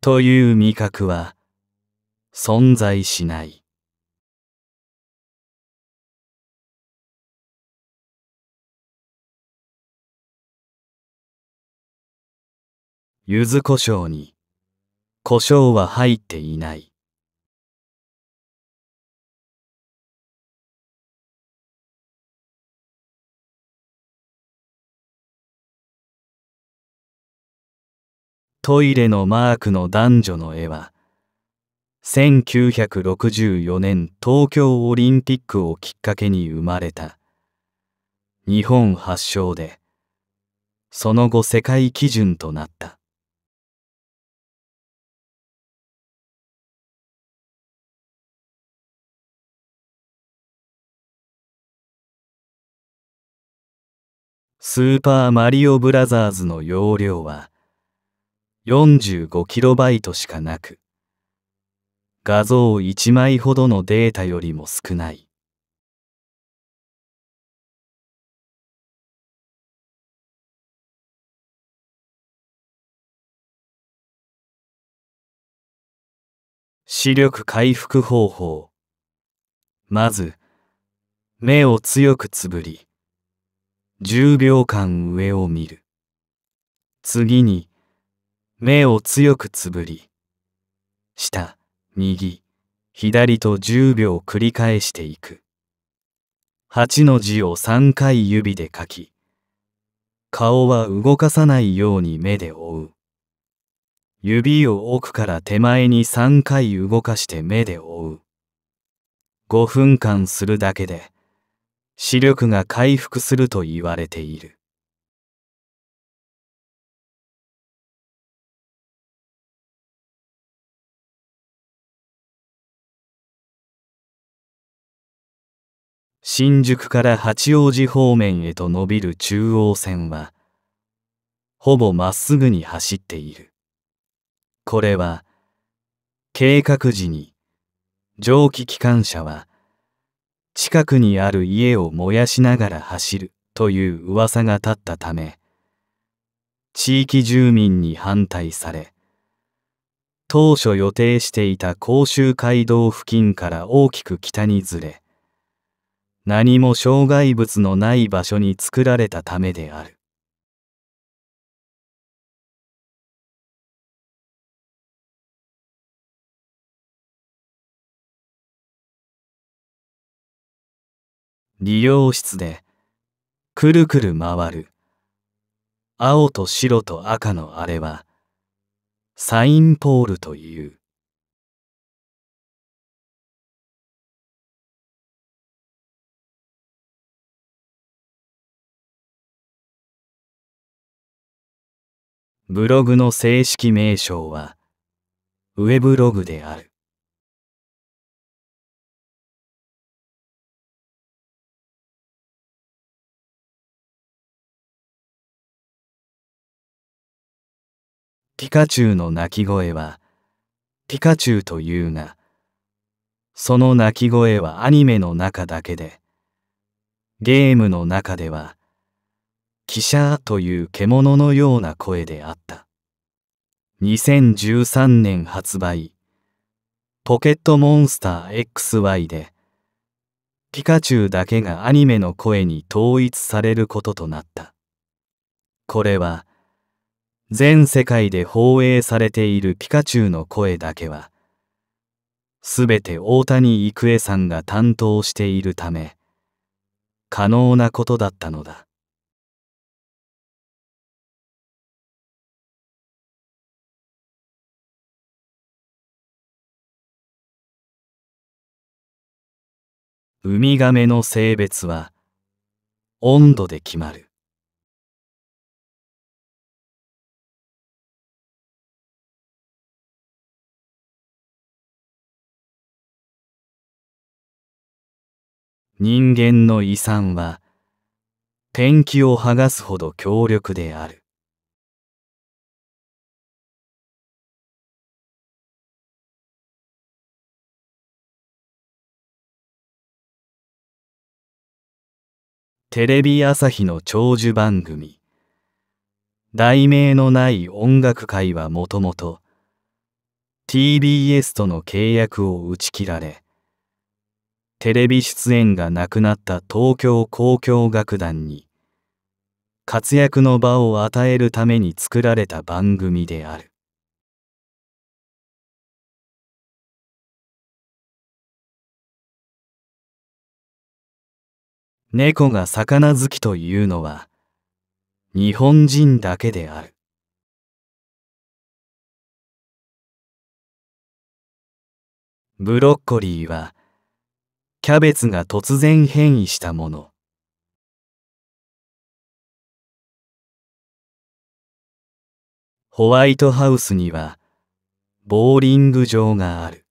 という味覚は存在しない柚子胡椒に、胡椒は入っていない。トイレのマークの男女の絵は、1964年東京オリンピックをきっかけに生まれた。日本発祥で、その後世界基準となった。スーパーマリオブラザーズの容量は4 5イトしかなく、画像1枚ほどのデータよりも少ない。視力回復方法まず目を強くつぶり10秒間上を見る。次に、目を強くつぶり、下、右、左と10秒繰り返していく。8の字を3回指で書き、顔は動かさないように目で追う。指を奥から手前に3回動かして目で追う。5分間するだけで、視力が回復すると言われている。新宿から八王子方面へと伸びる中央線は、ほぼまっすぐに走っている。これは、計画時に、蒸気機関車は、近くにある家を燃やしながら走るという噂が立ったため地域住民に反対され当初予定していた甲州街道付近から大きく北にずれ何も障害物のない場所に作られたためである理容室でくるくる回る青と白と赤のあれはサインポールというブログの正式名称はウェブログであるピカチュウの鳴き声は、ピカチュウというが、その鳴き声はアニメの中だけで、ゲームの中では、キシャーという獣のような声であった。2013年発売、ポケットモンスター XY で、ピカチュウだけがアニメの声に統一されることとなった。これは、全世界で放映されているピカチュウの声だけは、すべて大谷育恵さんが担当しているため、可能なことだったのだ。ウミガメの性別は温度で決まる。人間の遺産は天気を剥がすほど強力である。テレビ朝日の長寿番組題名のない音楽会はもともと TBS との契約を打ち切られテレビ出演がなくなった東京交響楽団に活躍の場を与えるために作られた番組である猫が魚好きというのは日本人だけであるブロッコリーはキャベツが突然変異したもの。ホワイトハウスにはボーリング場がある。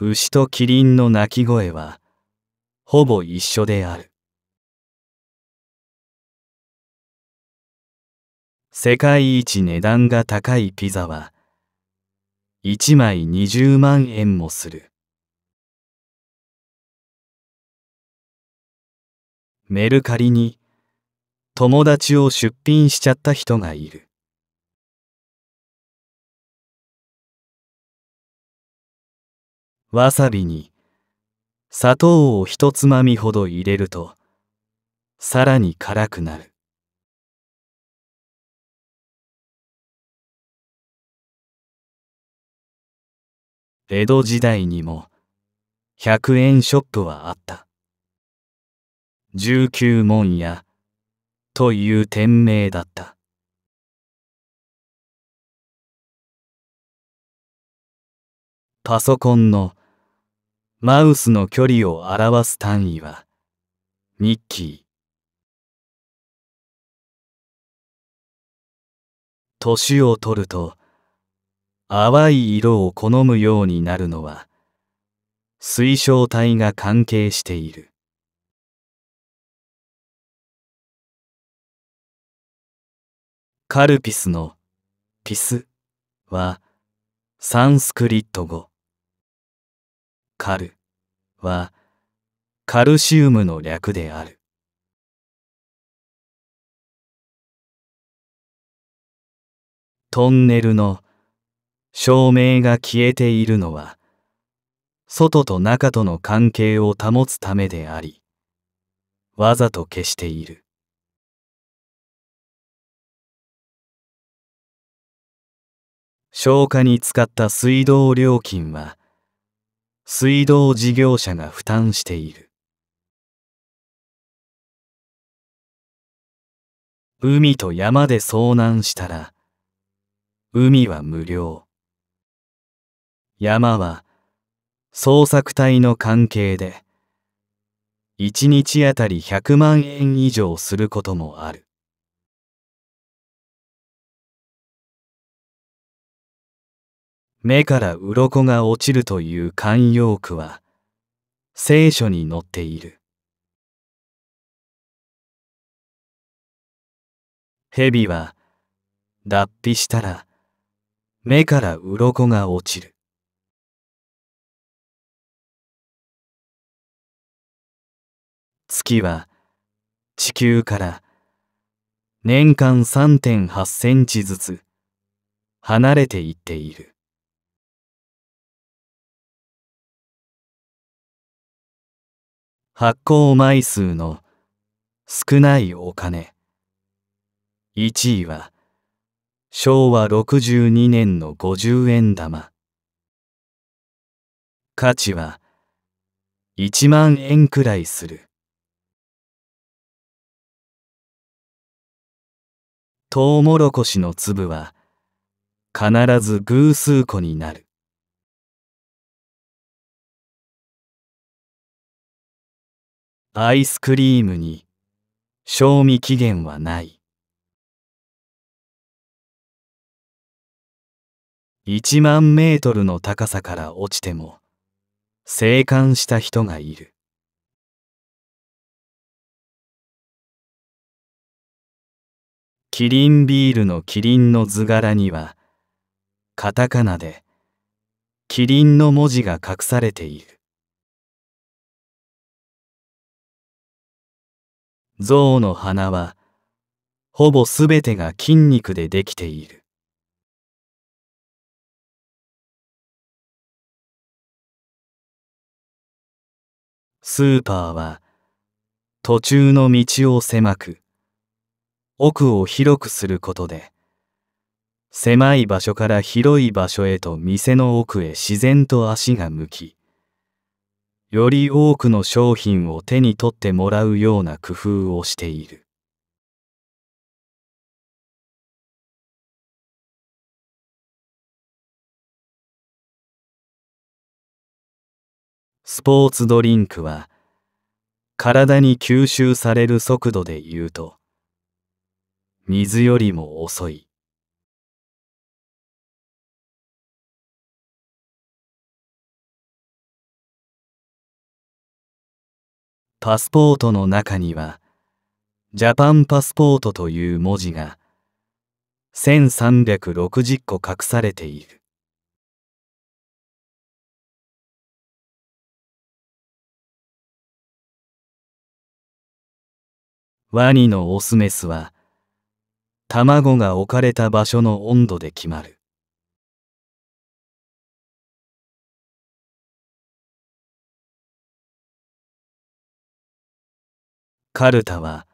牛とキリンの鳴き声はほぼ一緒である。世界一値段が高いピザは1枚20万円もする。メルカリに友達を出品しちゃった人がいる。わさびに砂糖をひとつまみほど入れるとさらに辛くなる。江戸時代にも100円ショップはあった19門屋という店名だったパソコンのマウスの距離を表す単位はミッキー年を取ると淡い色を好むようになるのは水晶体が関係しているカルピスのピスはサンスクリット語カルはカルシウムの略であるトンネルの照明が消えているのは、外と中との関係を保つためであり、わざと消している。消火に使った水道料金は、水道事業者が負担している。海と山で遭難したら、海は無料。山は捜索隊の関係で1日あたり100万円以上することもある目から鱗が落ちるという慣用句は聖書に載っている蛇は脱皮したら目から鱗が落ちる月は地球から年間3.8センチずつ離れていっている。発行枚数の少ないお金。1位は昭和62年の50円玉。価値は1万円くらいする。トウモロコシの粒は必ず偶数個になる。アイスクリームに賞味期限はない。1万メートルの高さから落ちても生還した人がいる。キリンビールのキリンの図柄には、カタカナで、キリンの文字が隠されている。象の鼻は、ほぼすべてが筋肉でできている。スーパーは、途中の道を狭く、奥を広くすることで狭い場所から広い場所へと店の奥へ自然と足が向きより多くの商品を手に取ってもらうような工夫をしているスポーツドリンクは体に吸収される速度で言うと水よりも遅い。パスポートの中には、ジャパンパスポートという文字が1360個隠されている。ワニのオスメスは卵が置かれた場所の温度で決まるカルタは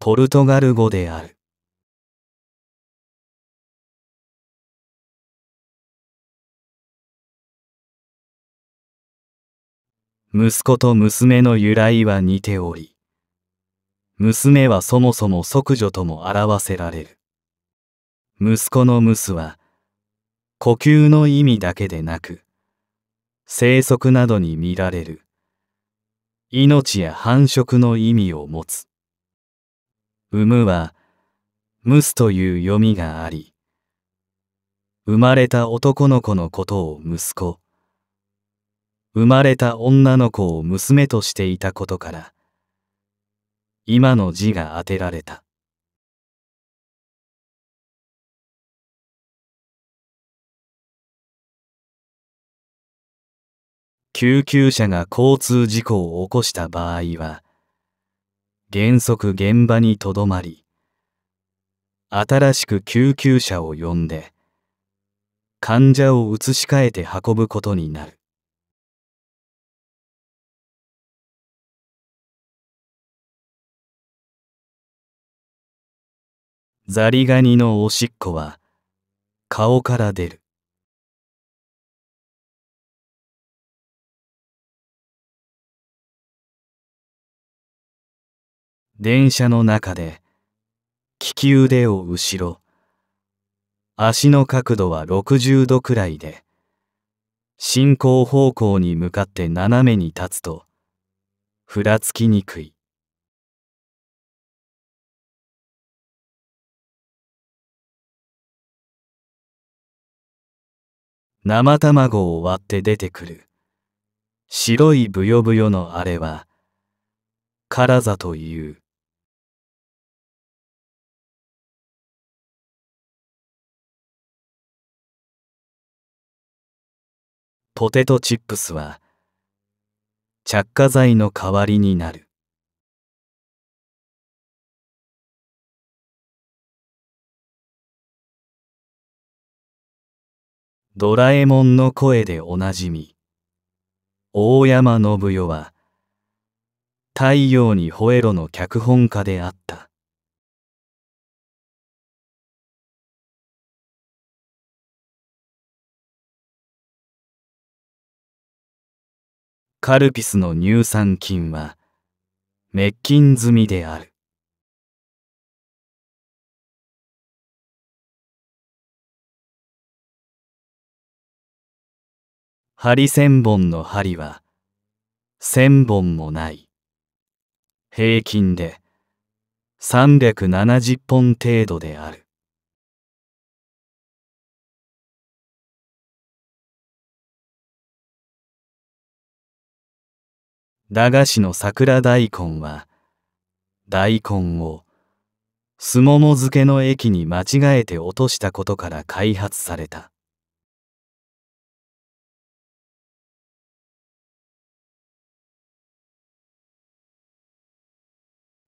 ポルトガル語である息子と娘の由来は似ており娘はそもそも即女とも表せられる。息子の息は、呼吸の意味だけでなく、生息などに見られる、命や繁殖の意味を持つ。産むは、ムスという読みがあり、生まれた男の子のことを息子、生まれた女の子を娘としていたことから、今の字が当てられた。救急車が交通事故を起こした場合は、原則現場にとどまり、新しく救急車を呼んで、患者を移し替えて運ぶことになる。ザリガニのおしっこは顔から出る。電車の中で利き腕を後ろ足の角度は60度くらいで進行方向に向かって斜めに立つとふらつきにくい。生卵を割って出てくる白いブヨブヨのあれはカザというポテトチップスは着火剤の代わりになるドラえもんの声でおなじみ大山信代は太陽に吠えろの脚本家であったカルピスの乳酸菌は滅菌済みである針千本の針は千本もない平均で370本程度である駄菓子の桜大根は大根をすもも漬けの液に間違えて落としたことから開発された。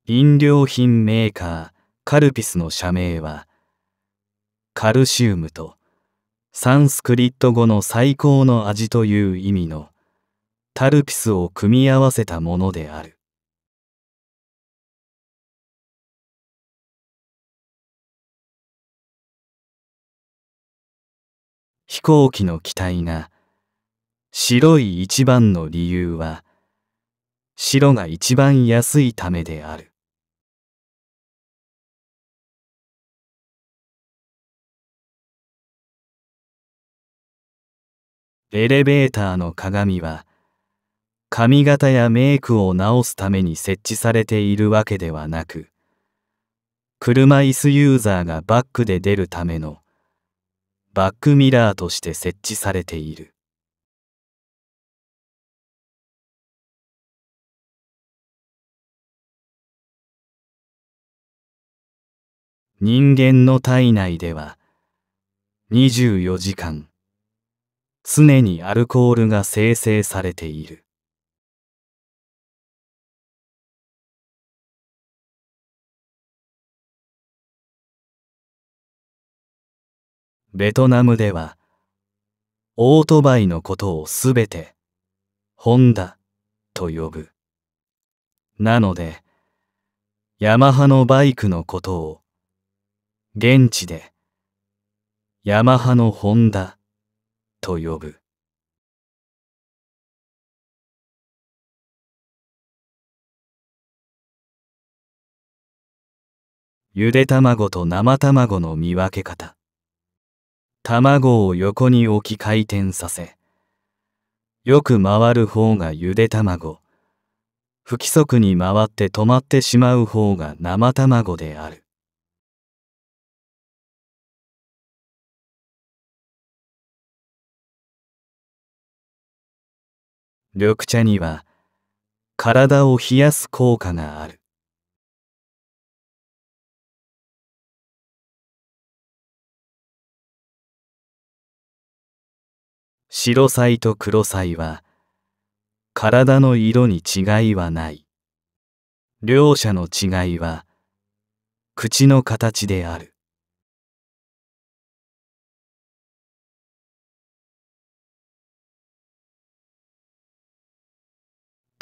飲料品メーカーカルピスの社名はカルシウムとサンスクリット語の最高の味という意味のタルピスを組み合わせたものである飛行機の機体が白い一番の理由は白が一番安いためであるエレベーターの鏡は髪型やメイクを直すために設置されているわけではなく車椅子ユーザーがバックで出るためのバックミラーとして設置されている人間の体内では24時間常にアルコールが生成されている。ベトナムでは、オートバイのことをすべて、ホンダと呼ぶ。なので、ヤマハのバイクのことを、現地で、ヤマハのホンダと呼ぶ。ゆで卵と生卵の見分け方。卵を横に置き回転させ、よく回る方がゆで卵、不規則に回って止まってしまう方が生卵である。緑茶には体を冷やす効果がある。白菜と黒菜は体の色に違いはない。両者の違いは口の形である。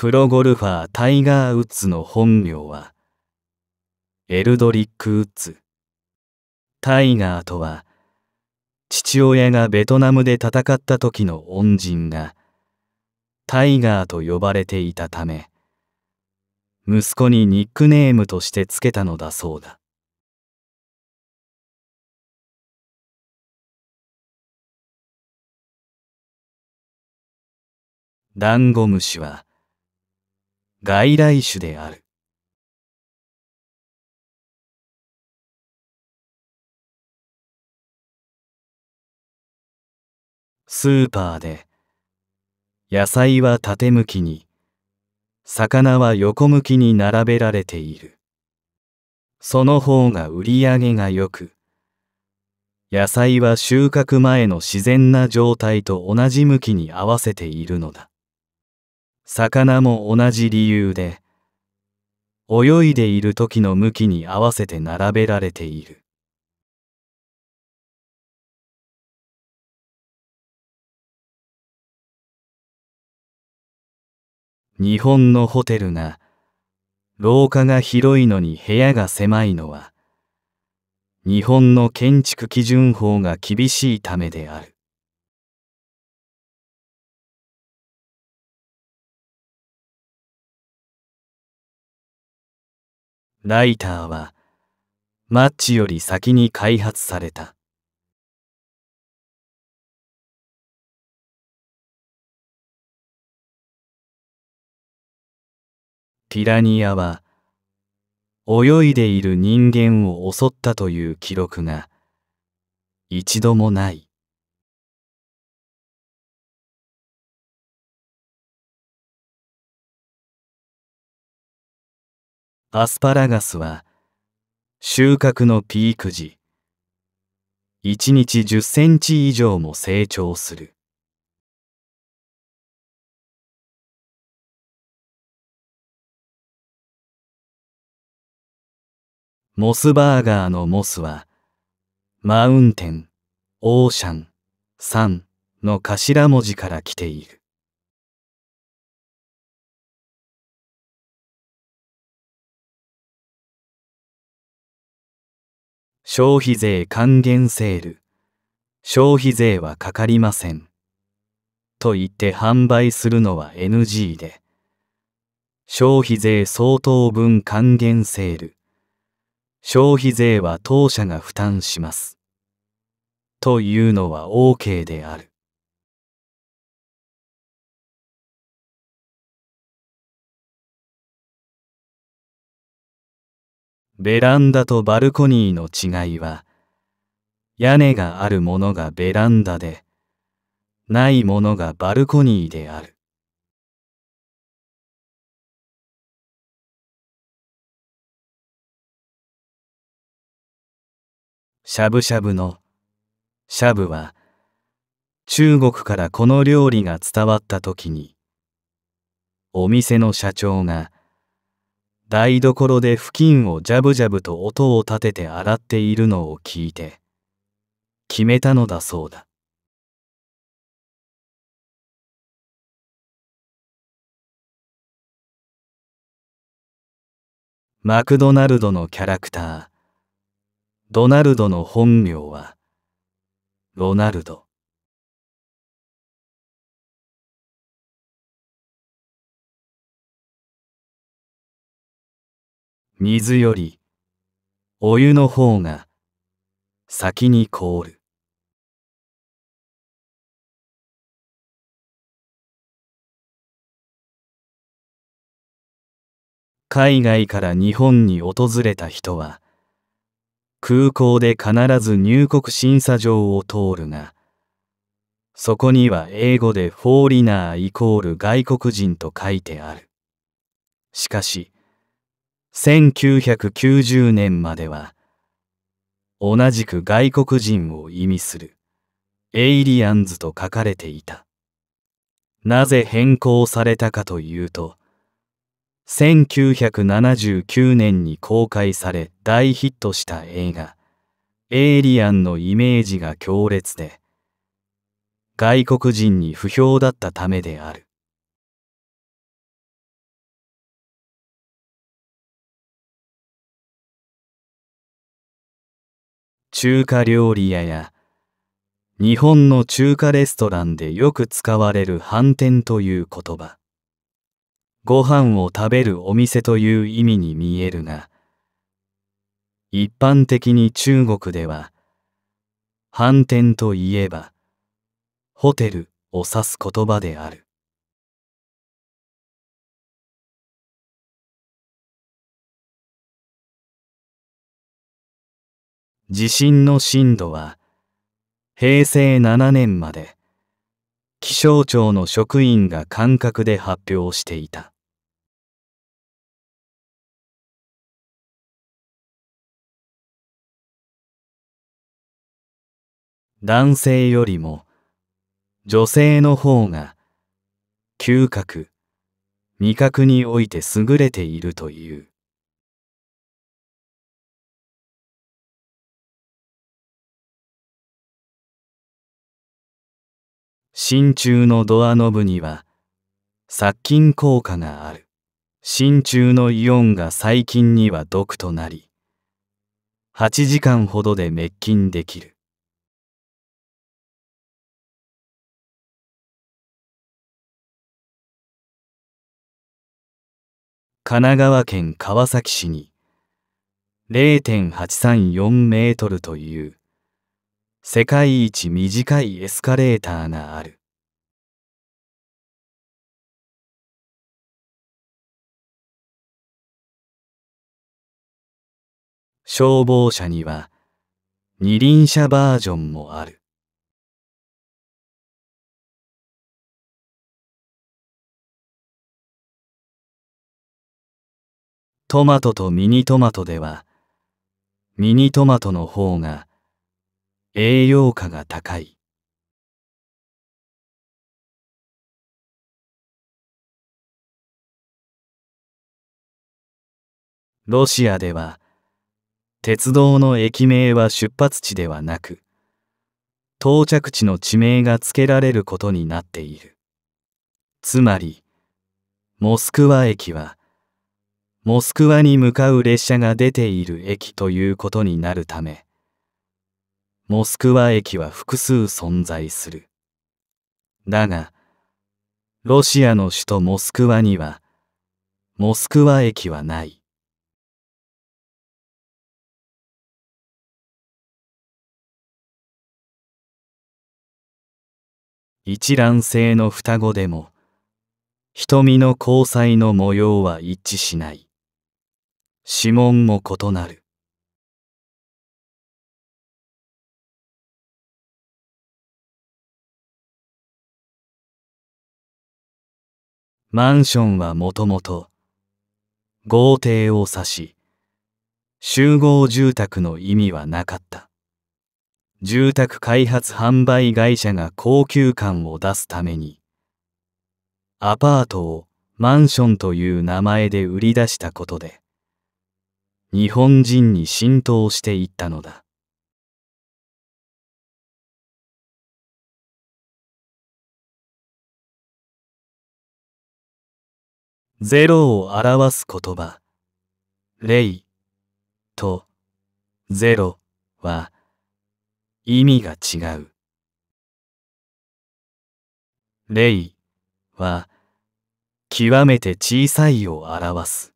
プロゴルファータイガー・ウッズの本名はエルドリック・ウッズタイガーとは父親がベトナムで戦った時の恩人がタイガーと呼ばれていたため息子にニックネームとしてつけたのだそうだダンゴムシは外来種である。スーパーで、野菜は縦向きに、魚は横向きに並べられている。その方が売り上げが良く、野菜は収穫前の自然な状態と同じ向きに合わせているのだ。魚も同じ理由で泳いでいる時の向きに合わせて並べられている日本のホテルが廊下が広いのに部屋が狭いのは日本の建築基準法が厳しいためであるライターはマッチより先に開発されたティラニアは泳いでいる人間を襲ったという記録が一度もないアスパラガスは収穫のピーク時1日10センチ以上も成長するモスバーガーのモスはマウンテンオーシャンサンの頭文字から来ている消費税還元セール。消費税はかかりません。と言って販売するのは NG で。消費税相当分還元セール。消費税は当社が負担します。というのは OK である。ベランダとバルコニーの違いは、屋根があるものがベランダで、ないものがバルコニーである。しゃぶしゃぶのしゃぶは中国からこの料理が伝わった時にお店の社長が台所で布巾をジャブジャブと音を立てて洗っているのを聞いて決めたのだそうだマクドナルドのキャラクタードナルドの本名はロナルド水よりお湯の方が先に凍る。海外から日本に訪れた人は空港で必ず入国審査場を通るがそこには英語でフォーリナーイコール外国人と書いてあるしかし1990年までは同じく外国人を意味するエイリアンズと書かれていた。なぜ変更されたかというと、1979年に公開され大ヒットした映画、エイリアンのイメージが強烈で、外国人に不評だったためである。中華料理屋や日本の中華レストランでよく使われる反転という言葉。ご飯を食べるお店という意味に見えるが、一般的に中国では、反転といえば、ホテルを指す言葉である。地震の震度は平成7年まで気象庁の職員が感覚で発表していた男性よりも女性の方が嗅覚味覚において優れているという真鍮のドアノブには殺菌効果がある真鍮のイオンが細菌には毒となり8時間ほどで滅菌できる神奈川県川崎市に0.834メートルという世界一短いエスカレーターがある消防車には二輪車バージョンもあるトマトとミニトマトではミニトマトの方が栄養価が高いロシアでは鉄道の駅名は出発地ではなく到着地の地名が付けられることになっているつまりモスクワ駅はモスクワに向かう列車が出ている駅ということになるためモスクワ駅は複数存在する。だが、ロシアの首都モスクワには、モスクワ駅はない。一卵性の双子でも、瞳の交際の模様は一致しない。指紋も異なる。マンションはもともと豪邸を指し集合住宅の意味はなかった住宅開発販売会社が高級感を出すためにアパートをマンションという名前で売り出したことで日本人に浸透していったのだゼロを表す言葉、レイとゼロは意味が違う。レイは極めて小さいを表す。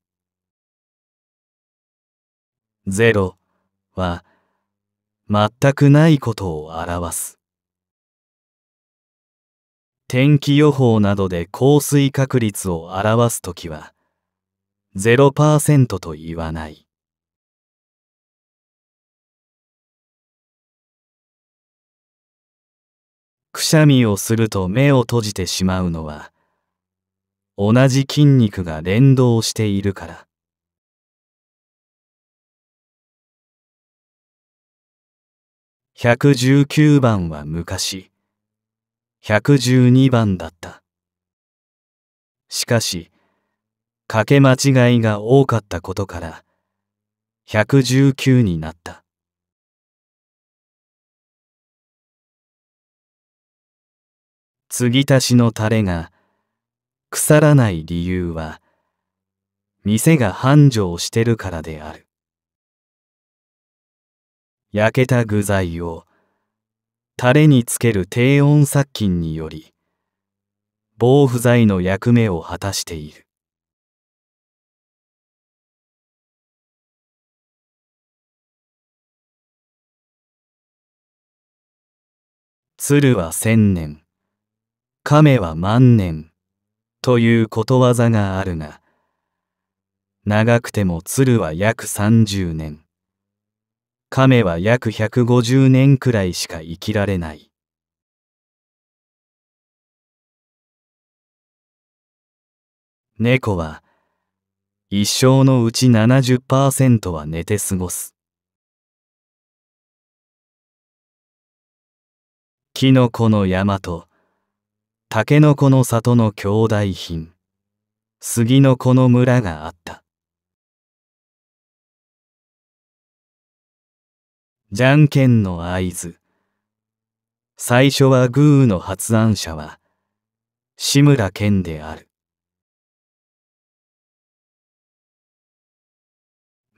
ゼロは全くないことを表す。天気予報などで降水確率を表すときは0%と言わない。くしゃみをすると目を閉じてしまうのは同じ筋肉が連動しているから。119番は昔112番だった。しかし、かけ間違いが多かったことから、119になった。継ぎ足しのタレが腐らない理由は、店が繁盛してるからである。焼けた具材をタレにつける低温殺菌により防腐剤の役目を果たしている鶴は千年亀は万年ということわざがあるが長くても鶴は約三十年亀は約150年くらいしか生きられない。猫は一生のうち70%は寝て過ごす。キノコの山とタケノコの里の兄弟品杉の子の村があった。じゃんけんの合図。最初はグーの発案者は、志村けんである。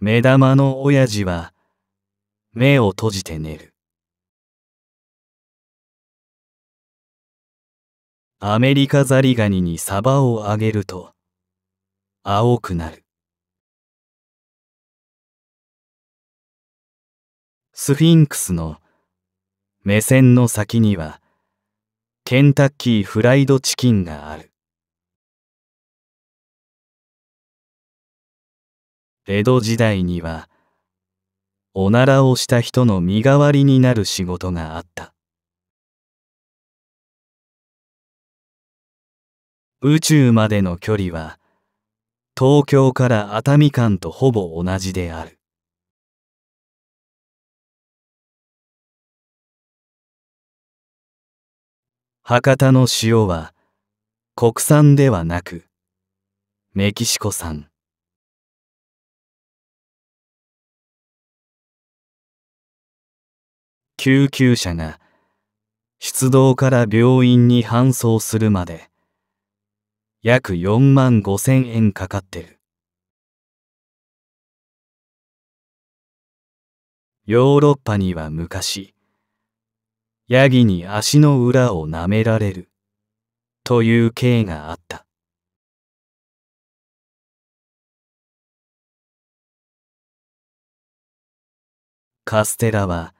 目玉の親父は、目を閉じて寝る。アメリカザリガニにサバをあげると、青くなる。スフィンクスの目線の先にはケンタッキーフライドチキンがある江戸時代にはおならをした人の身代わりになる仕事があった宇宙までの距離は東京から熱海間とほぼ同じである博多の塩は国産ではなくメキシコ産救急車が出動から病院に搬送するまで約4万5千円かかってるヨーロッパには昔ヤギに足の裏を舐められるという刑があった。カステラは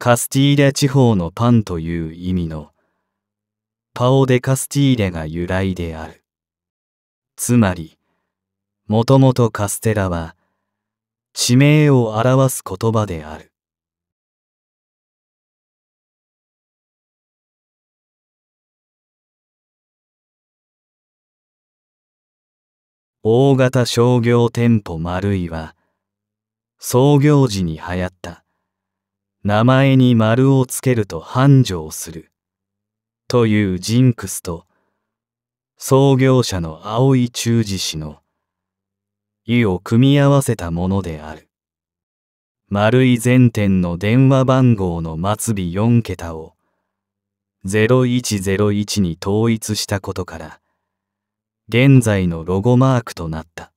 カスティーレ地方のパンという意味のパオ・デ・カスティーレが由来である。つまり、もともとカステラは地名を表す言葉である。大型商業店舗丸いは、創業時に流行った。名前に丸をつけると繁盛する。というジンクスと、創業者の青い忠治氏の、意を組み合わせたものである。丸い全店の電話番号の末尾4桁を、0101に統一したことから、現在のロゴマークとなった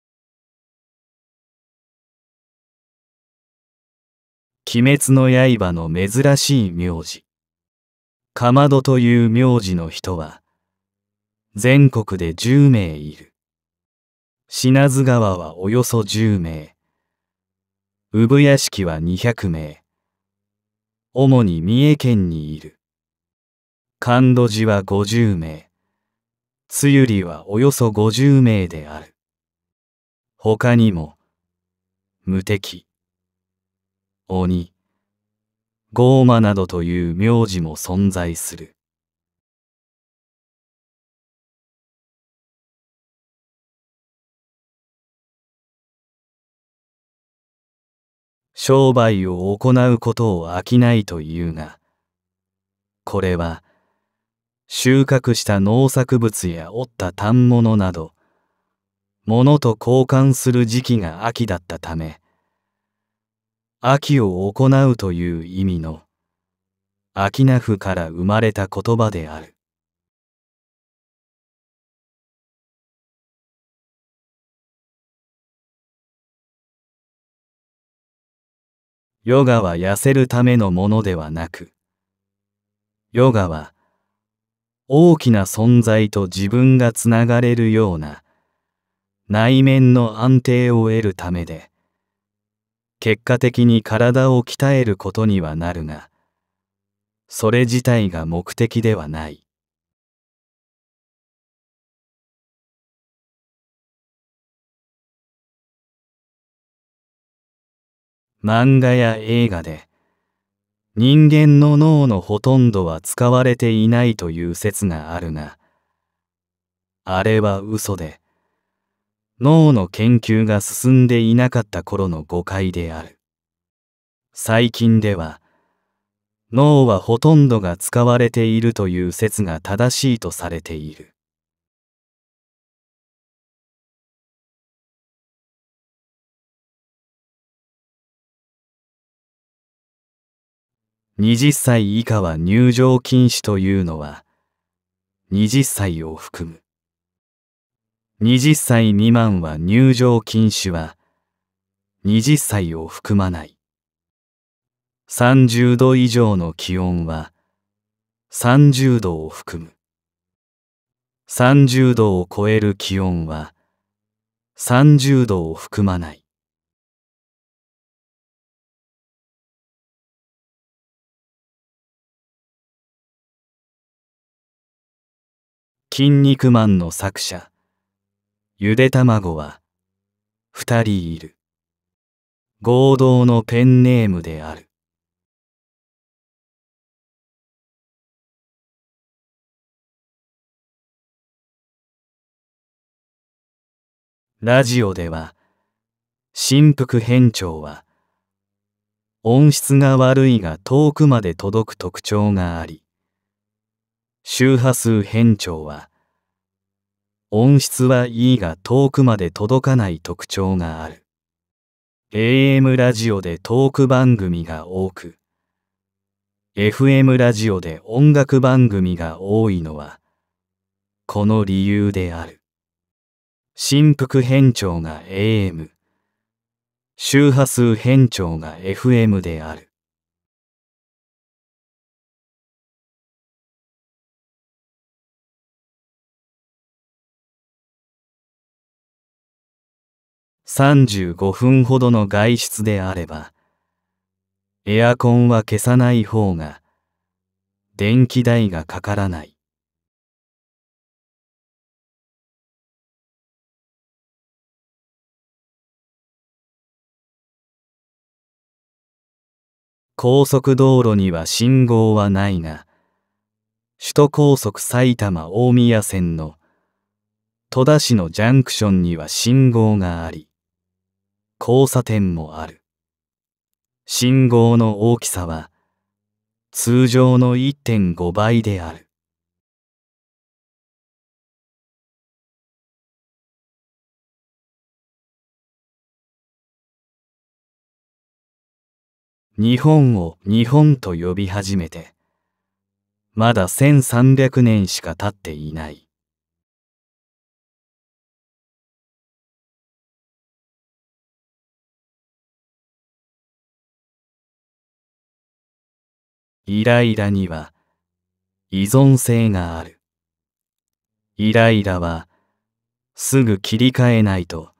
「鬼滅の刃」の珍しい名字かまどという名字の人は全国で10名いる品津川はおよそ10名産屋敷は200名主に三重県にいる神戸寺は50名、つゆりはおよそ50名である。他にも、無敵、鬼、ゴーマなどという名字も存在する。商売を行うことを商いというが、これは収穫した農作物や折った反物など物と交換する時期が秋だったため秋を行うという意味の秋名府から生まれた言葉であるヨガは痩せるためのものではなくヨガは大きな存在と自分がつながれるような内面の安定を得るためで結果的に体を鍛えることにはなるがそれ自体が目的ではない漫画や映画で人間の脳のほとんどは使われていないという説があるが、あれは嘘で、脳の研究が進んでいなかった頃の誤解である。最近では、脳はほとんどが使われているという説が正しいとされている。20歳以下は入場禁止というのは、20歳を含む。20歳未満は入場禁止は、20歳を含まない。30度以上の気温は、30度を含む。30度を超える気温は、30度を含まない。筋肉マンの作者、ゆで卵は、二人いる。合同のペンネームである。ラジオでは、振幅変調は、音質が悪いが遠くまで届く特徴があり、周波数変調は、音質はいいが遠くまで届かない特徴がある。AM ラジオでトーク番組が多く、FM ラジオで音楽番組が多いのは、この理由である。振幅変調が AM、周波数変調が FM である。35分ほどの外出であれば、エアコンは消さない方が、電気代がかからない。高速道路には信号はないが、首都高速埼玉大宮線の戸田市のジャンクションには信号があり、交差点もある。信号の大きさは通常の1.5倍である。日本を日本と呼び始めて、まだ1300年しか経っていない。イライラには依存性がある。イライラはすぐ切り替えないと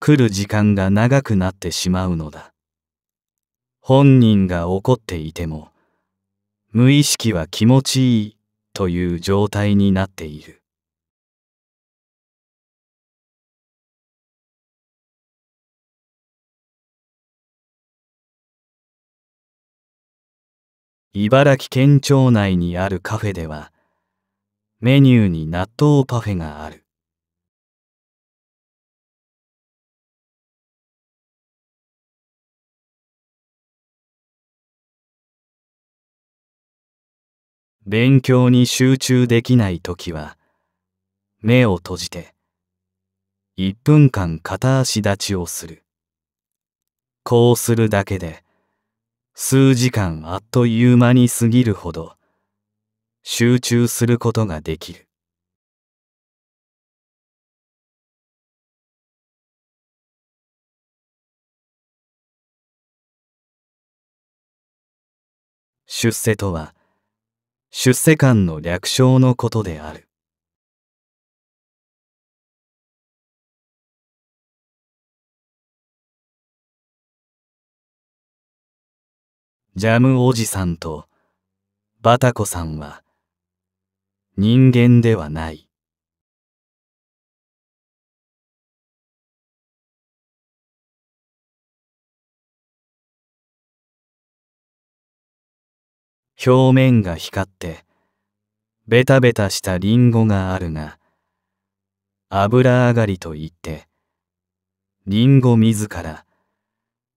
来る時間が長くなってしまうのだ。本人が怒っていても無意識は気持ちいいという状態になっている。茨城県庁内にあるカフェでは、メニューに納豆パフェがある。勉強に集中できない時は、目を閉じて、1分間片足立ちをする。こうするだけで、数時間あっという間に過ぎるほど集中することができる出世とは出世間の略称のことであるジャムおじさんとバタコさんは人間ではない。表面が光ってベタベタしたリンゴがあるが油上がりといってリンゴ自ら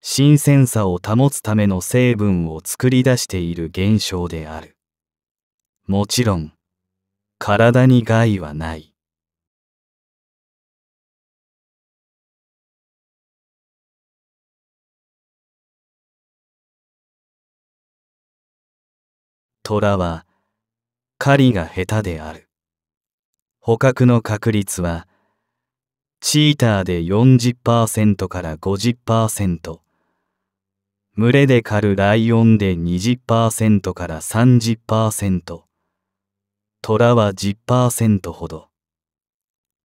新鮮さを保つための成分を作り出している現象である。もちろん、体に害はない。虎は狩りが下手である。捕獲の確率はチーターで40%から50%。群れで狩るライオンで20%から30%虎は10%ほど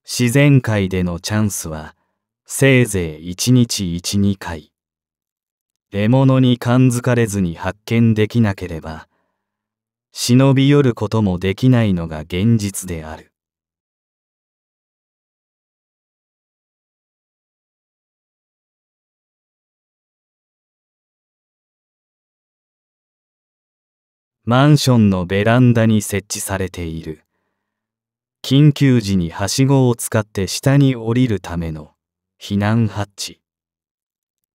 自然界でのチャンスはせいぜい1日12回獲物に感づかれずに発見できなければ忍び寄ることもできないのが現実であるマンションのベランダに設置されている緊急時にはしごを使って下に降りるための避難ハッチ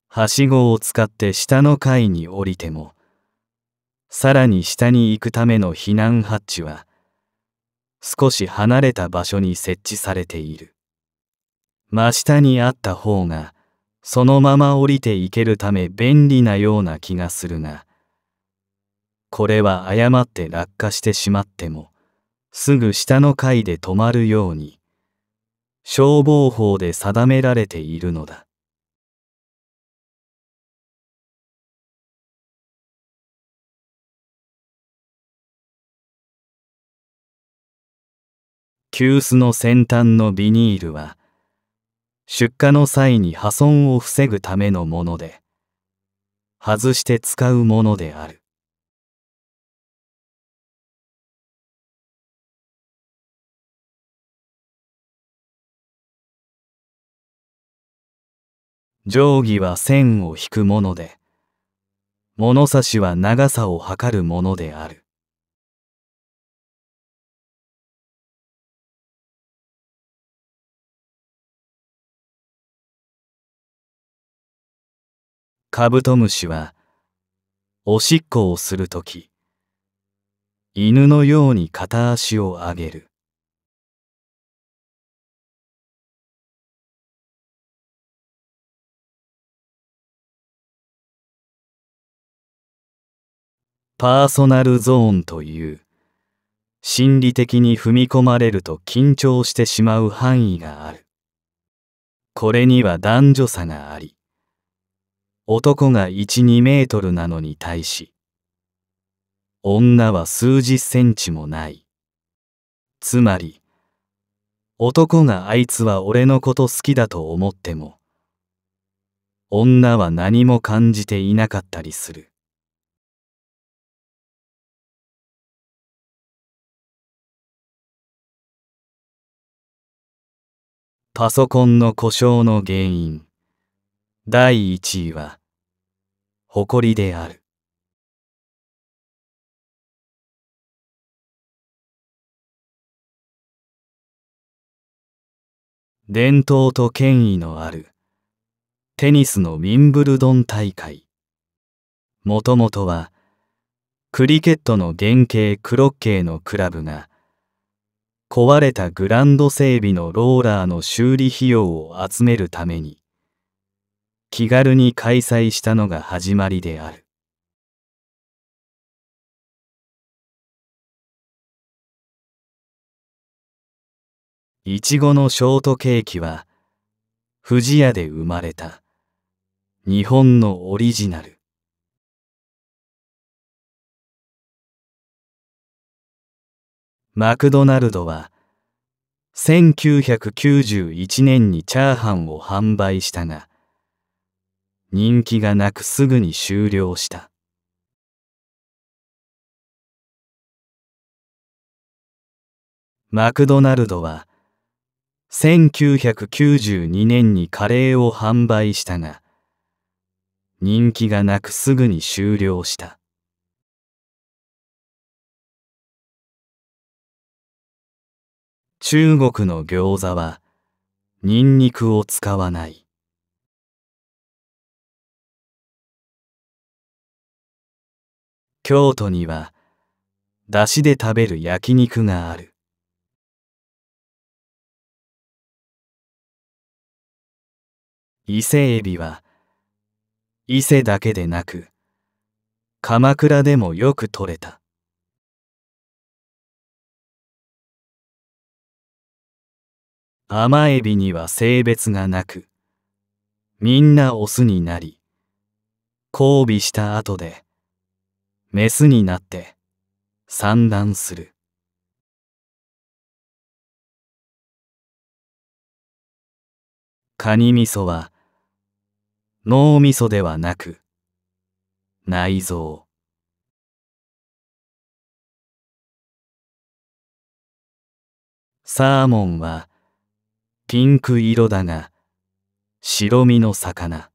はしごを使って下の階に降りてもさらに下に行くための避難ハッチは少し離れた場所に設置されている真下にあった方がそのまま降りて行けるため便利なような気がするがこれは誤って落下してしまっても、すぐ下の階で止まるように、消防法で定められているのだ。急須の先端のビニールは、出荷の際に破損を防ぐためのもので、外して使うものである。定規は線を引くもので、物差しは長さを測るものである。カブトムシは、おしっこをするとき、犬のように片足を上げる。パーソナルゾーンという心理的に踏み込まれると緊張してしまう範囲がある。これには男女差があり、男が1、2メートルなのに対し、女は数十センチもない。つまり、男があいつは俺のこと好きだと思っても、女は何も感じていなかったりする。パソコンの故障の原因第1位は誇りである伝統と権威のあるテニスのウィンブルドン大会もともとはクリケットの原型クロッケーのクラブが壊れたグランド整備のローラーの修理費用を集めるために気軽に開催したのが始まりであるいちごのショートケーキは不二家で生まれた日本のオリジナルマクドナルドは1991年にチャーハンを販売したが人気がなくすぐに終了したマクドナルドは1992年にカレーを販売したが人気がなくすぐに終了した中国の餃子はニンニクを使わない。京都には出汁で食べる焼肉がある。伊勢エビは伊勢だけでなく鎌倉でもよく取れた。甘エビには性別がなく、みんなオスになり、交尾した後で、メスになって産卵する。カニ味噌は脳味噌ではなく内臓サーモンはピンク色だが、白身の魚。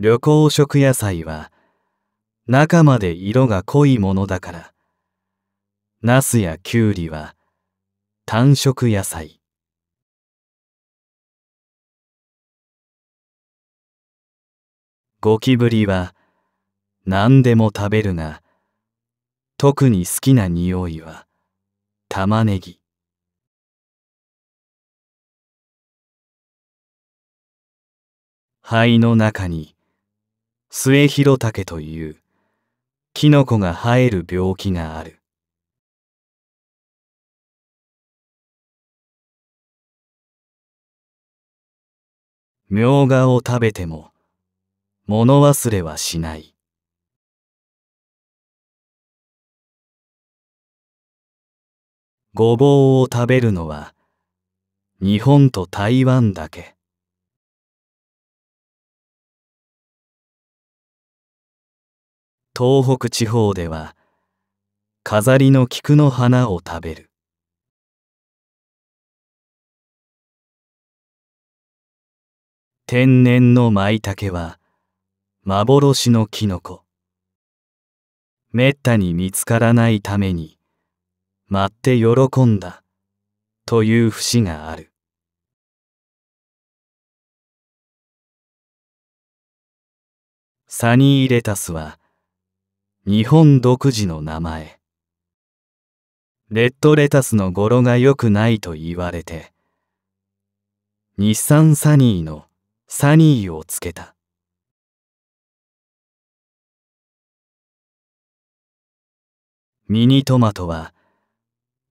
旅行食野菜は、中まで色が濃いものだから、ナスやキュウリは、単色野菜。ゴキブリは、何でも食べるが、特に好きな匂いは玉ねぎ灰の中に末広竹というキノコが生える病気があるみょうがを食べても物忘れはしないごぼうを食べるのは日本と台湾だけ東北地方では飾りの菊の花を食べる天然の舞茸は幻のキノコめったに見つからないために待って喜んだという節がある。サニーレタスは日本独自の名前。レッドレタスの語呂が良くないと言われて、日産サニーのサニーをつけた。ミニトマトは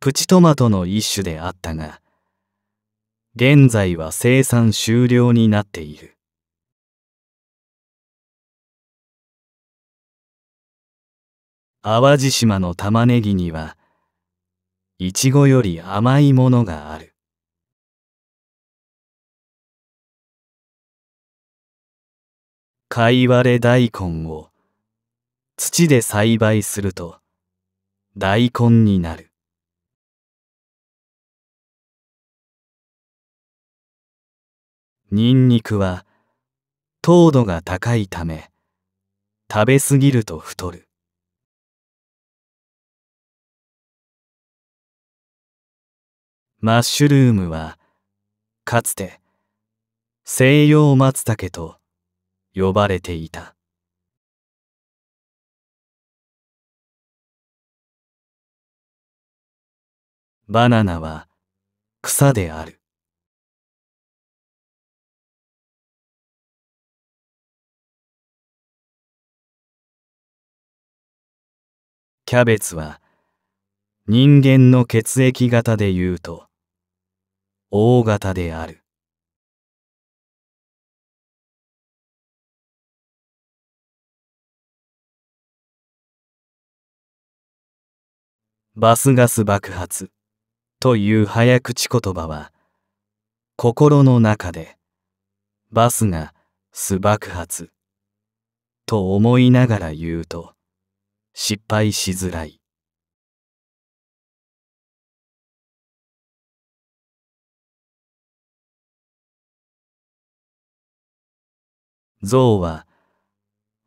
プチトマトの一種であったが、現在は生産終了になっている。淡路島の玉ねぎには、いちごより甘いものがある。かいわれ大根を土で栽培すると大根になる。ニンニクは糖度が高いため食べ過ぎると太るマッシュルームはかつて西洋松茸と呼ばれていたバナナは草であるキャベツは人間の血液型でいうと O 型である。バスガス爆発という早口言葉は心の中でバスガス爆発と思いながら言うと失敗しづらい象は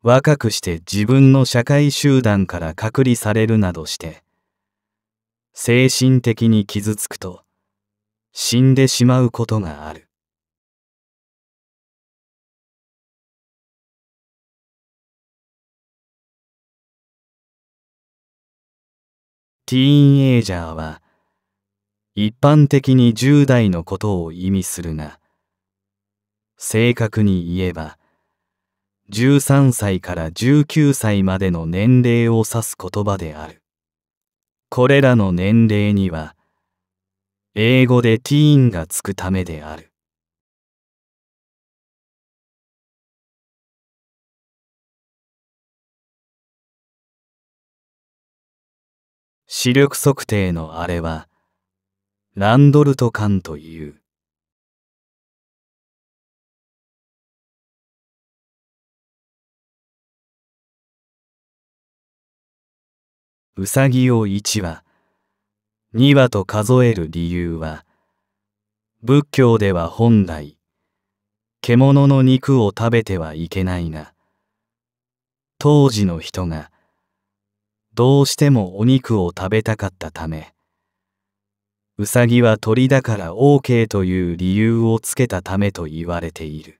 若くして自分の社会集団から隔離されるなどして精神的に傷つくと死んでしまうことがある。ティーンエイジャーは一般的に10代のことを意味するが正確に言えば13歳から19歳までの年齢を指す言葉であるこれらの年齢には英語でティーンがつくためである視力測定のあれはランドルト管という。うさぎを1羽2羽と数える理由は仏教では本来獣の肉を食べてはいけないが当時の人がどうしてもお肉を食べたかったためウサギは鳥だから OK という理由をつけたためと言われている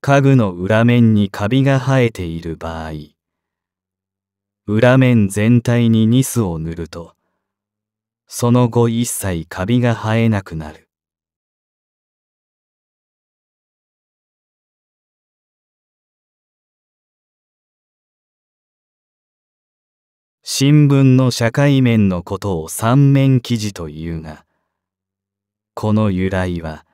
家具の裏面にカビが生えている場合裏面全体にニスを塗るとその後一切カビが生えなくなる新聞の社会面のことを三面記事というが、この由来は、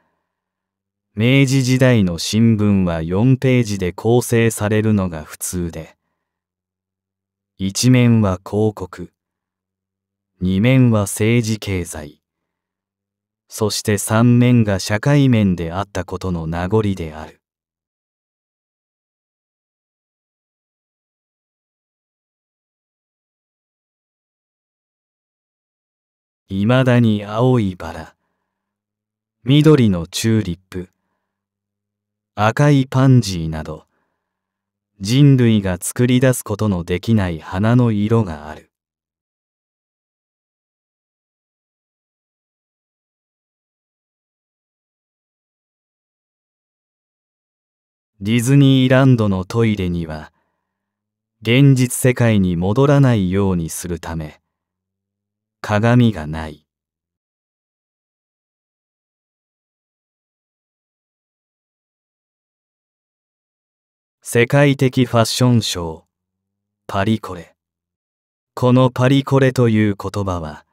明治時代の新聞は4ページで構成されるのが普通で、一面は広告、二面は政治経済、そして三面が社会面であったことの名残である。いまだに青いバラ緑のチューリップ赤いパンジーなど人類が作り出すことのできない花の色があるディズニーランドのトイレには現実世界に戻らないようにするため鏡がない。世界的ファッションショー、パリコレ。このパリコレという言葉は、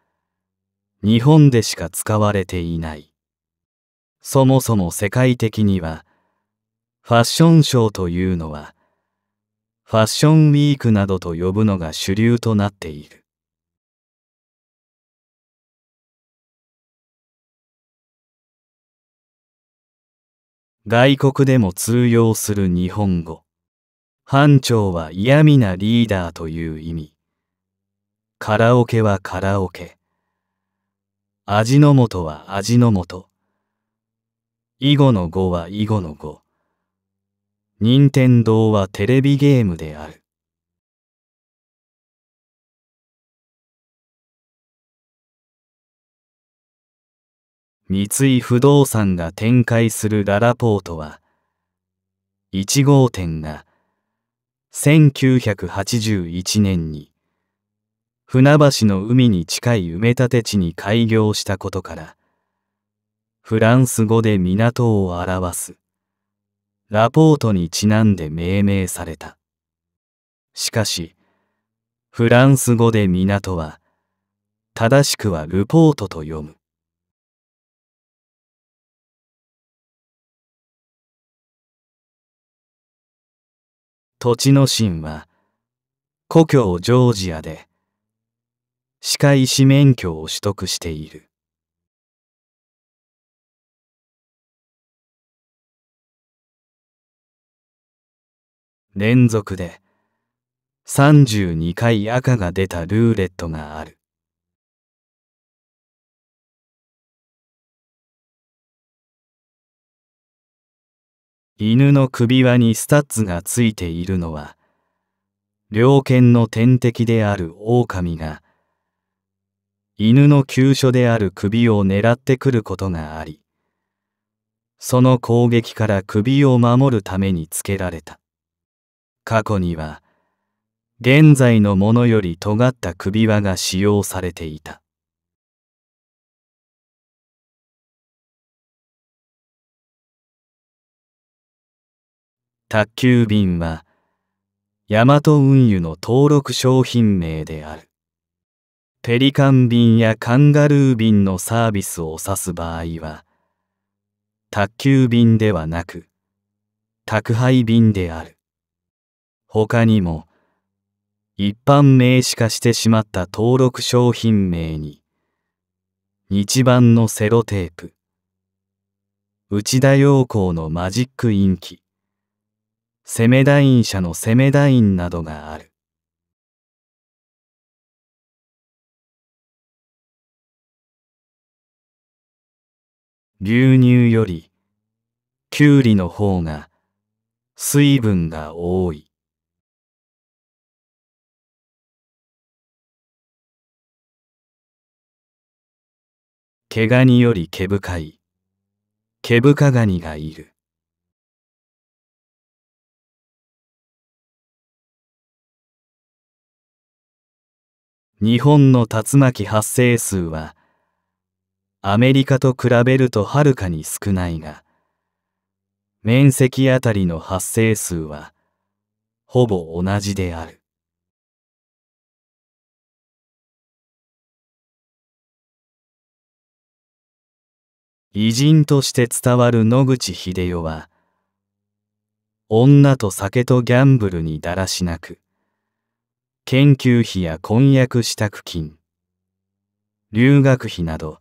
日本でしか使われていない。そもそも世界的には、ファッションショーというのは、ファッションウィークなどと呼ぶのが主流となっている。外国でも通用する日本語。班長は嫌味なリーダーという意味。カラオケはカラオケ。味の素は味の素。囲碁の語は囲碁の語。任天堂はテレビゲームである。三井不動産が展開するララポートは、1号店が1981年に船橋の海に近い埋め立て地に開業したことから、フランス語で港を表す、ラポートにちなんで命名された。しかし、フランス語で港は、正しくはルポートと読む。土地の神は故郷ジョージアで歯科医師免許を取得している連続で32回赤が出たルーレットがある犬の首輪にスタッズがついているのは、猟犬の天敵である狼が、犬の急所である首を狙ってくることがあり、その攻撃から首を守るためにつけられた。過去には、現在のものより尖った首輪が使用されていた。宅急便は、ヤマト運輸の登録商品名である。ペリカン便やカンガルー便のサービスを指す場合は、宅急便ではなく、宅配便である。他にも、一般名詞化してしまった登録商品名に、日版のセロテープ、内田洋行のマジックインキ、セメダイン社のセメダインなどがある。牛乳よりきゅうりの方が水分が多い。毛ガニより毛深い毛深ガニがいる。日本の竜巻発生数はアメリカと比べるとはるかに少ないが面積あたりの発生数はほぼ同じである偉人として伝わる野口英世は女と酒とギャンブルにだらしなく研究費や婚約支度金、留学費など、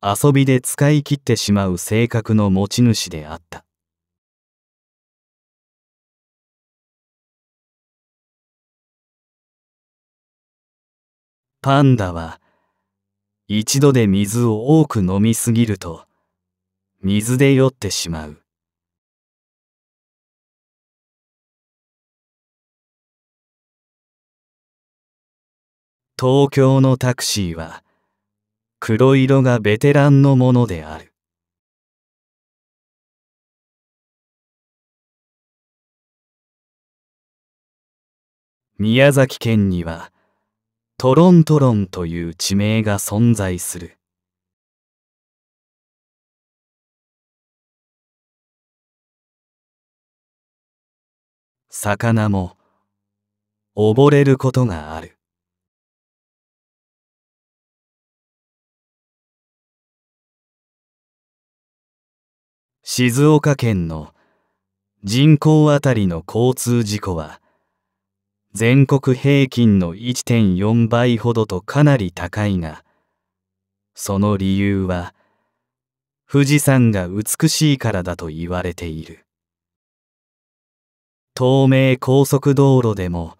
遊びで使い切ってしまう性格の持ち主であった。パンダは一度で水を多く飲みすぎると水で酔ってしまう。東京のタクシーは黒色がベテランのものである宮崎県にはトロントロンという地名が存在する魚も溺れることがある静岡県の人口あたりの交通事故は全国平均の1.4倍ほどとかなり高いがその理由は富士山が美しいからだと言われている東名高速道路でも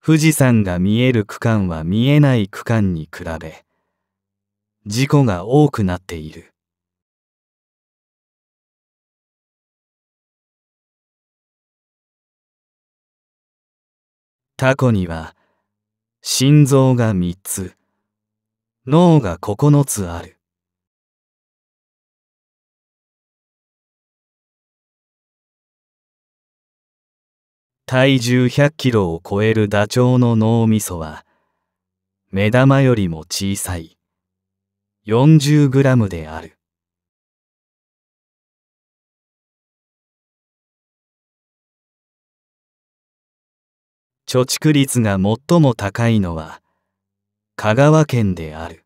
富士山が見える区間は見えない区間に比べ事故が多くなっているタコには心臓が3つ、脳が9つある。体重100キロを超えるダチョウの脳みそは、目玉よりも小さい40グラムである。貯蓄率が最も高いのは香川県である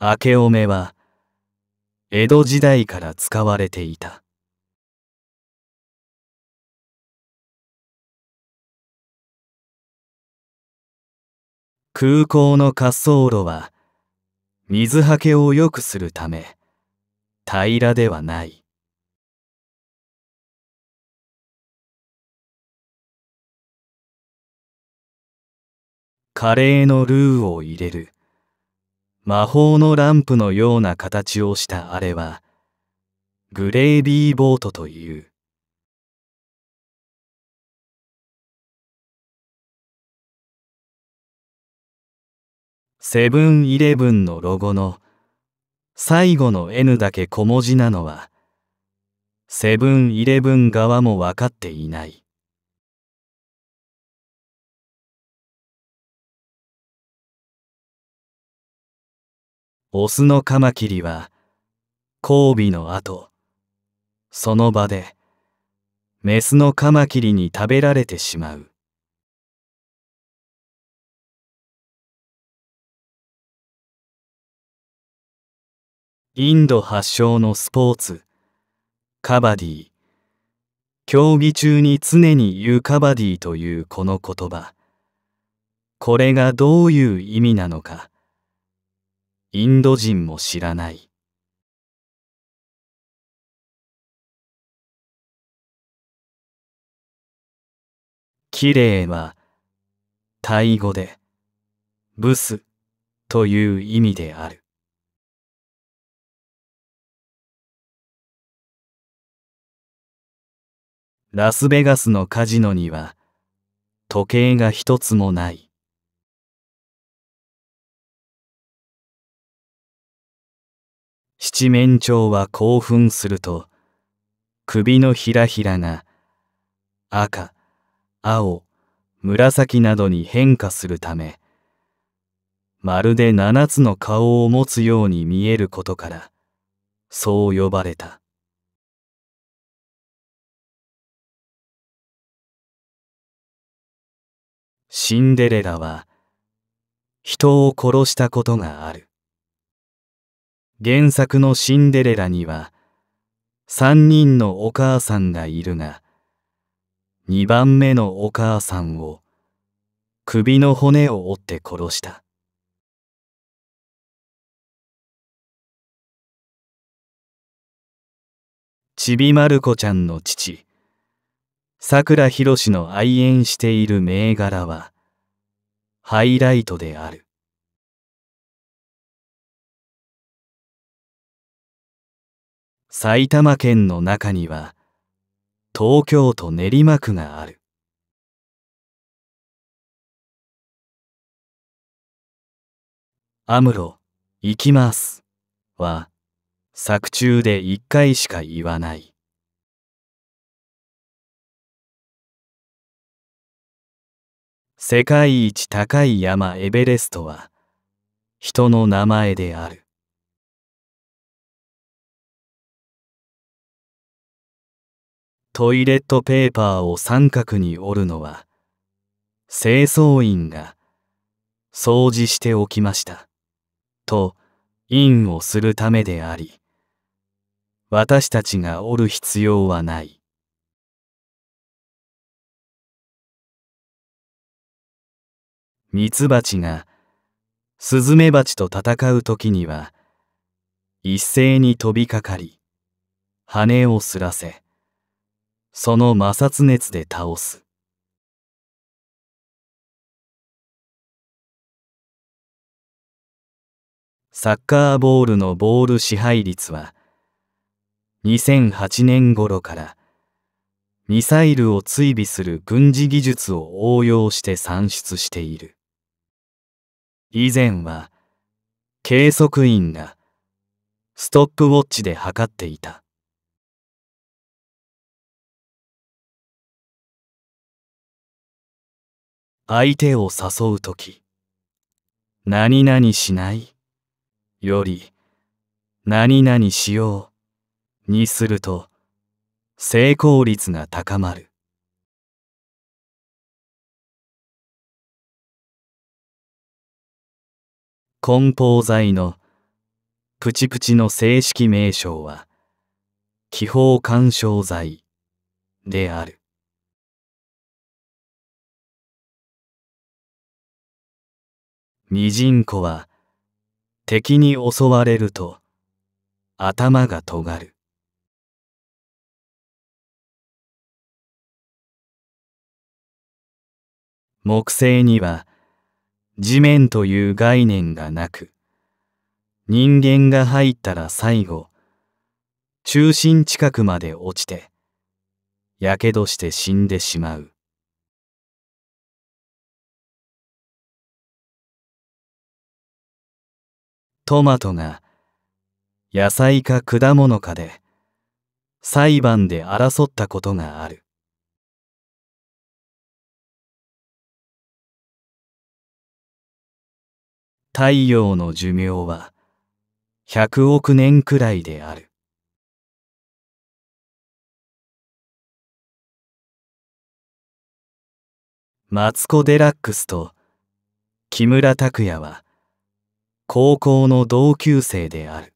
明けおめは江戸時代から使われていた空港の滑走路は水はけを良くするため平らではない。カレーのルーを入れる。魔法のランプのような形をしたあれは、グレービーボートという。セブンイレブンのロゴの最後の N だけ小文字なのは、セブンイレブン側も分かっていない。オスのカマキリは交尾の後その場でメスのカマキリに食べられてしまうインド発祥のスポーツ、カバディ。競技中に常に言うカバディというこの言葉。これがどういう意味なのか、インド人も知らない。綺麗は、タイ語で、ブスという意味である。ラスベガスのカジノには時計が一つもない。七面鳥は興奮すると首のひらひらが赤、青、紫などに変化するためまるで七つの顔を持つように見えることからそう呼ばれた。シンデレラは人を殺したことがある。原作のシンデレラには三人のお母さんがいるが、二番目のお母さんを首の骨を折って殺した。ちびまる子ちゃんの父、桜広の愛演している銘柄は、ハイライトである。埼玉県の中には、東京都練馬区がある。アムロ、行きます。は、作中で一回しか言わない。世界一高い山エベレストは人の名前であるトイレットペーパーを三角に折るのは清掃員が掃除しておきましたと印をするためであり私たちが折る必要はないミツバチがスズメバチと戦う時には一斉に飛びかかり羽をすらせその摩擦熱で倒すサッカーボールのボール支配率は2008年頃からミサイルを追尾する軍事技術を応用して算出している以前は計測員がストップウォッチで測っていた相手を誘うとき、何々しない」より「何々しよう」にすると成功率が高まる梱包材のプチプチの正式名称は気泡緩衝材であるミジンコは敵に襲われると頭が尖る木星には地面という概念がなく、人間が入ったら最後、中心近くまで落ちて、やけどして死んでしまう。トマトが野菜か果物かで裁判で争ったことがある。太陽の寿命は100億年くらいである。マツコ・デラックスと木村拓哉は高校の同級生である。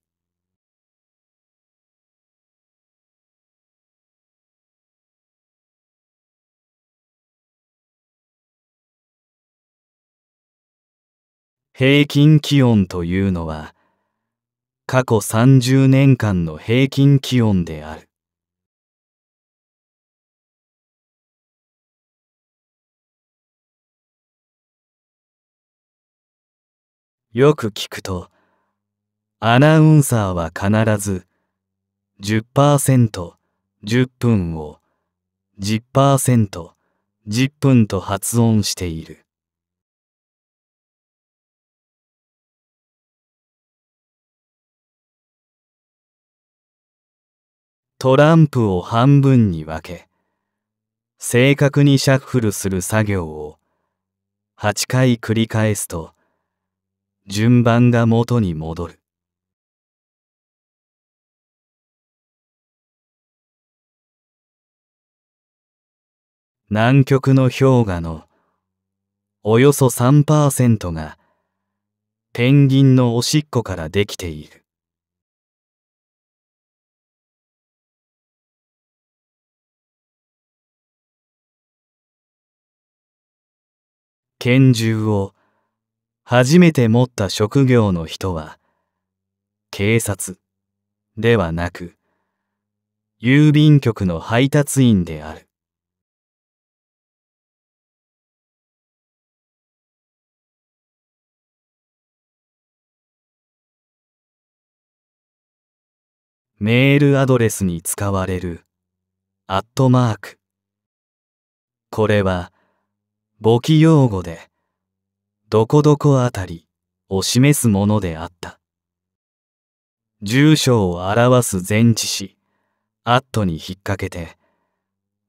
平均気温というのは過去30年間の平均気温であるよく聞くとアナウンサーは必ず 10%10 分を 10%10 10分と発音しているトランプを半分に分け、正確にシャッフルする作業を8回繰り返すと、順番が元に戻る。南極の氷河のおよそ3%がペンギンのおしっこからできている。拳銃を初めて持った職業の人は、警察ではなく、郵便局の配達員である。メールアドレスに使われる、アットマーク。これは、簿記用語で、どこどこあたりを示すものであった。住所を表す前置詞、アットに引っ掛けて、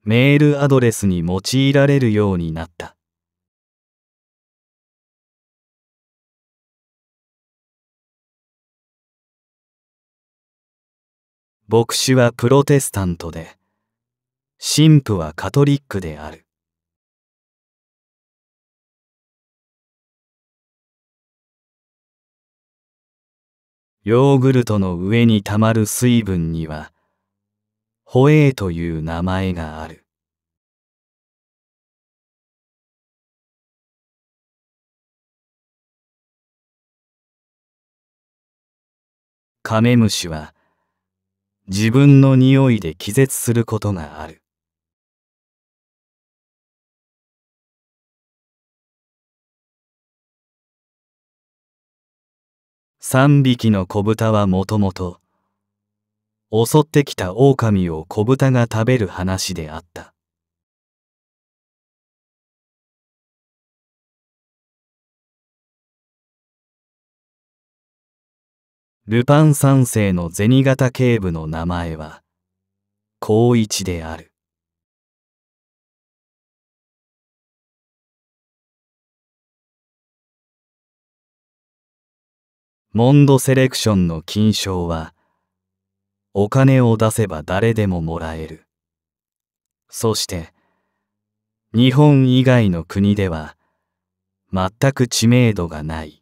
メールアドレスに用いられるようになった。牧師はプロテスタントで、神父はカトリックである。ヨーグルトの上にたまる水分には、ホエーという名前がある。カメムシは自分の匂いで気絶することがある。三匹の子豚はもともと、襲ってきた狼を子豚が食べる話であった。ルパン三世の銭形警部の名前は、孝一である。モンドセレクションの金賞は、お金を出せば誰でももらえる。そして、日本以外の国では、全く知名度がない。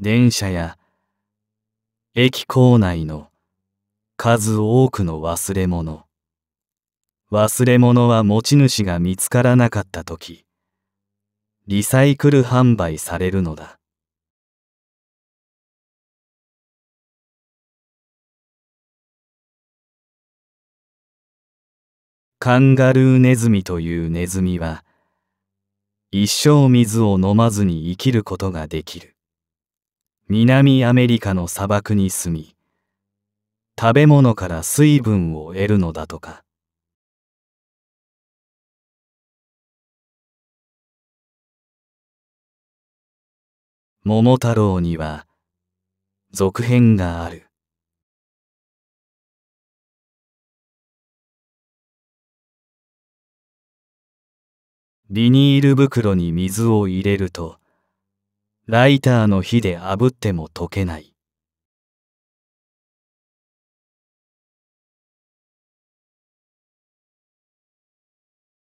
電車や駅構内の数多くの忘れ物。忘れ物は持ち主が見つからなかった時リサイクル販売されるのだカンガルーネズミというネズミは一生水を飲まずに生きることができる南アメリカの砂漠に住み食べ物から水分を得るのだとか桃太郎には続編がある。ビニール袋に水を入れると、ライターの火で炙っても溶けない。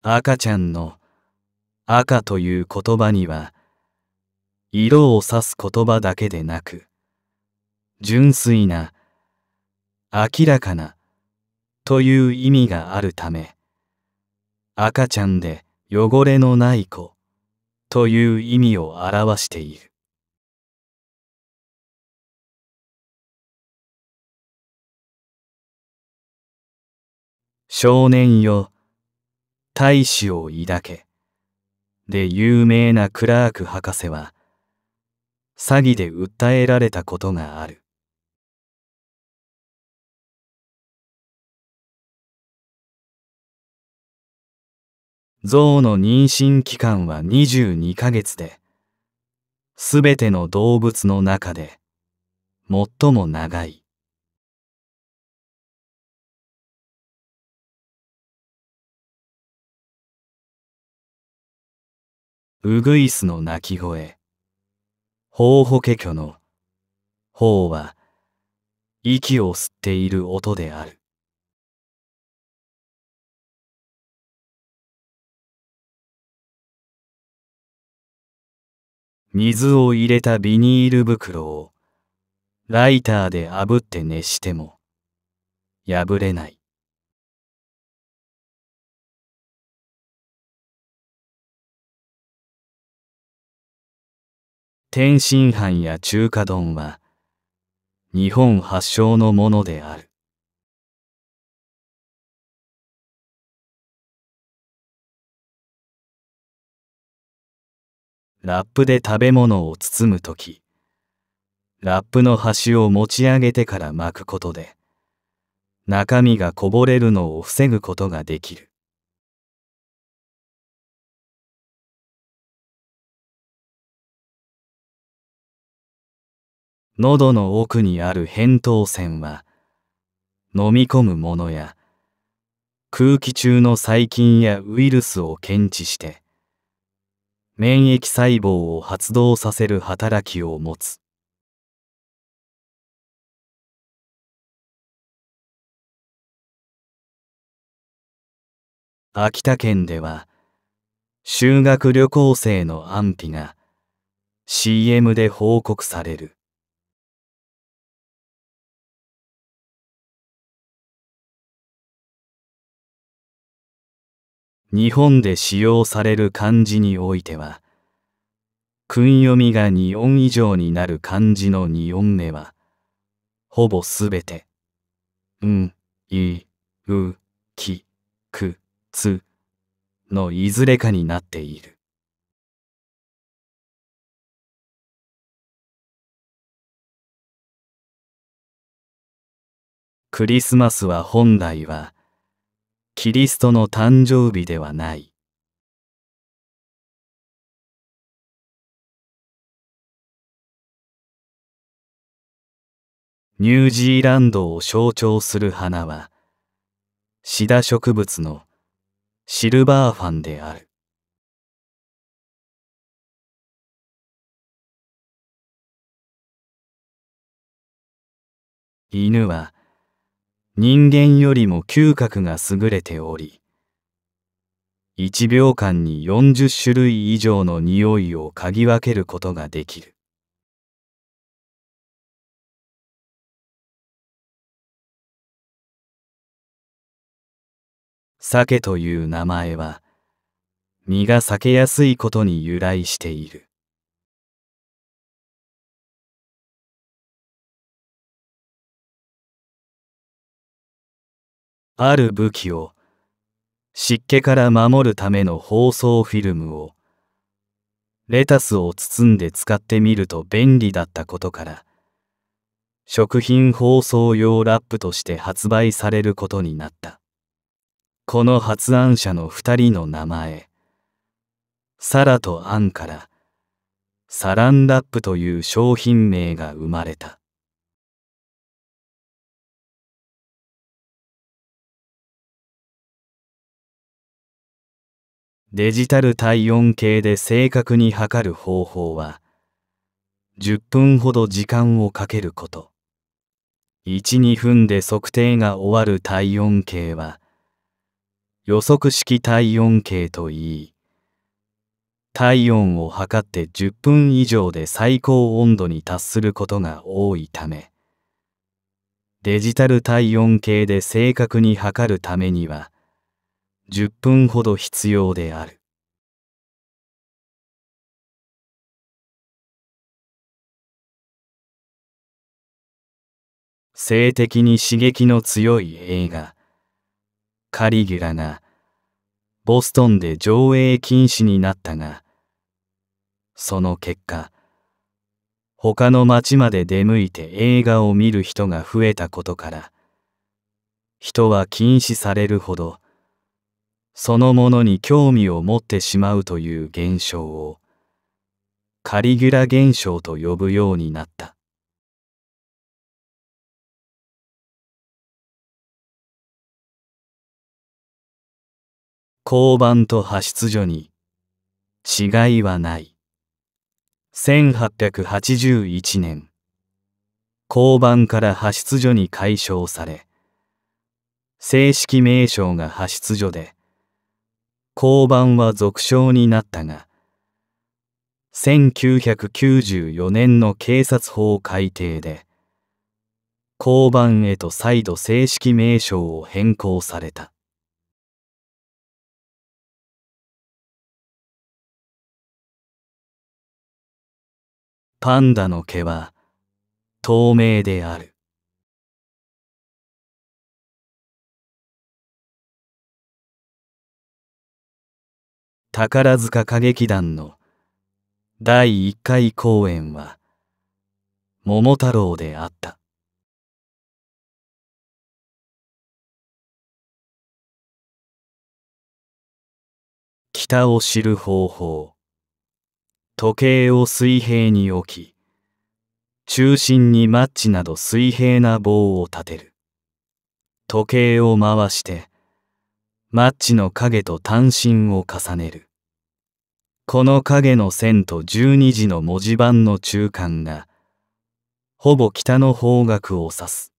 赤ちゃんの赤という言葉には、色を指す言葉だけでなく、純粋な、明らかな、という意味があるため、赤ちゃんで汚れのない子という意味を表している。少年よ、大志を抱け。で有名なクラーク博士は、詐欺で訴えられたことがある。象の妊娠期間は22ヶ月で、すべての動物の中で、最も長い。ウグイスの鳴き声。法法華虚の法は息を吸っている音である。水を入れたビニール袋をライターで炙って熱しても破れない。天津飯や中華丼は日本発祥のものである。ラップで食べ物を包むとき、ラップの端を持ち上げてから巻くことで、中身がこぼれるのを防ぐことができる。喉の奥にある扁桃腺は、飲み込むものや、空気中の細菌やウイルスを検知して、免疫細胞を発動させる働きを持つ。秋田県では、修学旅行生の安否が CM で報告される。日本で使用される漢字においては、訓読みが2音以上になる漢字の2音目は、ほぼすべて、うん、い、う、き、く、つのいずれかになっている。クリスマスは本来は、キリストの誕生日ではない。ニュージーランドを象徴する花は、シダ植物のシルバーファンである。犬は人間よりも嗅覚が優れており、1秒間に40種類以上の匂いを嗅ぎ分けることができる。鮭という名前は、身が裂けやすいことに由来している。ある武器を湿気から守るための包装フィルムをレタスを包んで使ってみると便利だったことから食品包装用ラップとして発売されることになったこの発案者の2人の名前サラとアンからサランラップという商品名が生まれたデジタル体温計で正確に測る方法は、10分ほど時間をかけること。1、2分で測定が終わる体温計は、予測式体温計といい、体温を測って10分以上で最高温度に達することが多いため、デジタル体温計で正確に測るためには、10分ほど必要である。性的に刺激の強い映画、カリギュラが、ボストンで上映禁止になったが、その結果、他の町まで出向いて映画を見る人が増えたことから、人は禁止されるほどそのものに興味を持ってしまうという現象をカリギュラ現象と呼ぶようになった交番と派出所に違いはない1881年交番から派出所に解消され正式名称が派出所で交番は続称になったが、1994年の警察法改定で、交番へと再度正式名称を変更された。パンダの毛は透明である。宝塚歌劇団の第一回公演は桃太郎であった北を知る方法時計を水平に置き中心にマッチなど水平な棒を立てる時計を回してマッチの影と単身を重ねる。この影の線と十二字の文字盤の中間が、ほぼ北の方角を指す。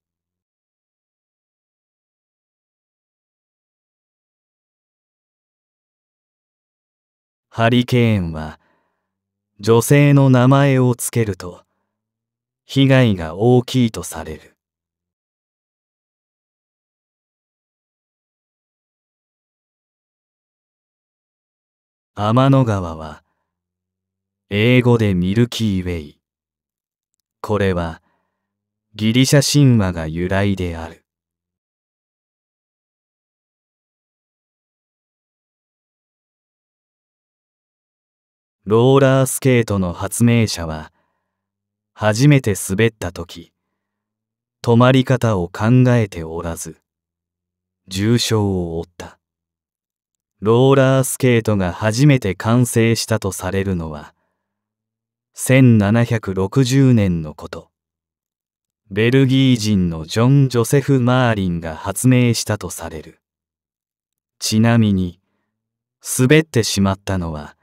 ハリケーンは女性の名前をつけると被害が大きいとされる。天の川は英語でミルキーウェイ。これはギリシャ神話が由来である。ローラースケートの発明者は初めて滑った時止まり方を考えておらず重傷を負った。ローラースケートが初めて完成したとされるのは1760年のことベルギー人のジョン・ジョセフ・マーリンが発明したとされるちなみに滑ってしまったのは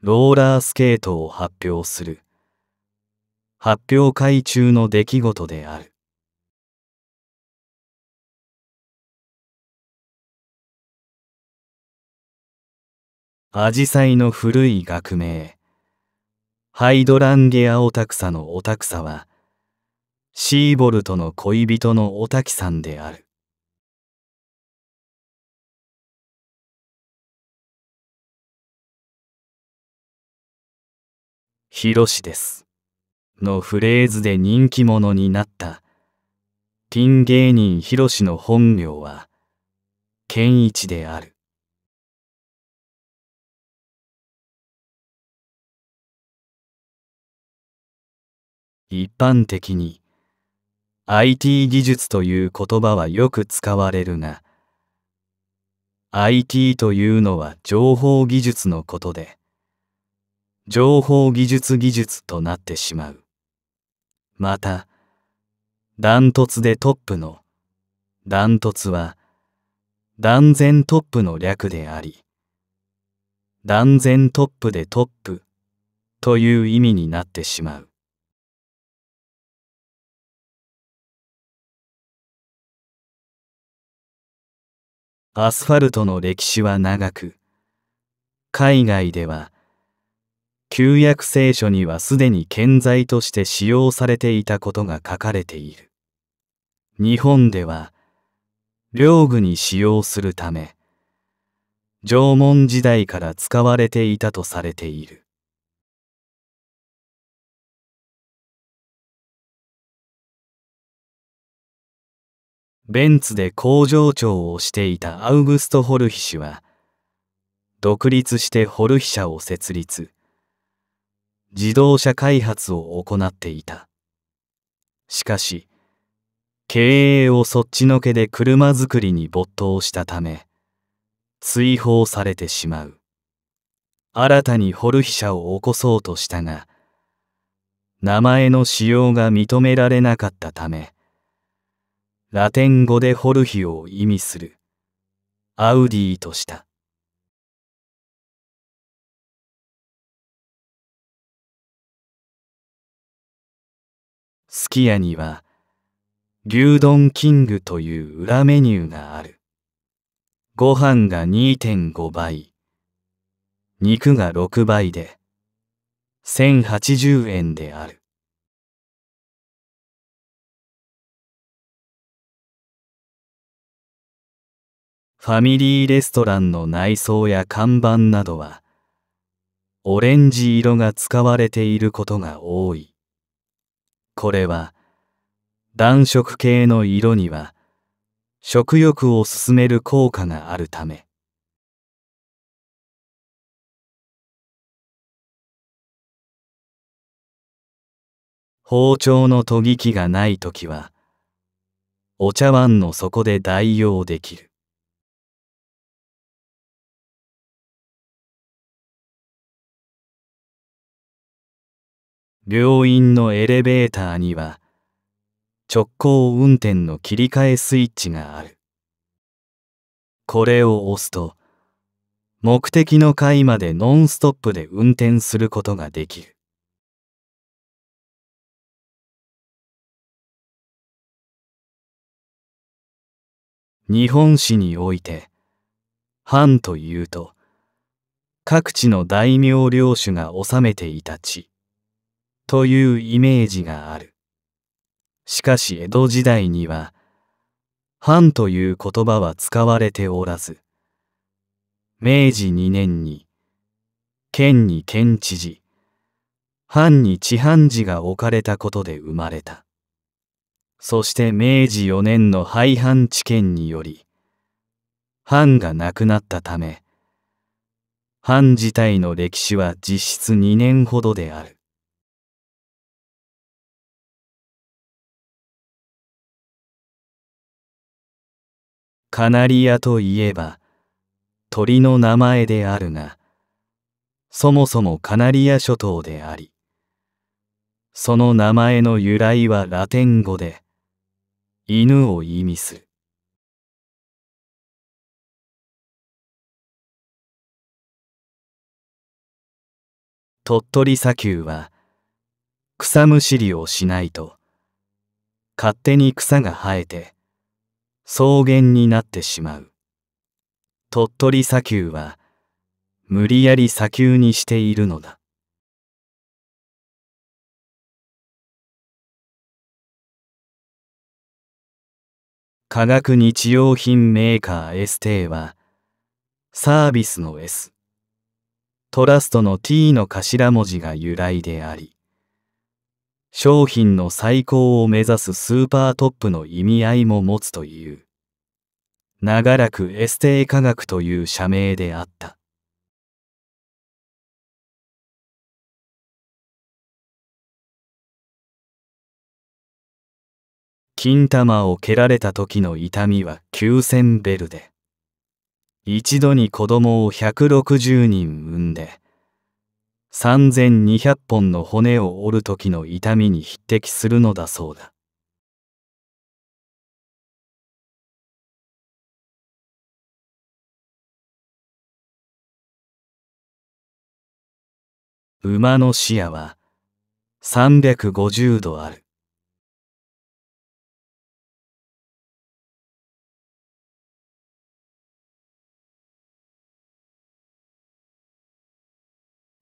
ローラースケートを発表する発表会中の出来事であるアジサイの古い学名ハイドランゲアオタクサのオタクサはシーボルトの恋人のオタキさんである「ヒロシです」のフレーズで人気者になったピン芸人ヒロシの本名はイ一である一般的に IT 技術という言葉はよく使われるが IT というのは情報技術のことで情報技術技術となってしまうまたダントツでトップのダントツは断然トップの略であり断然トップでトップという意味になってしまうアスファルトの歴史は長く、海外では、旧約聖書にはすでに建材として使用されていたことが書かれている。日本では、領具に使用するため、縄文時代から使われていたとされている。ベンツで工場長をしていたアウグスト・ホルヒ氏は独立してホルヒ社を設立自動車開発を行っていたしかし経営をそっちのけで車作りに没頭したため追放されてしまう新たにホルヒ社を起こそうとしたが名前の使用が認められなかったためラテン語でホルヒを意味するアウディとした。スキヤには牛丼キングという裏メニューがある。ご飯が2.5倍、肉が6倍で、1080円である。ファミリーレストランの内装や看板などは、オレンジ色が使われていることが多い。これは、暖色系の色には、食欲を進める効果があるため。包丁の研ぎ器がない時は、お茶碗の底で代用できる。病院のエレベーターには直行運転の切り替えスイッチがある。これを押すと目的の階までノンストップで運転することができる。日本史において藩というと各地の大名領主が治めていた地というイメージがある。しかし江戸時代には、藩という言葉は使われておらず、明治2年に、県に県知事、藩に知藩事が置かれたことで生まれた。そして明治4年の廃藩置県により、藩がなくなったため、藩自体の歴史は実質2年ほどである。カナリアといえば鳥の名前であるがそもそもカナリア諸島でありその名前の由来はラテン語で犬を意味する鳥取砂丘は草むしりをしないと勝手に草が生えて草原になってしまう。鳥取砂丘は無理やり砂丘にしているのだ。化学日用品メーカー ST はサービスの S トラストの T の頭文字が由来であり商品の最高を目指すスーパートップの意味合いも持つという。長らくエステー科学という社名であった。金玉を蹴られた時の痛みは9000ベルで。一度に子供を160人産んで、3200本の骨を折る時の痛みに匹敵するのだそうだ馬の視野は350度ある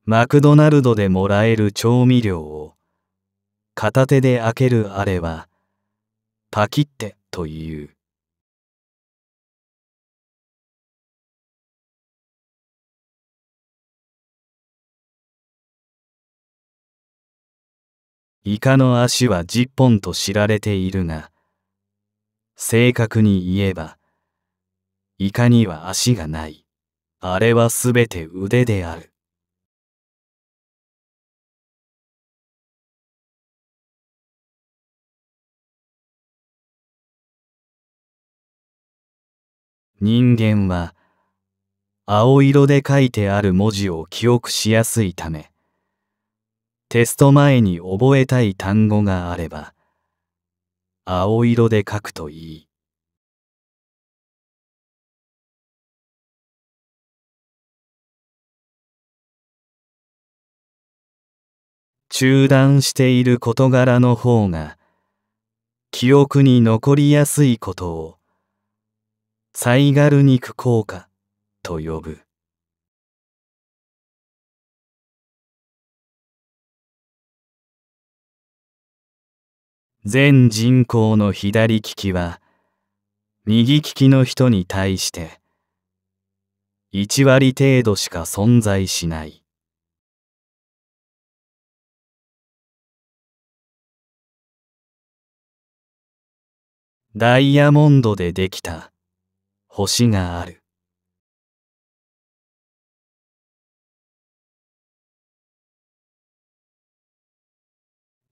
マクドナルドでもらえる調味料を片手で開けるあれはパキッてという。イカの足は10本と知られているが、正確に言えば、イカには足がない。あれはすべて腕である。人間は青色で書いてある文字を記憶しやすいためテスト前に覚えたい単語があれば青色で書くといい中断している事柄の方が記憶に残りやすいことをサイガル肉効果と呼ぶ。全人口の左利きは、右利きの人に対して、1割程度しか存在しない。ダイヤモンドでできた星がある。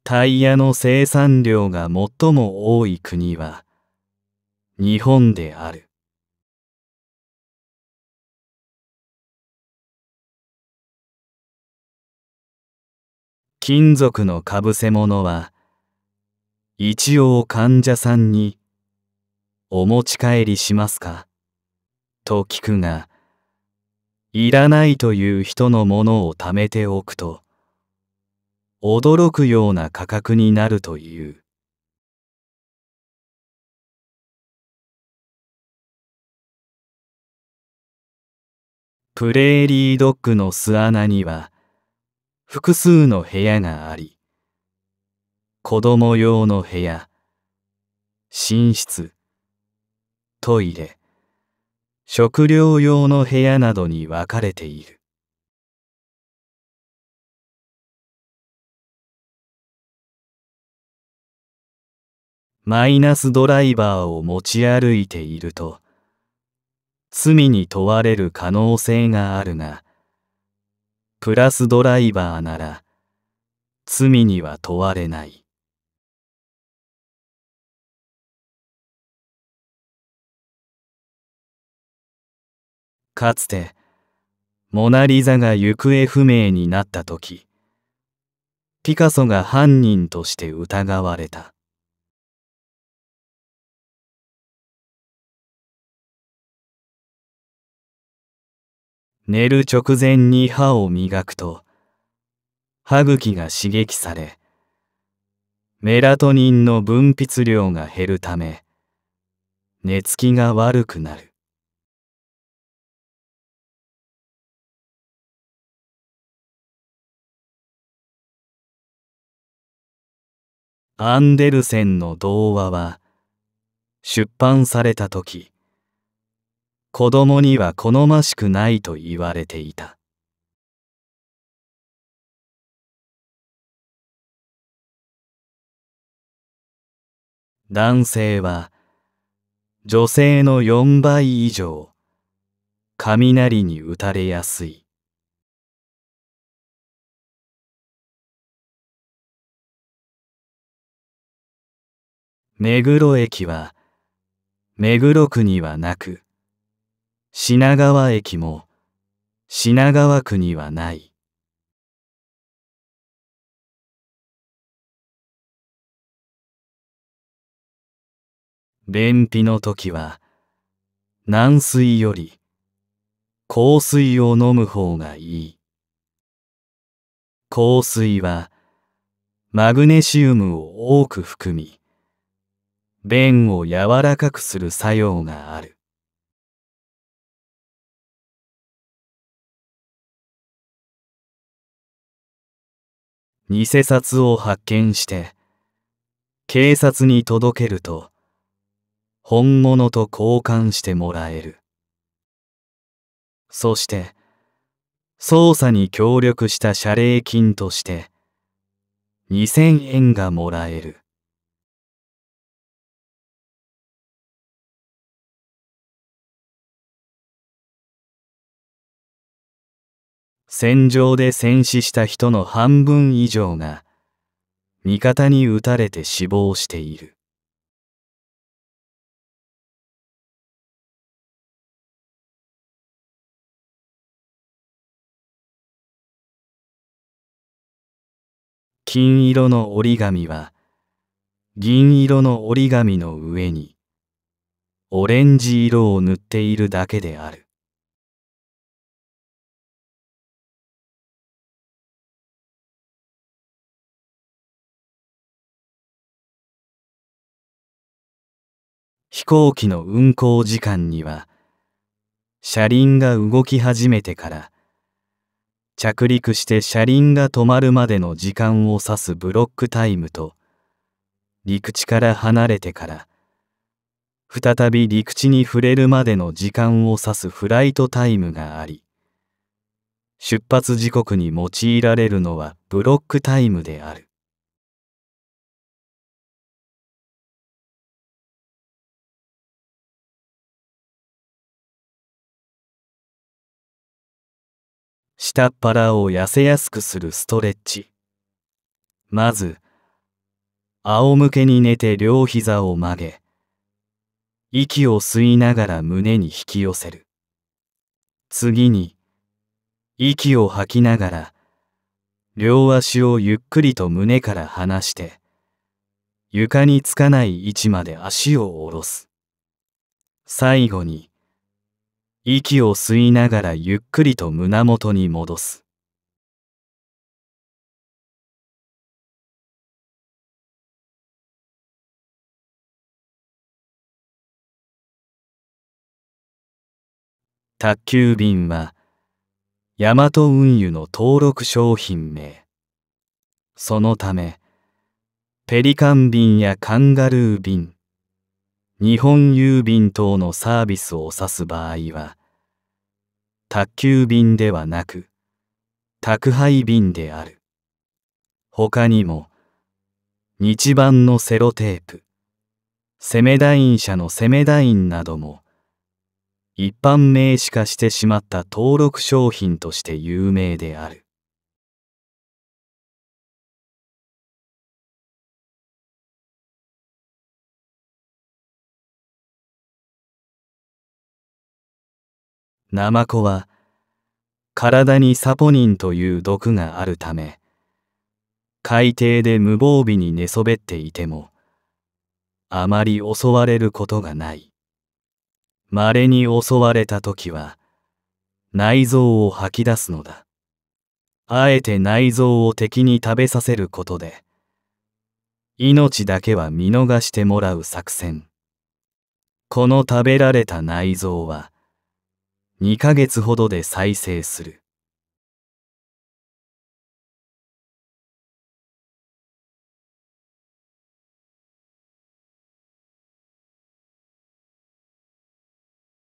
タイヤの生産量が最も多い国は日本である。金属のかぶせ物は一応患者さんにお持ち帰りしますかと聞くが、いらないという人のものを貯めておくと、驚くような価格になるという。プレーリードッグの巣穴には複数の部屋があり、子供用の部屋、寝室、トイレ、食料用の部屋などに分かれているマイナスドライバーを持ち歩いていると罪に問われる可能性があるがプラスドライバーなら罪には問われないかつてモナ・リザが行方不明になった時ピカソが犯人として疑われた寝る直前に歯を磨くと歯茎が刺激されメラトニンの分泌量が減るため寝つきが悪くなるアンデルセンの童話は出版された時子供には好ましくないと言われていた男性は女性の4倍以上雷に打たれやすい目黒駅は目黒区にはなく品川駅も品川区にはない便秘の時は軟水より香水を飲む方がいい香水はマグネシウムを多く含み便を柔らかくする作用がある。偽札を発見して警察に届けると本物と交換してもらえるそして捜査に協力した謝礼金として2000円がもらえる戦場で戦死した人の半分以上が味方に撃たれて死亡している金色の折り紙は銀色の折り紙の上にオレンジ色を塗っているだけである。飛行機の運行時間には車輪が動き始めてから着陸して車輪が止まるまでの時間を指すブロックタイムと陸地から離れてから再び陸地に触れるまでの時間を指すフライトタイムがあり出発時刻に用いられるのはブロックタイムである。下っ腹を痩せやすくするストレッチまず仰向けに寝て両膝を曲げ息を吸いながら胸に引き寄せる次に息を吐きながら両足をゆっくりと胸から離して床につかない位置まで足を下ろす最後に息を吸いながらゆっくりと胸元に戻す。宅急便は、ヤマト運輸の登録商品名。そのため、ペリカン便やカンガルー便、日本郵便等のサービスを指す場合は宅急便ではなく宅配便である他にも日版のセロテープセメダイン社のセメダインなども一般名詞化してしまった登録商品として有名であるナマコは体にサポニンという毒があるため海底で無防備に寝そべっていてもあまり襲われることがない稀に襲われた時は内臓を吐き出すのだあえて内臓を敵に食べさせることで命だけは見逃してもらう作戦この食べられた内臓は2ヶ月ほどで再生する。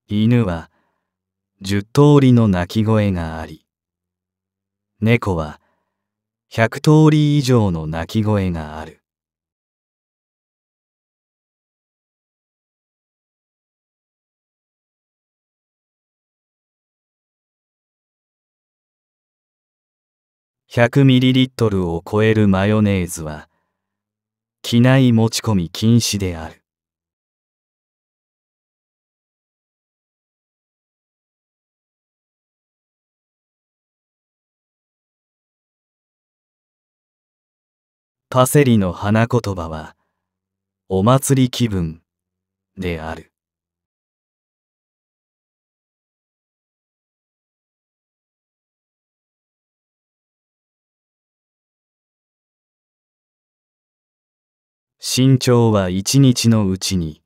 犬は10通りの鳴き声があり、猫は100通り以上の鳴き声がある。1 0 0トルを超えるマヨネーズは、機内持ち込み禁止である。パセリの花言葉は、お祭り気分である。身長は一日のうちに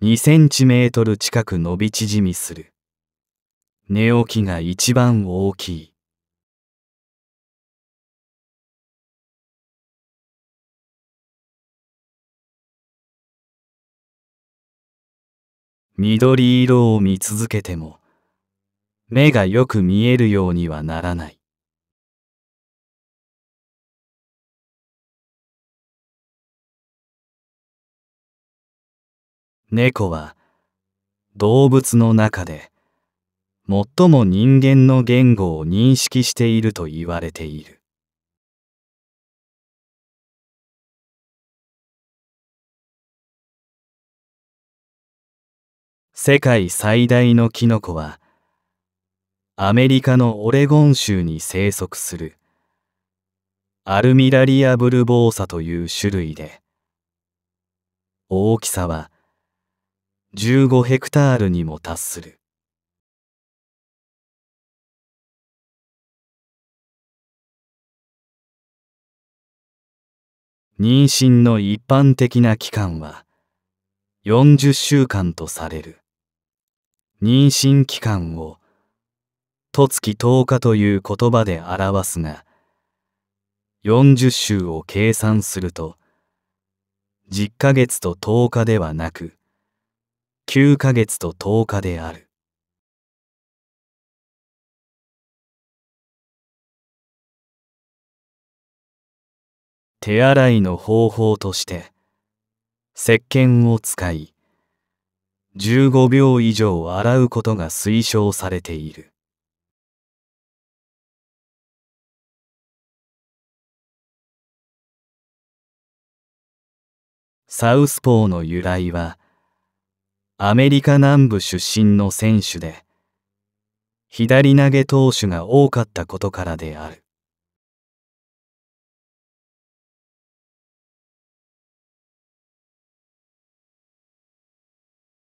2センチメートル近く伸び縮みする。寝起きが一番大きい。緑色を見続けても目がよく見えるようにはならない。猫は動物の中で最も人間の言語を認識していると言われている。世界最大のキノコはアメリカのオレゴン州に生息するアルミラリアブルボーサという種類で大きさは15ヘクタールにも達する。妊娠の一般的な期間は40週間とされる。妊娠期間を十月10日という言葉で表すが、40週を計算すると、10ヶ月と10日ではなく、9ヶ月と10日である。手洗いの方法として、石鹸を使い、15秒以上洗うことが推奨されている。サウスポーの由来は、アメリカ南部出身の選手で、左投げ投手が多かったことからである。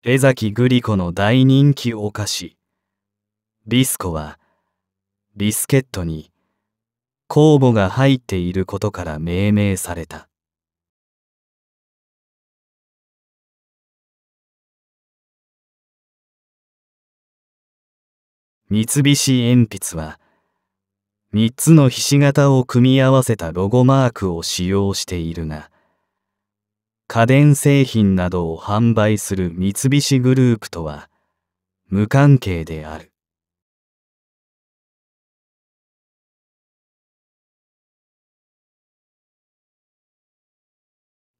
江崎グリコの大人気お菓子、ビスコは、ビスケットに、酵母が入っていることから命名された。三菱鉛筆は、3つのひし形を組み合わせたロゴマークを使用しているが、家電製品などを販売する三菱グループとは無関係である。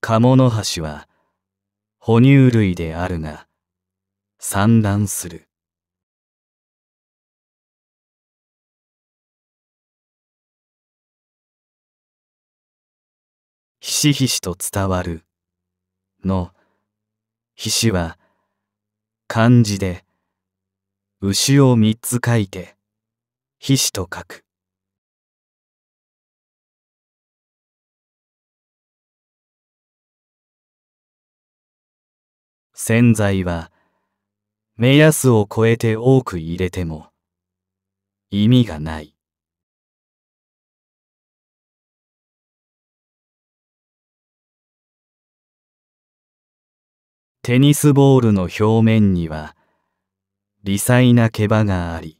カモノハシは哺乳類であるが、産卵する。ひしひしと伝わるのひしは漢字で牛を三つ書いてひしと書く洗剤は目安を超えて多く入れても意味がないテニスボールの表面には微細な毛羽があり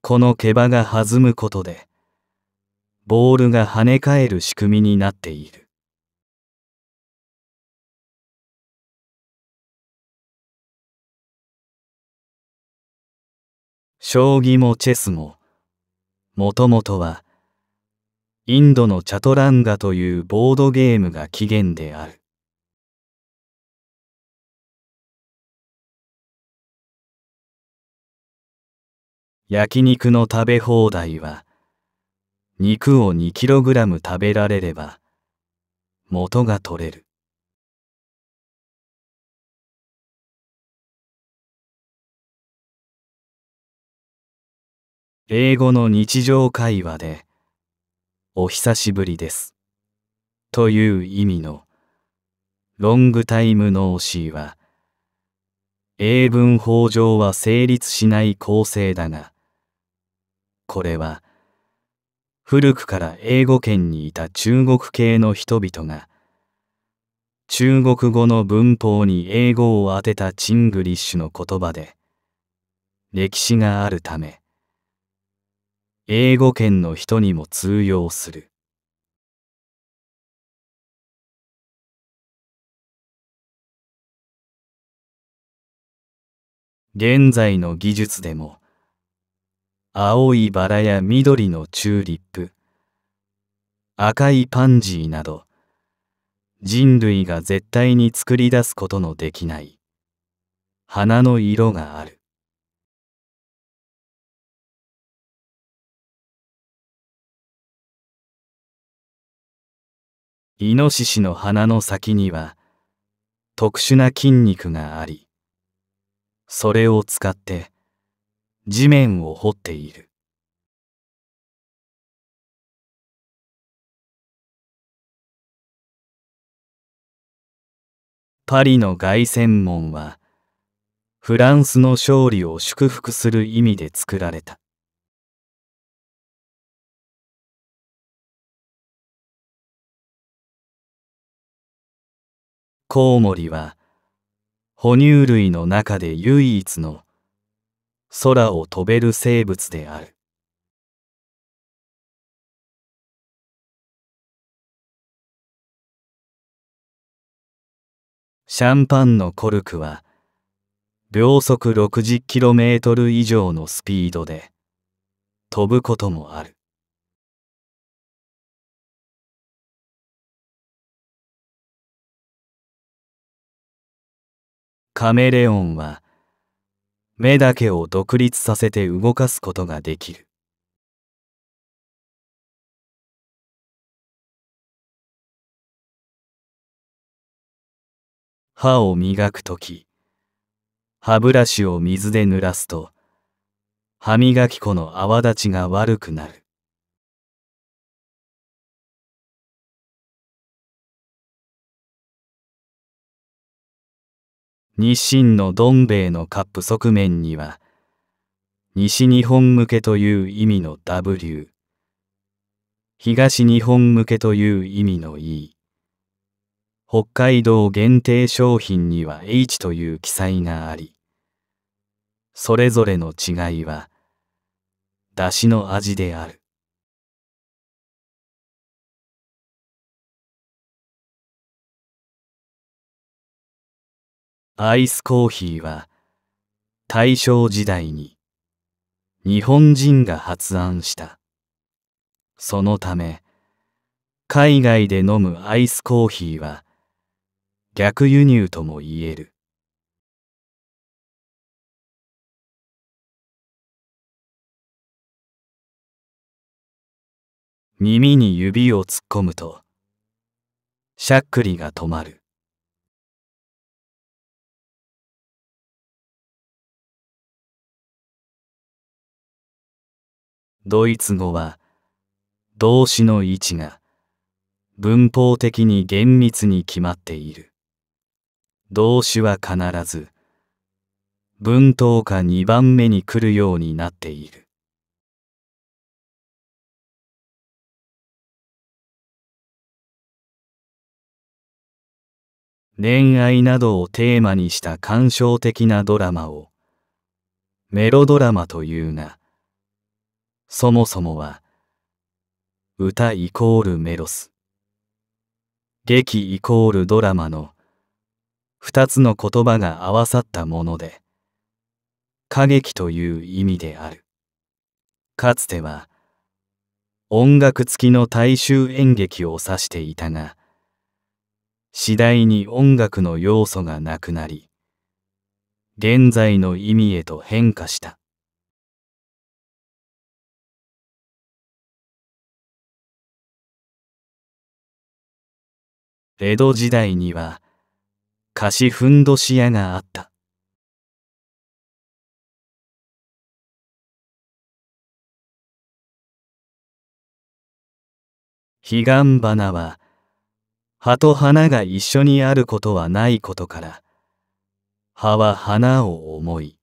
この毛羽が弾むことでボールが跳ね返る仕組みになっている将棋もチェスももともとはインドのチャトランガというボードゲームが起源である焼肉の食べ放題は、肉を 2kg 食べられれば、元が取れる。英語の日常会話で、お久しぶりです。という意味の、ロングタイムのシーは、英文法上は成立しない構成だが、これは古くから英語圏にいた中国系の人々が中国語の文法に英語を当てたチングリッシュの言葉で歴史があるため英語圏の人にも通用する現在の技術でも青いバラや緑のチューリップ赤いパンジーなど人類が絶対に作り出すことのできない花の色があるイノシシの花の先には特殊な筋肉がありそれを使って地面を掘っている。パリの凱旋門はフランスの勝利を祝福する意味で作られた。コウモリは哺乳類の中で唯一の空を飛べる生物である。シャンパンのコルクは秒速 60km 以上のスピードで飛ぶこともある。カメレオンは目だけを独立させて動かすことができる歯を磨くとき歯ブラシを水で濡らすと歯磨き粉の泡立ちが悪くなる日清のどん兵衛のカップ側面には西日本向けという意味の W 東日本向けという意味の E 北海道限定商品には H という記載がありそれぞれの違いは出汁の味であるアイスコーヒーは大正時代に日本人が発案した。そのため海外で飲むアイスコーヒーは逆輸入とも言える。耳に指を突っ込むとしゃっくりが止まる。ドイツ語は動詞の位置が文法的に厳密に決まっている。動詞は必ず文頭か二番目に来るようになっている。恋愛などをテーマにした感傷的なドラマをメロドラマというが、そもそもは、歌イコールメロス、劇イコールドラマの二つの言葉が合わさったもので、歌劇という意味である。かつては、音楽付きの大衆演劇を指していたが、次第に音楽の要素がなくなり、現在の意味へと変化した。江戸時代には貸しふんどし屋があった。彼岸花は葉と花が一緒にあることはないことから葉は花を思い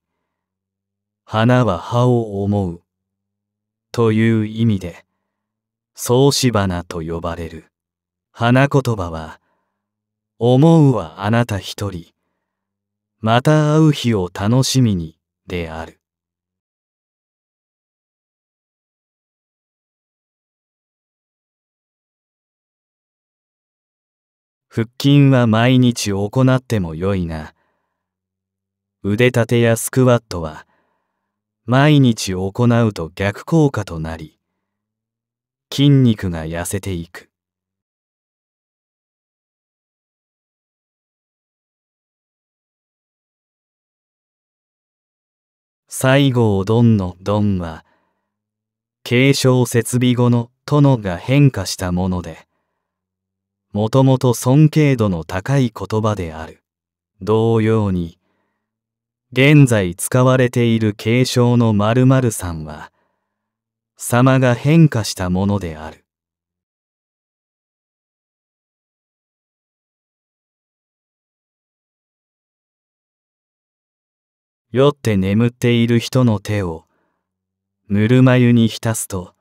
花は葉を思うという意味で草子花と呼ばれる花言葉は思うはあなた一人。また会う日を楽しみにである。腹筋は毎日行ってもよいが、腕立てやスクワットは毎日行うと逆効果となり、筋肉が痩せていく。西郷どんのどんは、継承設備後の殿が変化したもので、もともと尊敬度の高い言葉である。同様に、現在使われている継承の〇〇さんは、様が変化したものである。酔って眠っている人の手をぬるま湯に浸すと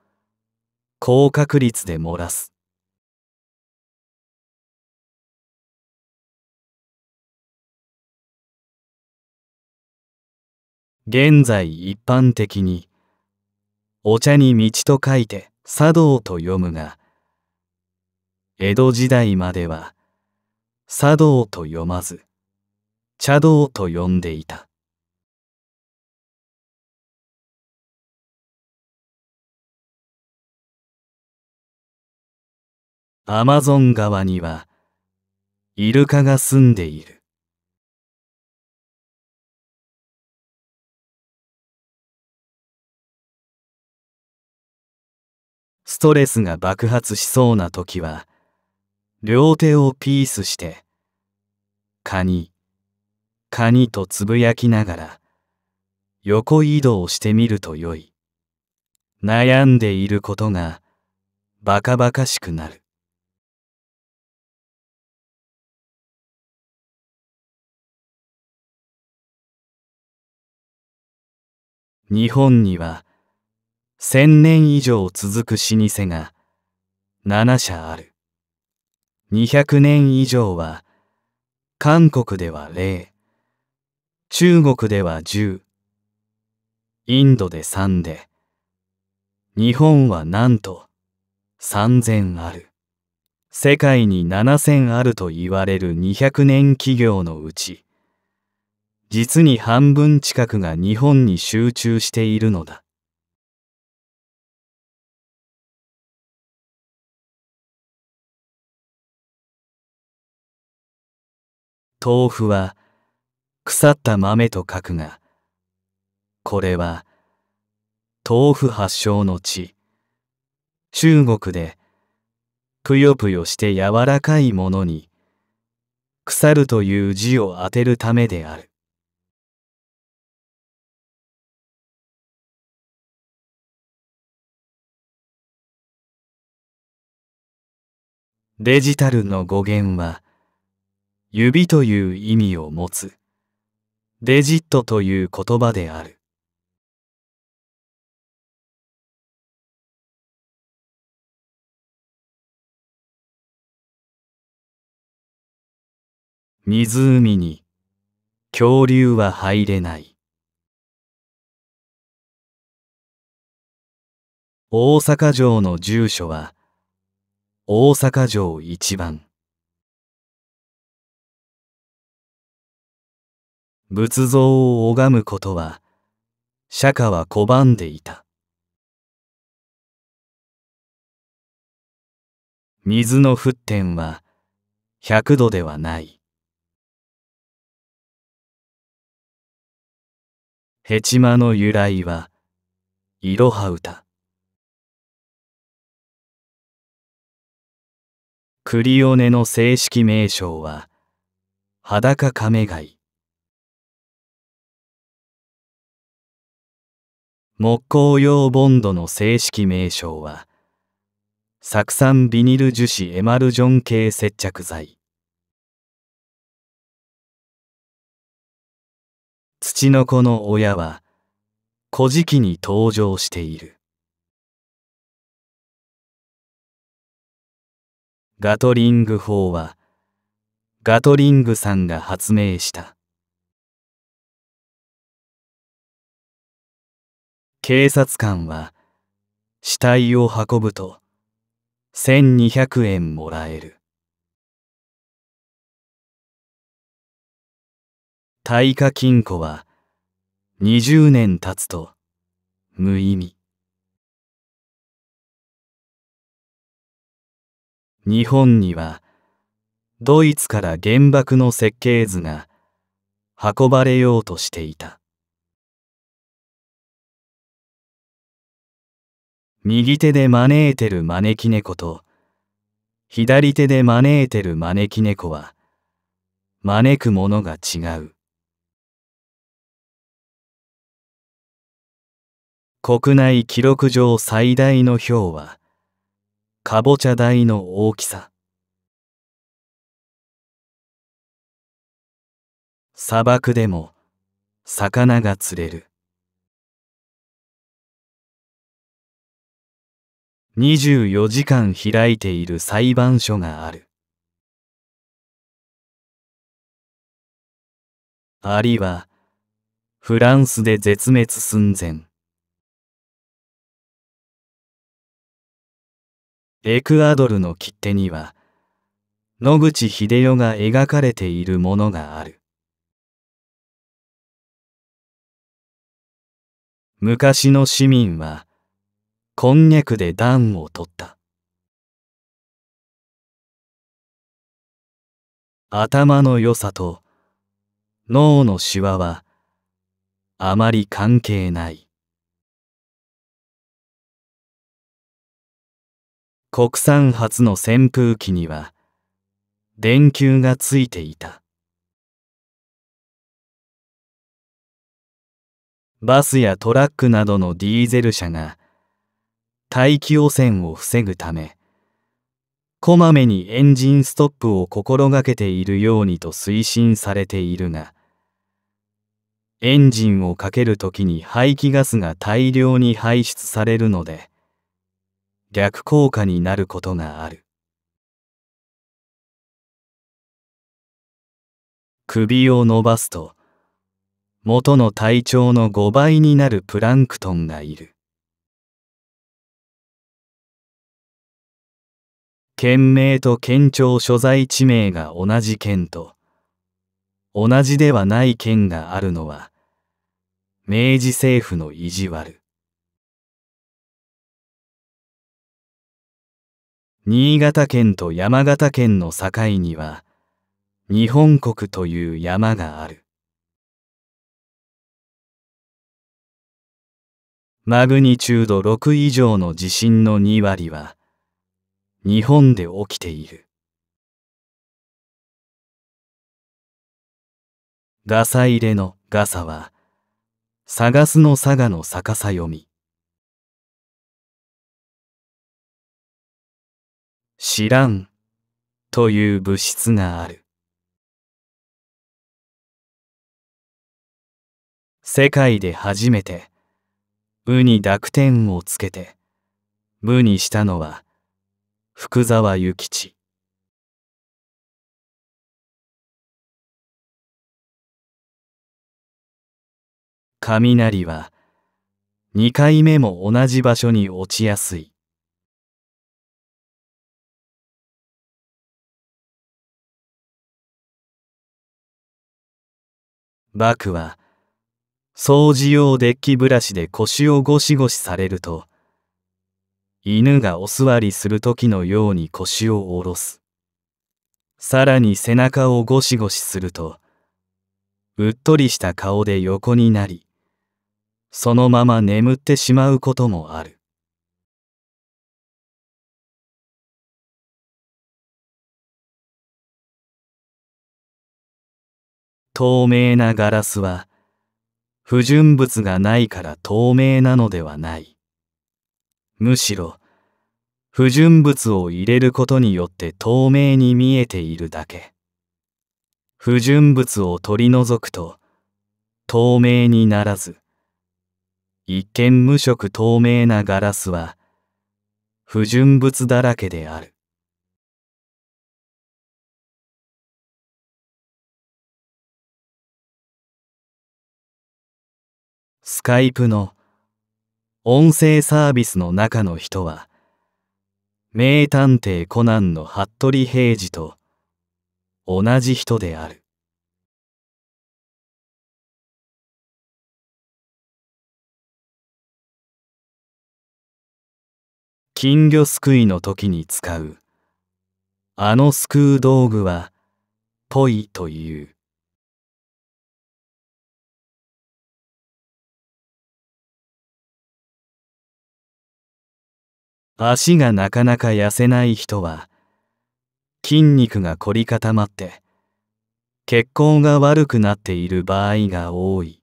高確率で漏らす現在一般的にお茶に道と書いて茶道と読むが江戸時代までは茶道と読まず茶道と読んでいたアマゾン川にはイルカが住んでいる。ストレスが爆発しそうな時は両手をピースしてカニカニとつぶやきながら横移動してみるとよい悩んでいることがバカバカしくなる日本には千年以上続く老舗が七社ある。二百年以上は韓国では零、中国では十、インドで三で、日本はなんと三千ある。世界に七千あると言われる二百年企業のうち、実に半分近くが日本に集中しているのだ。豆腐は腐った豆と書くが、これは豆腐発祥の地、中国でぷよぷよして柔らかいものに腐るという字を当てるためである。デジタルの語源は、指という意味を持つ、デジットという言葉である。湖に恐竜は入れない。大阪城の住所は大阪城一番仏像を拝むことは釈迦は拒んでいた水の沸点は百度ではないヘチマの由来はいろは歌クリオネの正式名称は裸カメ貝木工用ボンドの正式名称は酢酸ビニル樹脂エマルジョン系接着剤土の子の親は古事記に登場しているガトリング砲はガトリングさんが発明した警察官は死体を運ぶと1200円もらえる耐火金庫は20年経つと無意味日本にはドイツから原爆の設計図が運ばれようとしていた右手で招いてる招き猫と左手で招いてる招き猫は招くものが違う国内記録上最大の氷はかぼちゃ大の大きさ砂漠でも魚が釣れる24時間開いている裁判所があるあるいはフランスで絶滅寸前エクアドルの切手には野口英世が描かれているものがある昔の市民はこんにゃくで暖を取った頭の良さと脳のしわはあまり関係ない国産初の扇風機には電球がついていたバスやトラックなどのディーゼル車が大気汚染を防ぐためこまめにエンジンストップを心がけているようにと推進されているがエンジンをかけるときに排気ガスが大量に排出されるので逆効果になることがある首を伸ばすと元の体長の5倍になるプランクトンがいる県名と県庁所在地名が同じ県と同じではない県があるのは明治政府の意地悪新潟県と山形県の境には日本国という山があるマグニチュード6以上の地震の2割は日本で起きているガサ入れのガサは探すの佐賀の逆さ読み知らんという物質がある。世界で初めて、無に濁点をつけて、無にしたのは、福沢諭吉。雷は、二回目も同じ場所に落ちやすい。バクは掃除用デッキブラシで腰をゴシゴシされると犬がお座りする時のように腰を下ろすさらに背中をゴシゴシするとうっとりした顔で横になりそのまま眠ってしまうこともある透明なガラスは不純物がないから透明なのではない。むしろ不純物を入れることによって透明に見えているだけ。不純物を取り除くと透明にならず、一見無色透明なガラスは不純物だらけである。スカイプの音声サービスの中の人は名探偵コナンの服部平次と同じ人である金魚すくいの時に使うあのすくう道具はポイという足がなかなか痩せない人は筋肉が凝り固まって血行が悪くなっている場合が多い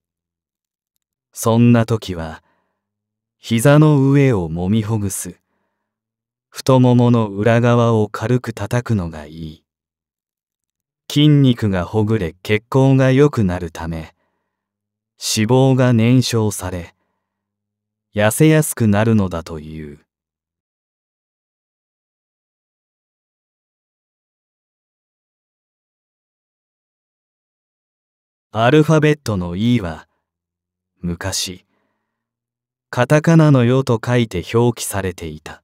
そんな時は膝の上をもみほぐす太ももの裏側を軽く叩くのがいい筋肉がほぐれ血行が良くなるため脂肪が燃焼され痩せやすくなるのだというアルファベットの E は昔カタカナの「よ」と書いて表記されていた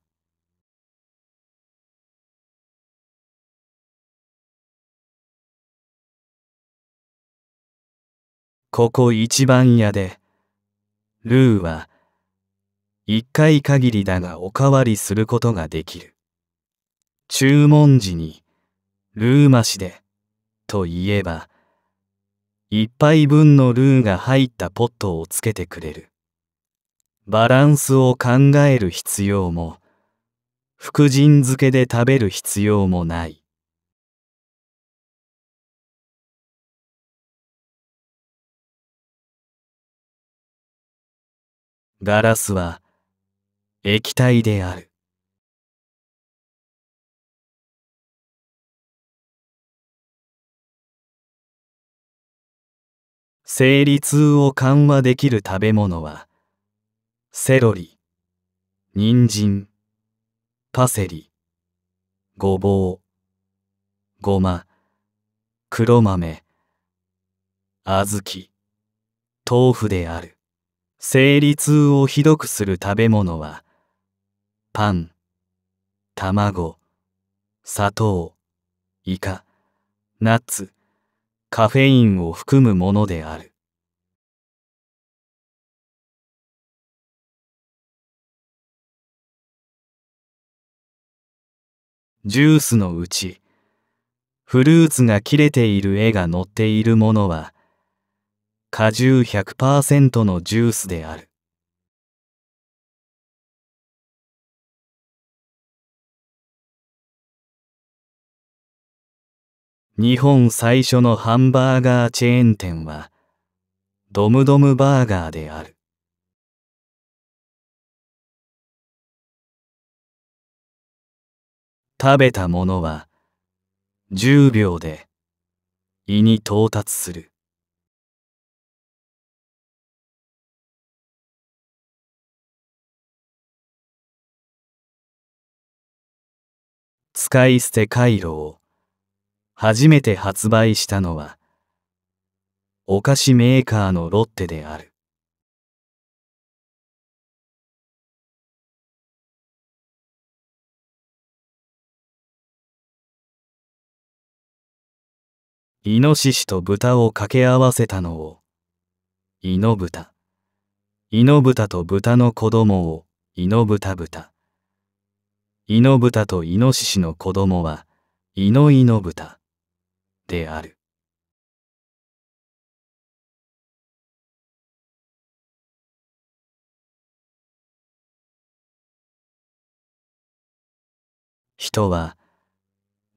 ここ一番屋でルーは一回限りだがおかわりすることができる注文時にルーマシでと言えば一杯分のルーが入ったポットをつけてくれる。バランスを考える必要も、福神漬けで食べる必要もない。ガラスは液体である。生理痛を緩和できる食べ物はセロリ人参パセリごぼうごま黒豆小豆豆腐である生理痛をひどくする食べ物はパン卵砂糖イカナッツカフェインを含むものである。ジュースのうち、フルーツが切れている絵が載っているものは、果汁100%のジュースである。日本最初のハンバーガーチェーン店は、ドムドムバーガーである。食べたものは、10秒で胃に到達する。使い捨て回路を初めて発売したのは、お菓子メーカーのロッテである。イノシシと豚を掛け合わせたのを、イノブタ。イノブタと豚の子供を、イノブタブタ。イノブタとイノシシの子供は、イノイノブタ。である。人は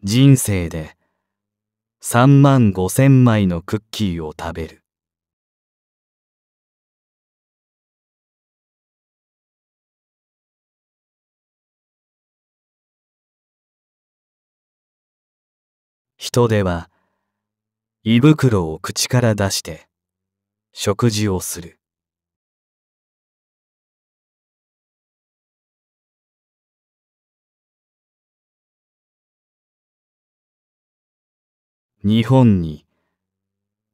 人生で3万5千枚のクッキーを食べる。人では胃袋を口から出して、食事をする。日本に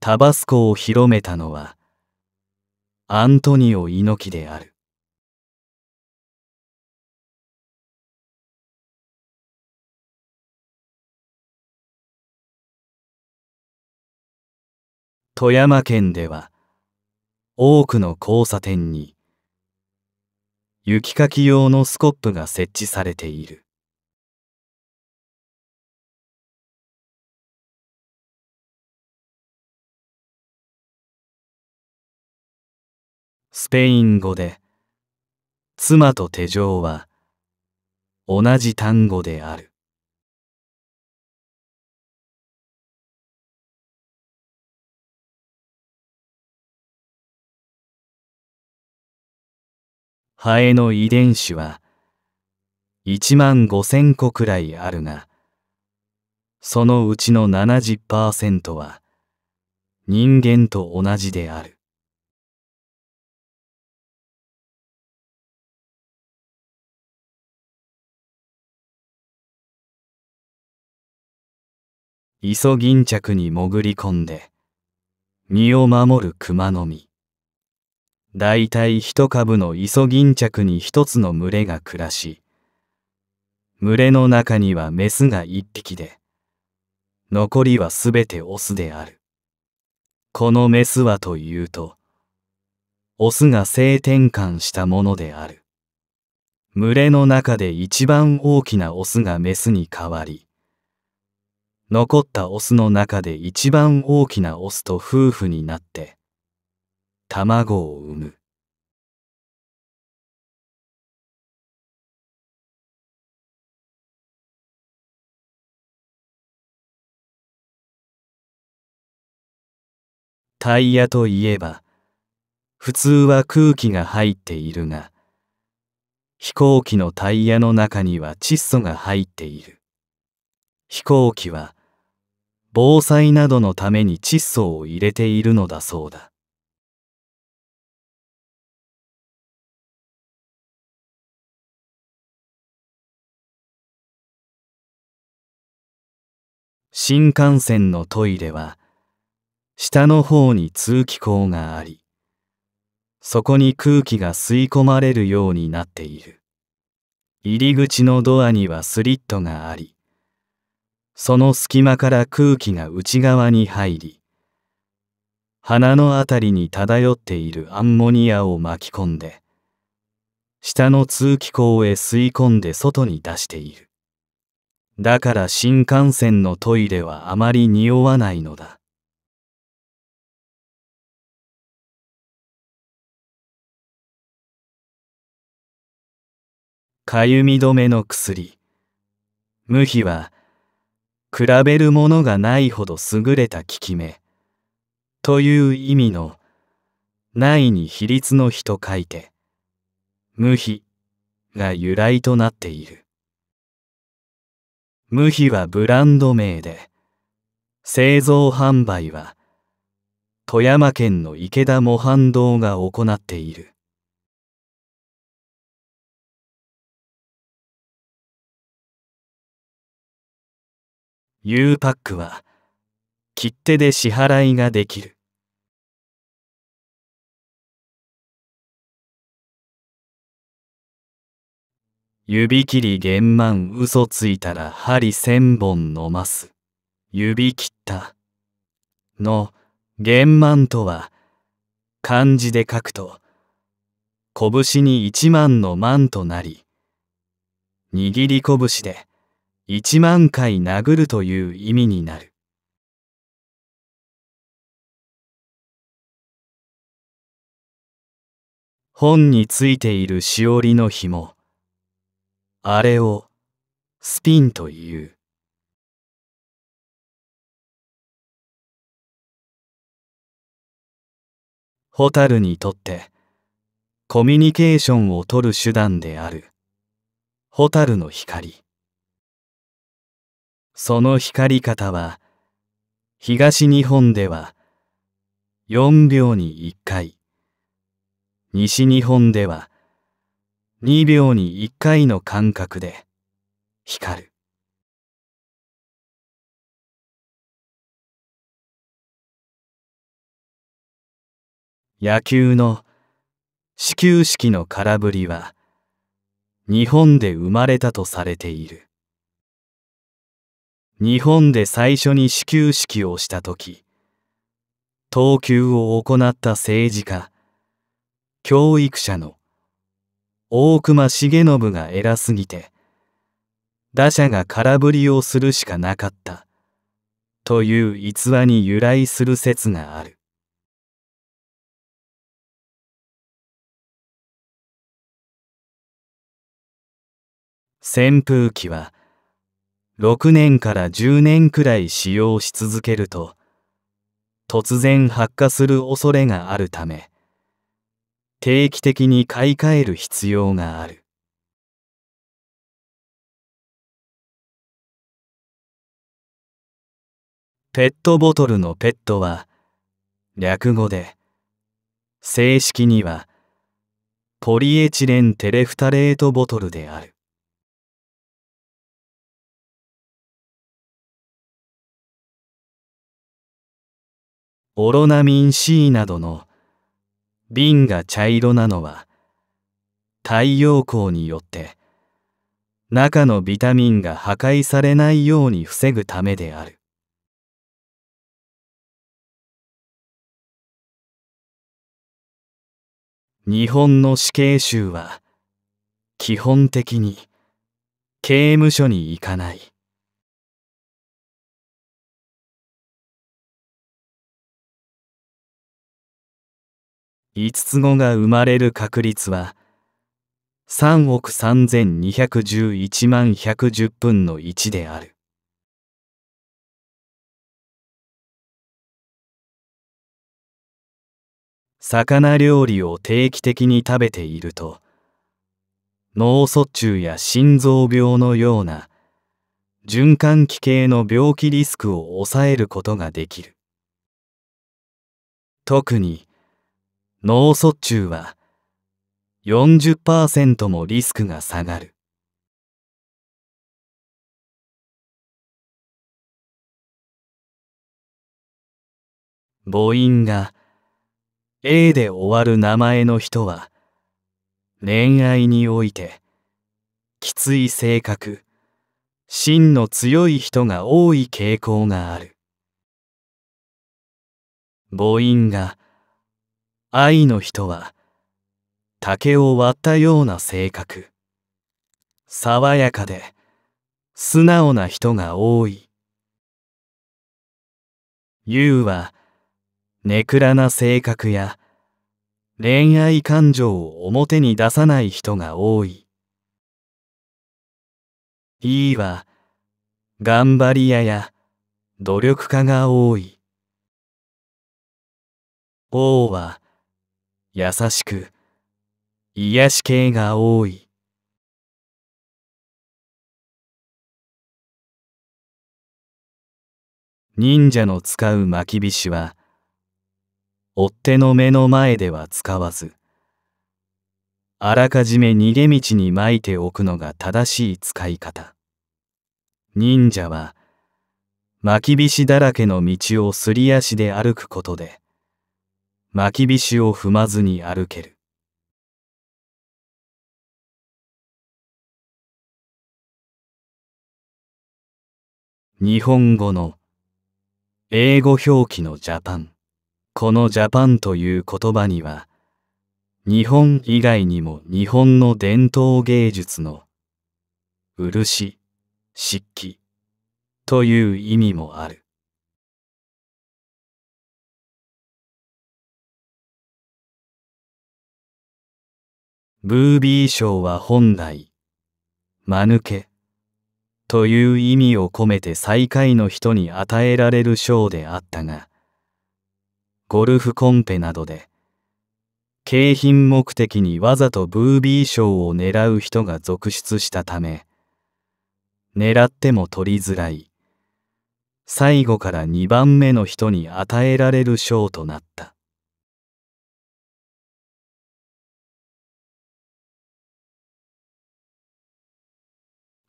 タバスコを広めたのはアントニオ猪木である。富山県では多くの交差点に雪かき用のスコップが設置されているスペイン語で妻と手錠は同じ単語であるハエの遺伝子は1万5千個くらいあるが、そのうちの70%は人間と同じである。イソギンチャクに潜り込んで身を守るクマの実。大体一株のイソギンチャクに一つの群れが暮らし、群れの中にはメスが一匹で、残りはすべてオスである。このメスはというと、オスが性転換したものである。群れの中で一番大きなオスがメスに変わり、残ったオスの中で一番大きなオスと夫婦になって、卵を産むタイヤといえば普通は空気が入っているが飛行機のタイヤの中には窒素が入っている飛行機は防災などのために窒素を入れているのだそうだ新幹線のトイレは下の方に通気口がありそこに空気が吸い込まれるようになっている入り口のドアにはスリットがありその隙間から空気が内側に入り鼻のあたりに漂っているアンモニアを巻き込んで下の通気口へ吸い込んで外に出しているだから新幹線のトイレはあまり匂わないのだ。かゆみ止めの薬。無比は、比べるものがないほど優れた効き目。という意味の、ないに比率の比と書いて、無比が由来となっている。無比はブランド名で、製造販売は富山県の池田模範堂が行っている。U パックは切手で支払いができる。指切り玄満嘘ついたら針千本飲ます。指切った。の、玄満とは、漢字で書くと、拳に一万の万となり、握り拳で一万回殴るという意味になる。本についているしおりの紐。あれをスピンという。ホタルにとってコミュニケーションをとる手段であるホタルの光。その光り方は東日本では4秒に1回西日本では2秒に1回の間隔で光る。野球の始球式の空振りは日本で生まれたとされている。日本で最初に始球式をした時、投球を行った政治家、教育者の大隈重信が偉すぎて、打者が空振りをするしかなかった、という逸話に由来する説がある。扇風機は、6年から10年くらい使用し続けると、突然発火する恐れがあるため、定期的に買い替える必要がある。ペットボトルのペットは略語で正式にはポリエチレンテレフタレートボトルであるオロナミン C などの瓶が茶色なのは太陽光によって中のビタミンが破壊されないように防ぐためである日本の死刑囚は基本的に刑務所に行かない5つ子が生まれる確率は3億3211万110分の1である。魚料理を定期的に食べていると脳卒中や心臓病のような循環器系の病気リスクを抑えることができる特に脳卒中は40%もリスクが下がる。母音が A で終わる名前の人は恋愛においてきつい性格芯の強い人が多い傾向がある母音が愛の人は竹を割ったような性格爽やかで素直な人が多い優はネクラな性格や恋愛感情を表に出さない人が多い E は頑張り屋や努力家が多い O は優しく癒し系が多い忍者の使うまきびしは追っ手の目の前では使わずあらかじめ逃げ道にまいておくのが正しい使い方忍者はまきびしだらけの道をすり足で歩くことで巻き菱を踏まずに歩ける。日本語の英語表記のジャパン。このジャパンという言葉には、日本以外にも日本の伝統芸術の漆、漆器という意味もある。ブービー賞は本来、間抜け、という意味を込めて最下位の人に与えられる賞であったが、ゴルフコンペなどで、景品目的にわざとブービー賞を狙う人が続出したため、狙っても取りづらい、最後から2番目の人に与えられる賞となった。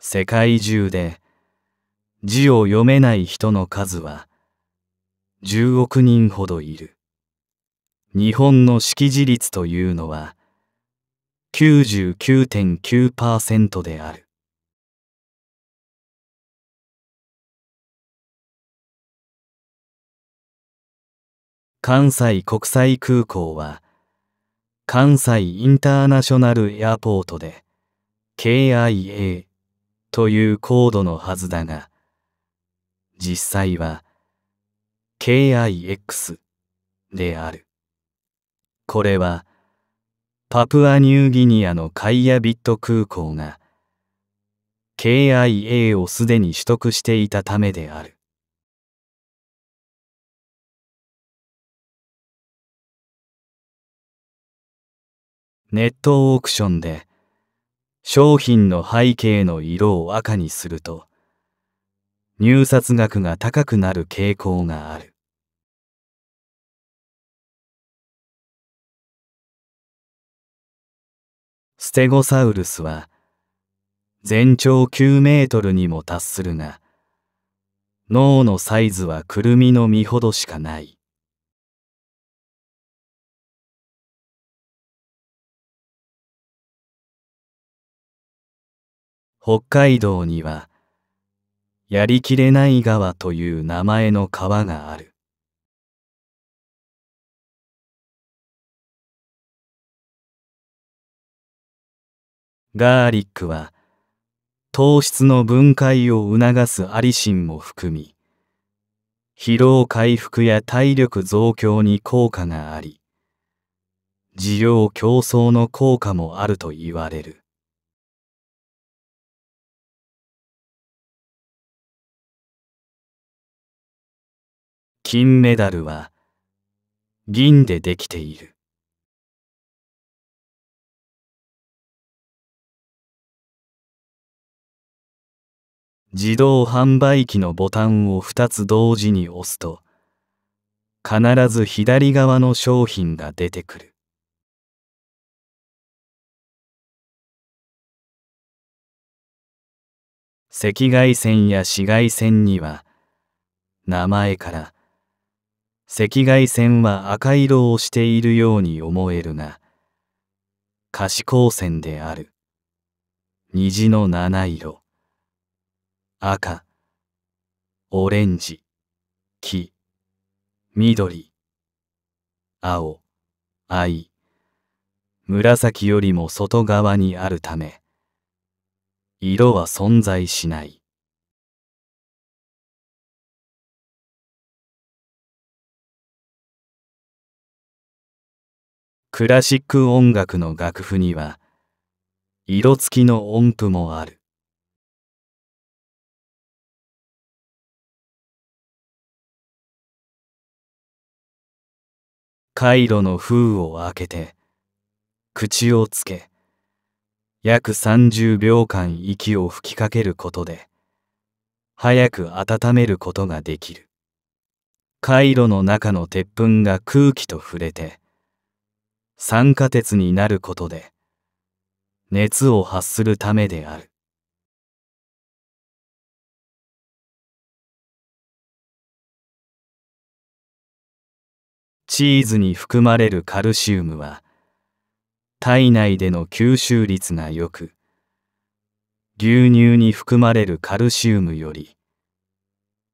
世界中で字を読めない人の数は10億人ほどいる。日本の識字率というのは99.9%である。関西国際空港は関西インターナショナルエアポートで KIA というコードのはずだが、実際は KIX である。これはパプアニューギニアのカイヤビット空港が KIA をすでに取得していたためである。ネットオークションで商品の背景の色を赤にすると入札額が高くなる傾向があるステゴサウルスは全長9メートルにも達するが脳のサイズはクルミの実ほどしかない北海道にはやりきれない川という名前の川があるガーリックは糖質の分解を促すアリシンも含み疲労回復や体力増強に効果があり需要競争の効果もあると言われる金メダルは銀でできている。自動販売機のボタンを2つ同時に押すと必ず左側の商品が出てくる赤外線や紫外線には名前から赤外線は赤色をしているように思えるが、可視光線である。虹の七色。赤、オレンジ、黄、緑、青、藍、紫よりも外側にあるため、色は存在しない。クラシック音楽の楽譜には色付きの音符もある。回路の封を開けて口をつけ約30秒間息を吹きかけることで早く温めることができる回路の中の鉄粉が空気と触れて酸化鉄になることで熱を発するためである。チーズに含まれるカルシウムは体内での吸収率が良く牛乳に含まれるカルシウムより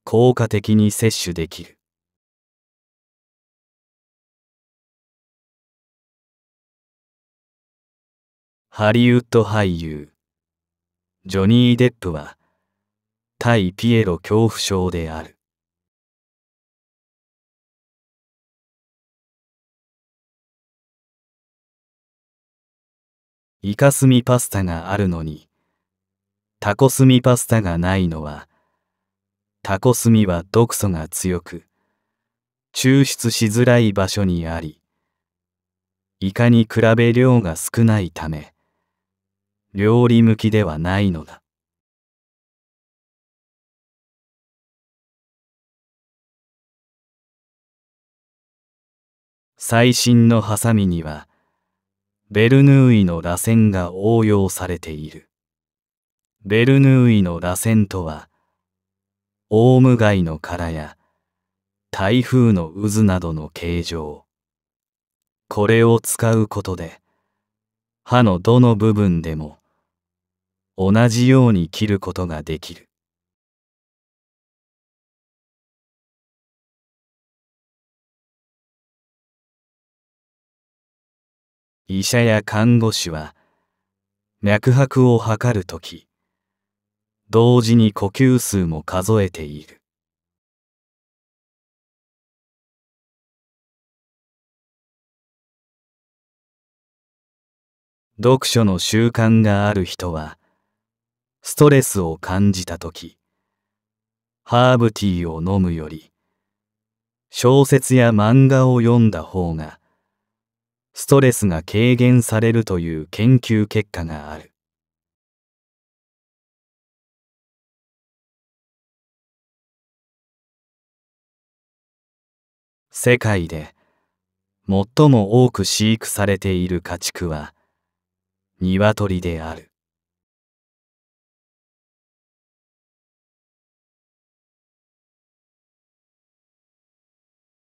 効果的に摂取できる。ハリウッド俳優ジョニー・デップは対ピエロ恐怖症であるイカスミパスタがあるのにタコスミパスタがないのはタコスミは毒素が強く抽出しづらい場所にありイカに比べ量が少ないため料理向きではないのだ。最新のハサミには、ベルヌーイの螺旋が応用されている。ベルヌーイの螺旋とは、オウム貝の殻や台風の渦などの形状。これを使うことで、歯のどの部分でも同じように切ることができる。医者や看護師は脈拍を測るとき、同時に呼吸数も数えている。読書の習慣がある人は、ストレスを感じた時ハーブティーを飲むより小説や漫画を読んだ方がストレスが軽減されるという研究結果がある世界で最も多く飼育されている家畜は鶏である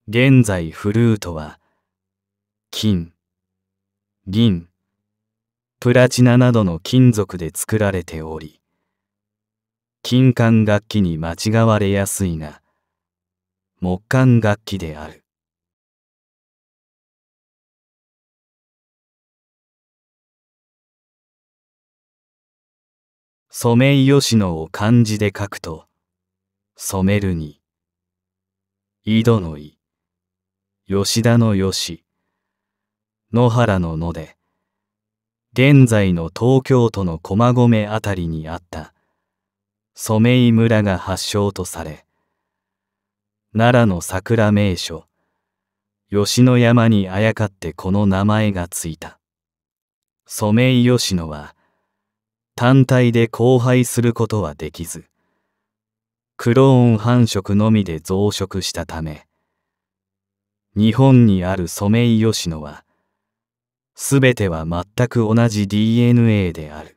現在フルートは、金、銀、プラチナなどの金属で作られており、金管楽器に間違われやすいが、木管楽器である。ソメイヨシノを漢字で書くと、染めるに、井戸の井。吉田の吉、野原の野で、現在の東京都の駒込あたりにあった染井村が発祥とされ、奈良の桜名所、吉野山にあやかってこの名前がついた。染井吉野は、単体で交配することはできず、クローン繁殖のみで増殖したため、日本にあるソメイヨシノは、すべては全く同じ DNA である。